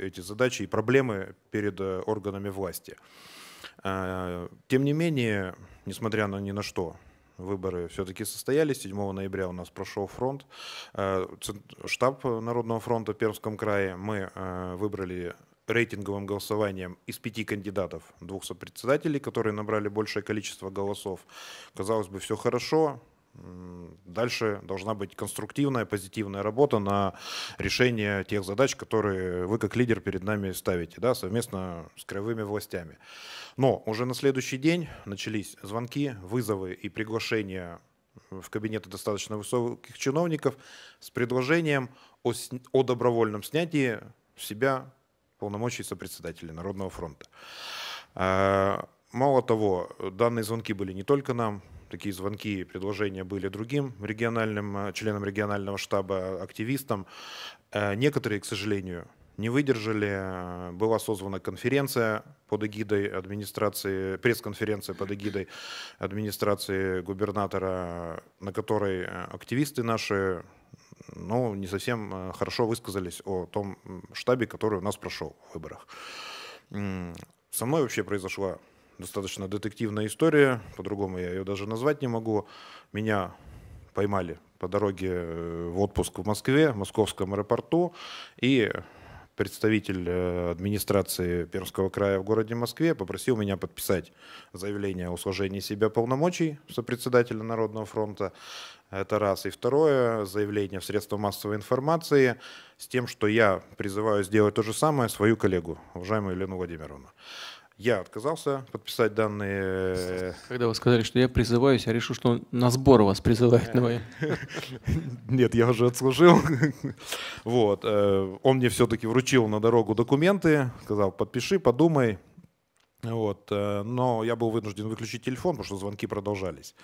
S14: эти задачи и проблемы перед э, органами власти. Тем не менее, несмотря на ни на что, выборы все-таки состоялись. 7 ноября у нас прошел фронт. Э, штаб Народного фронта в Пермском крае мы э, выбрали рейтинговым голосованием из пяти кандидатов, двух сопредседателей, которые набрали большее количество голосов. Казалось бы, все хорошо, Дальше должна быть конструктивная, позитивная работа на решение тех задач, которые вы как лидер перед нами ставите, да, совместно с краевыми властями. Но уже на следующий день начались звонки, вызовы и приглашения в кабинеты достаточно высоких чиновников с предложением о, о добровольном снятии в себя полномочий сопредседателя Народного фронта. А, мало того, данные звонки были не только нам, такие звонки и предложения были другим региональным, э, членам регионального штаба, активистам. Э, некоторые, к сожалению, не выдержали. Э, была созвана конференция под эгидой администрации, пресс-конференция под эгидой администрации губернатора, на которой активисты наши ну, не совсем хорошо высказались о том штабе, который у нас прошел в выборах. Со мной вообще произошла достаточно детективная история, по-другому я ее даже назвать не могу. Меня поймали по дороге э, в отпуск в Москве, в московском аэропорту, и представитель э, администрации Пермского края в городе Москве попросил меня подписать заявление о сложении себя полномочий сопредседателя Народного фронта. Это раз. И второе, заявление в средства массовой информации с тем, что я призываю сделать то же самое свою коллегу, уважаемую Елену Владимировну. Я отказался подписать данные. Э,
S1: Когда вы сказали, что я призываюсь, я решил, что на
S14: сбор вас призывает. Но Нет, я уже отслужил. Вот. Э, он мне все-таки вручил на дорогу документы, сказал, подпиши, подумай. Вот. Э, но я был вынужден выключить телефон, потому что звонки продолжались.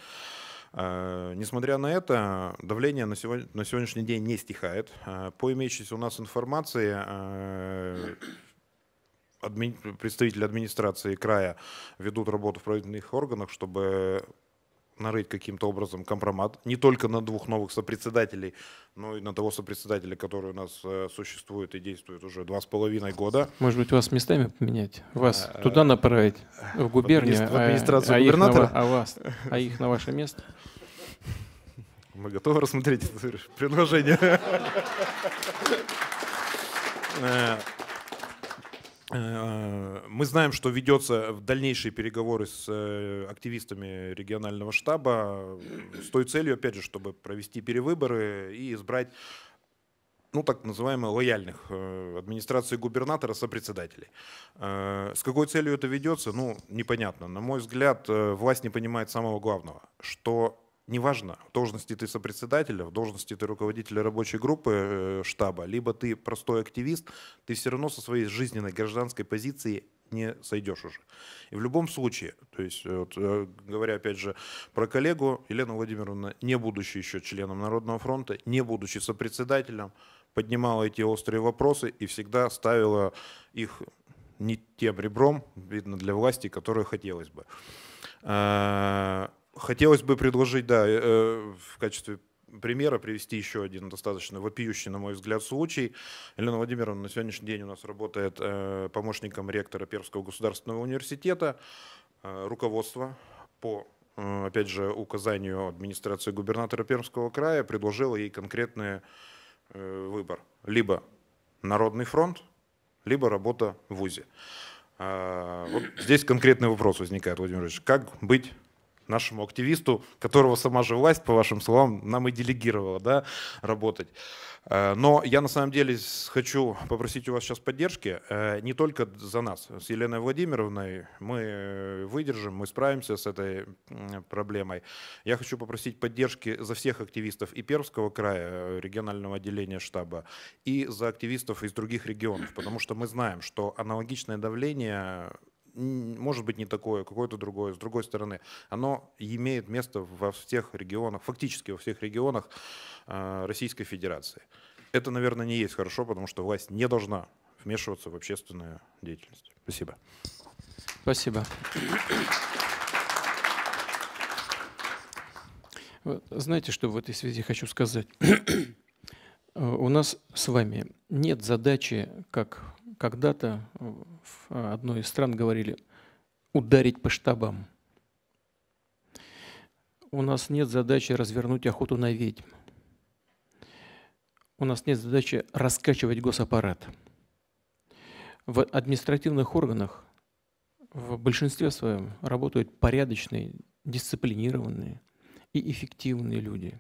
S14: Несмотря на это, давление на сегодняшний день не стихает. По имеющейся у нас информации, адми... представители администрации края ведут работу в правительных органах, чтобы нарыть каким-то образом компромат не только на двух новых сопредседателей, но и на того сопредседателя, который у нас э, существует и действует уже два с половиной года.
S1: Может быть, вас местами поменять? Вас а, туда направить, в губернию, в а, администрацию а, губернатора? А, их на, а,
S14: вас, а их на ваше место? Мы готовы рассмотреть это предложение. Э, Э, э, мы знаем, что ведется в дальнейшие переговоры с э, активистами регионального штаба с той целью, опять же, чтобы провести перевыборы и избрать ну, так называемых лояльных администрации губернатора сопредседателей. С какой целью это ведется, ну, непонятно. На мой взгляд, власть не понимает самого главного, что неважно, в должности ты сопредседателя, в должности ты руководителя рабочей группы э, штаба, либо ты простой активист, ты все равно со своей жизненной гражданской позиции не сойдешь уже. И в любом случае, то есть, э, вот, э, говоря опять же про коллегу, Елену Владимировну, не будучи еще членом Народного фронта, не будучи сопредседателем, поднимала эти острые вопросы и всегда ставила их не тем ребром, видно, для власти, которую хотелось бы. Хотелось бы предложить, да, э, э, в качестве примера привести еще один достаточно вопиющий, на мой взгляд, случай. Елена Владимировна на сегодняшний день у нас работает э, помощником ректора Пермского государственного университета. руководство по опять же, указанию администрации губернатора Пермского края предложила ей конкретный выбор. Либо Народный фронт, либо работа в ВУЗе. Вот здесь конкретный вопрос возникает, Владимир Ильич. Как быть нашему активисту, которого сама же власть, по вашим словам, нам и делегировала да, работать. Э, но я на самом деле хочу попросить у вас сейчас поддержки, э, не только за нас, с Еленой Владимировной, мы э, выдержим, мы справимся с этой проблемой. Я хочу попросить поддержки за всех активистов и Пермского края, регионального отделения штаба, и за активистов из других регионов, потому что мы знаем, что аналогичное давление может быть, не такое, какое-то другое. С другой стороны, оно имеет место во всех регионах, фактически во всех регионах э, Российской Федерации. Это, наверное, не есть хорошо, потому что власть не должна вмешиваться в общественную деятельность. Спасибо.
S1: Спасибо. Знаете, что в этой связи хочу сказать? Э, у нас с вами нет задачи, как когда-то э, в э, одной из стран говорили, ударить по штабам. У нас нет задачи развернуть охоту на ведьм. У нас нет задачи раскачивать госаппарат. В административных органах в большинстве своем работают порядочные, дисциплинированные и эффективные люди.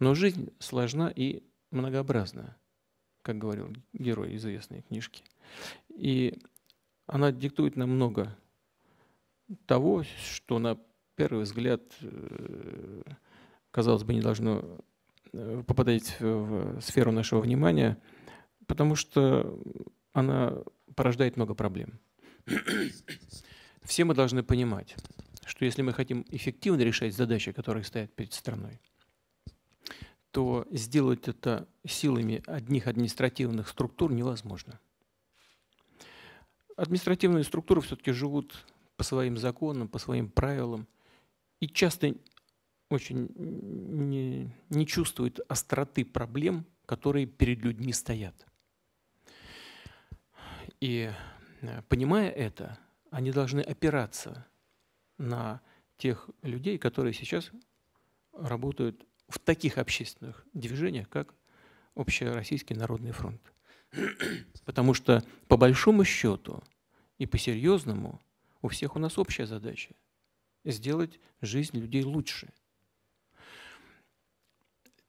S1: Но жизнь сложна и многообразна, как говорил герой известной книжки. И она диктует нам много того, что на первый взгляд, э, казалось бы, не должно э, попадать в сферу нашего внимания, потому что она порождает много проблем. Все мы должны понимать, что если мы хотим эффективно решать задачи, которые стоят перед страной, то сделать это силами одних административных структур невозможно. Административные структуры все-таки живут по своим законам, по своим правилам и часто очень не, не чувствуют остроты проблем, которые перед людьми стоят. И э, понимая это, они должны опираться на тех людей, которые сейчас работают в таких общественных движениях, как Общероссийский народный фронт. Потому что по большому счету и по-серьезному у всех у нас общая задача – сделать жизнь людей лучше.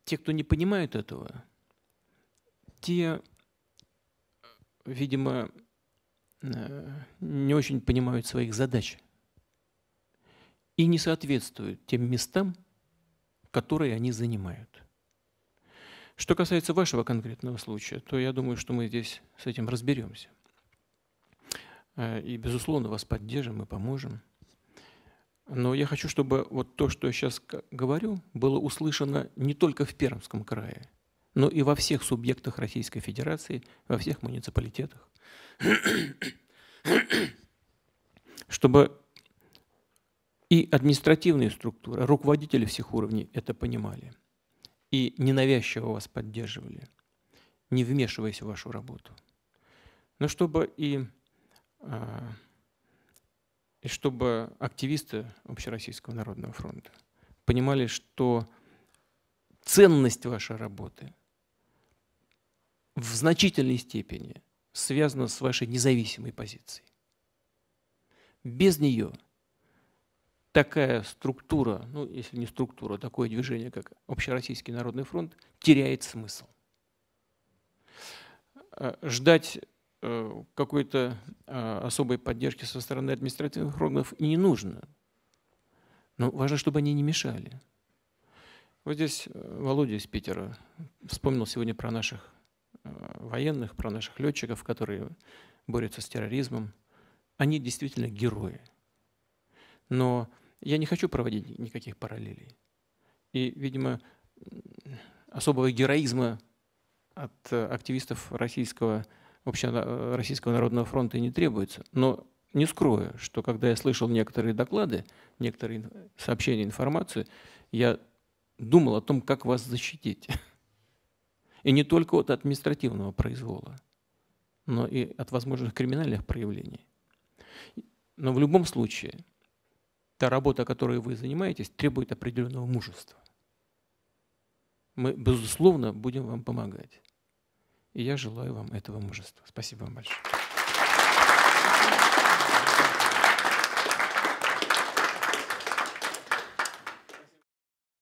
S1: Те, кто не понимают этого, те, видимо, э, не очень понимают своих задач и не соответствуют тем местам, которые они занимают. Что касается вашего конкретного случая, то я думаю, что мы здесь с этим разберемся. Э, и, безусловно, вас поддержим и поможем. Но я хочу, чтобы вот то, что я сейчас говорю, было услышано не только в Пермском крае, но и во всех субъектах Российской Федерации, во всех муниципалитетах. чтобы и административные структуры, руководители всех уровней это понимали и ненавязчиво вас поддерживали, не вмешиваясь в вашу работу. Но чтобы и, а, и чтобы активисты Общероссийского народного фронта понимали, что ценность вашей работы в значительной степени связана с вашей независимой позицией. Без нее – такая структура, ну, если не структура, а такое движение, как Общероссийский народный фронт, теряет смысл. Э, ждать э, какой-то э, особой поддержки со стороны административных органов не нужно. Но важно, чтобы они не мешали. Вот здесь Володя из Питера вспомнил сегодня про наших военных, про наших летчиков, которые борются с терроризмом. Они действительно герои – но я не хочу проводить никаких параллелей. И, видимо, особого героизма от э, активистов российского, вообще э, Российского народного фронта не требуется. Но не скрою, что когда я слышал некоторые доклады, некоторые сообщения, информацию, я думал о том, как вас защитить. И не только от административного произвола, но и от возможных криминальных проявлений. Но в любом случае – та работа, которой вы занимаетесь, требует определенного мужества. Мы, безусловно, будем вам помогать. И я желаю вам этого мужества. Спасибо вам большое.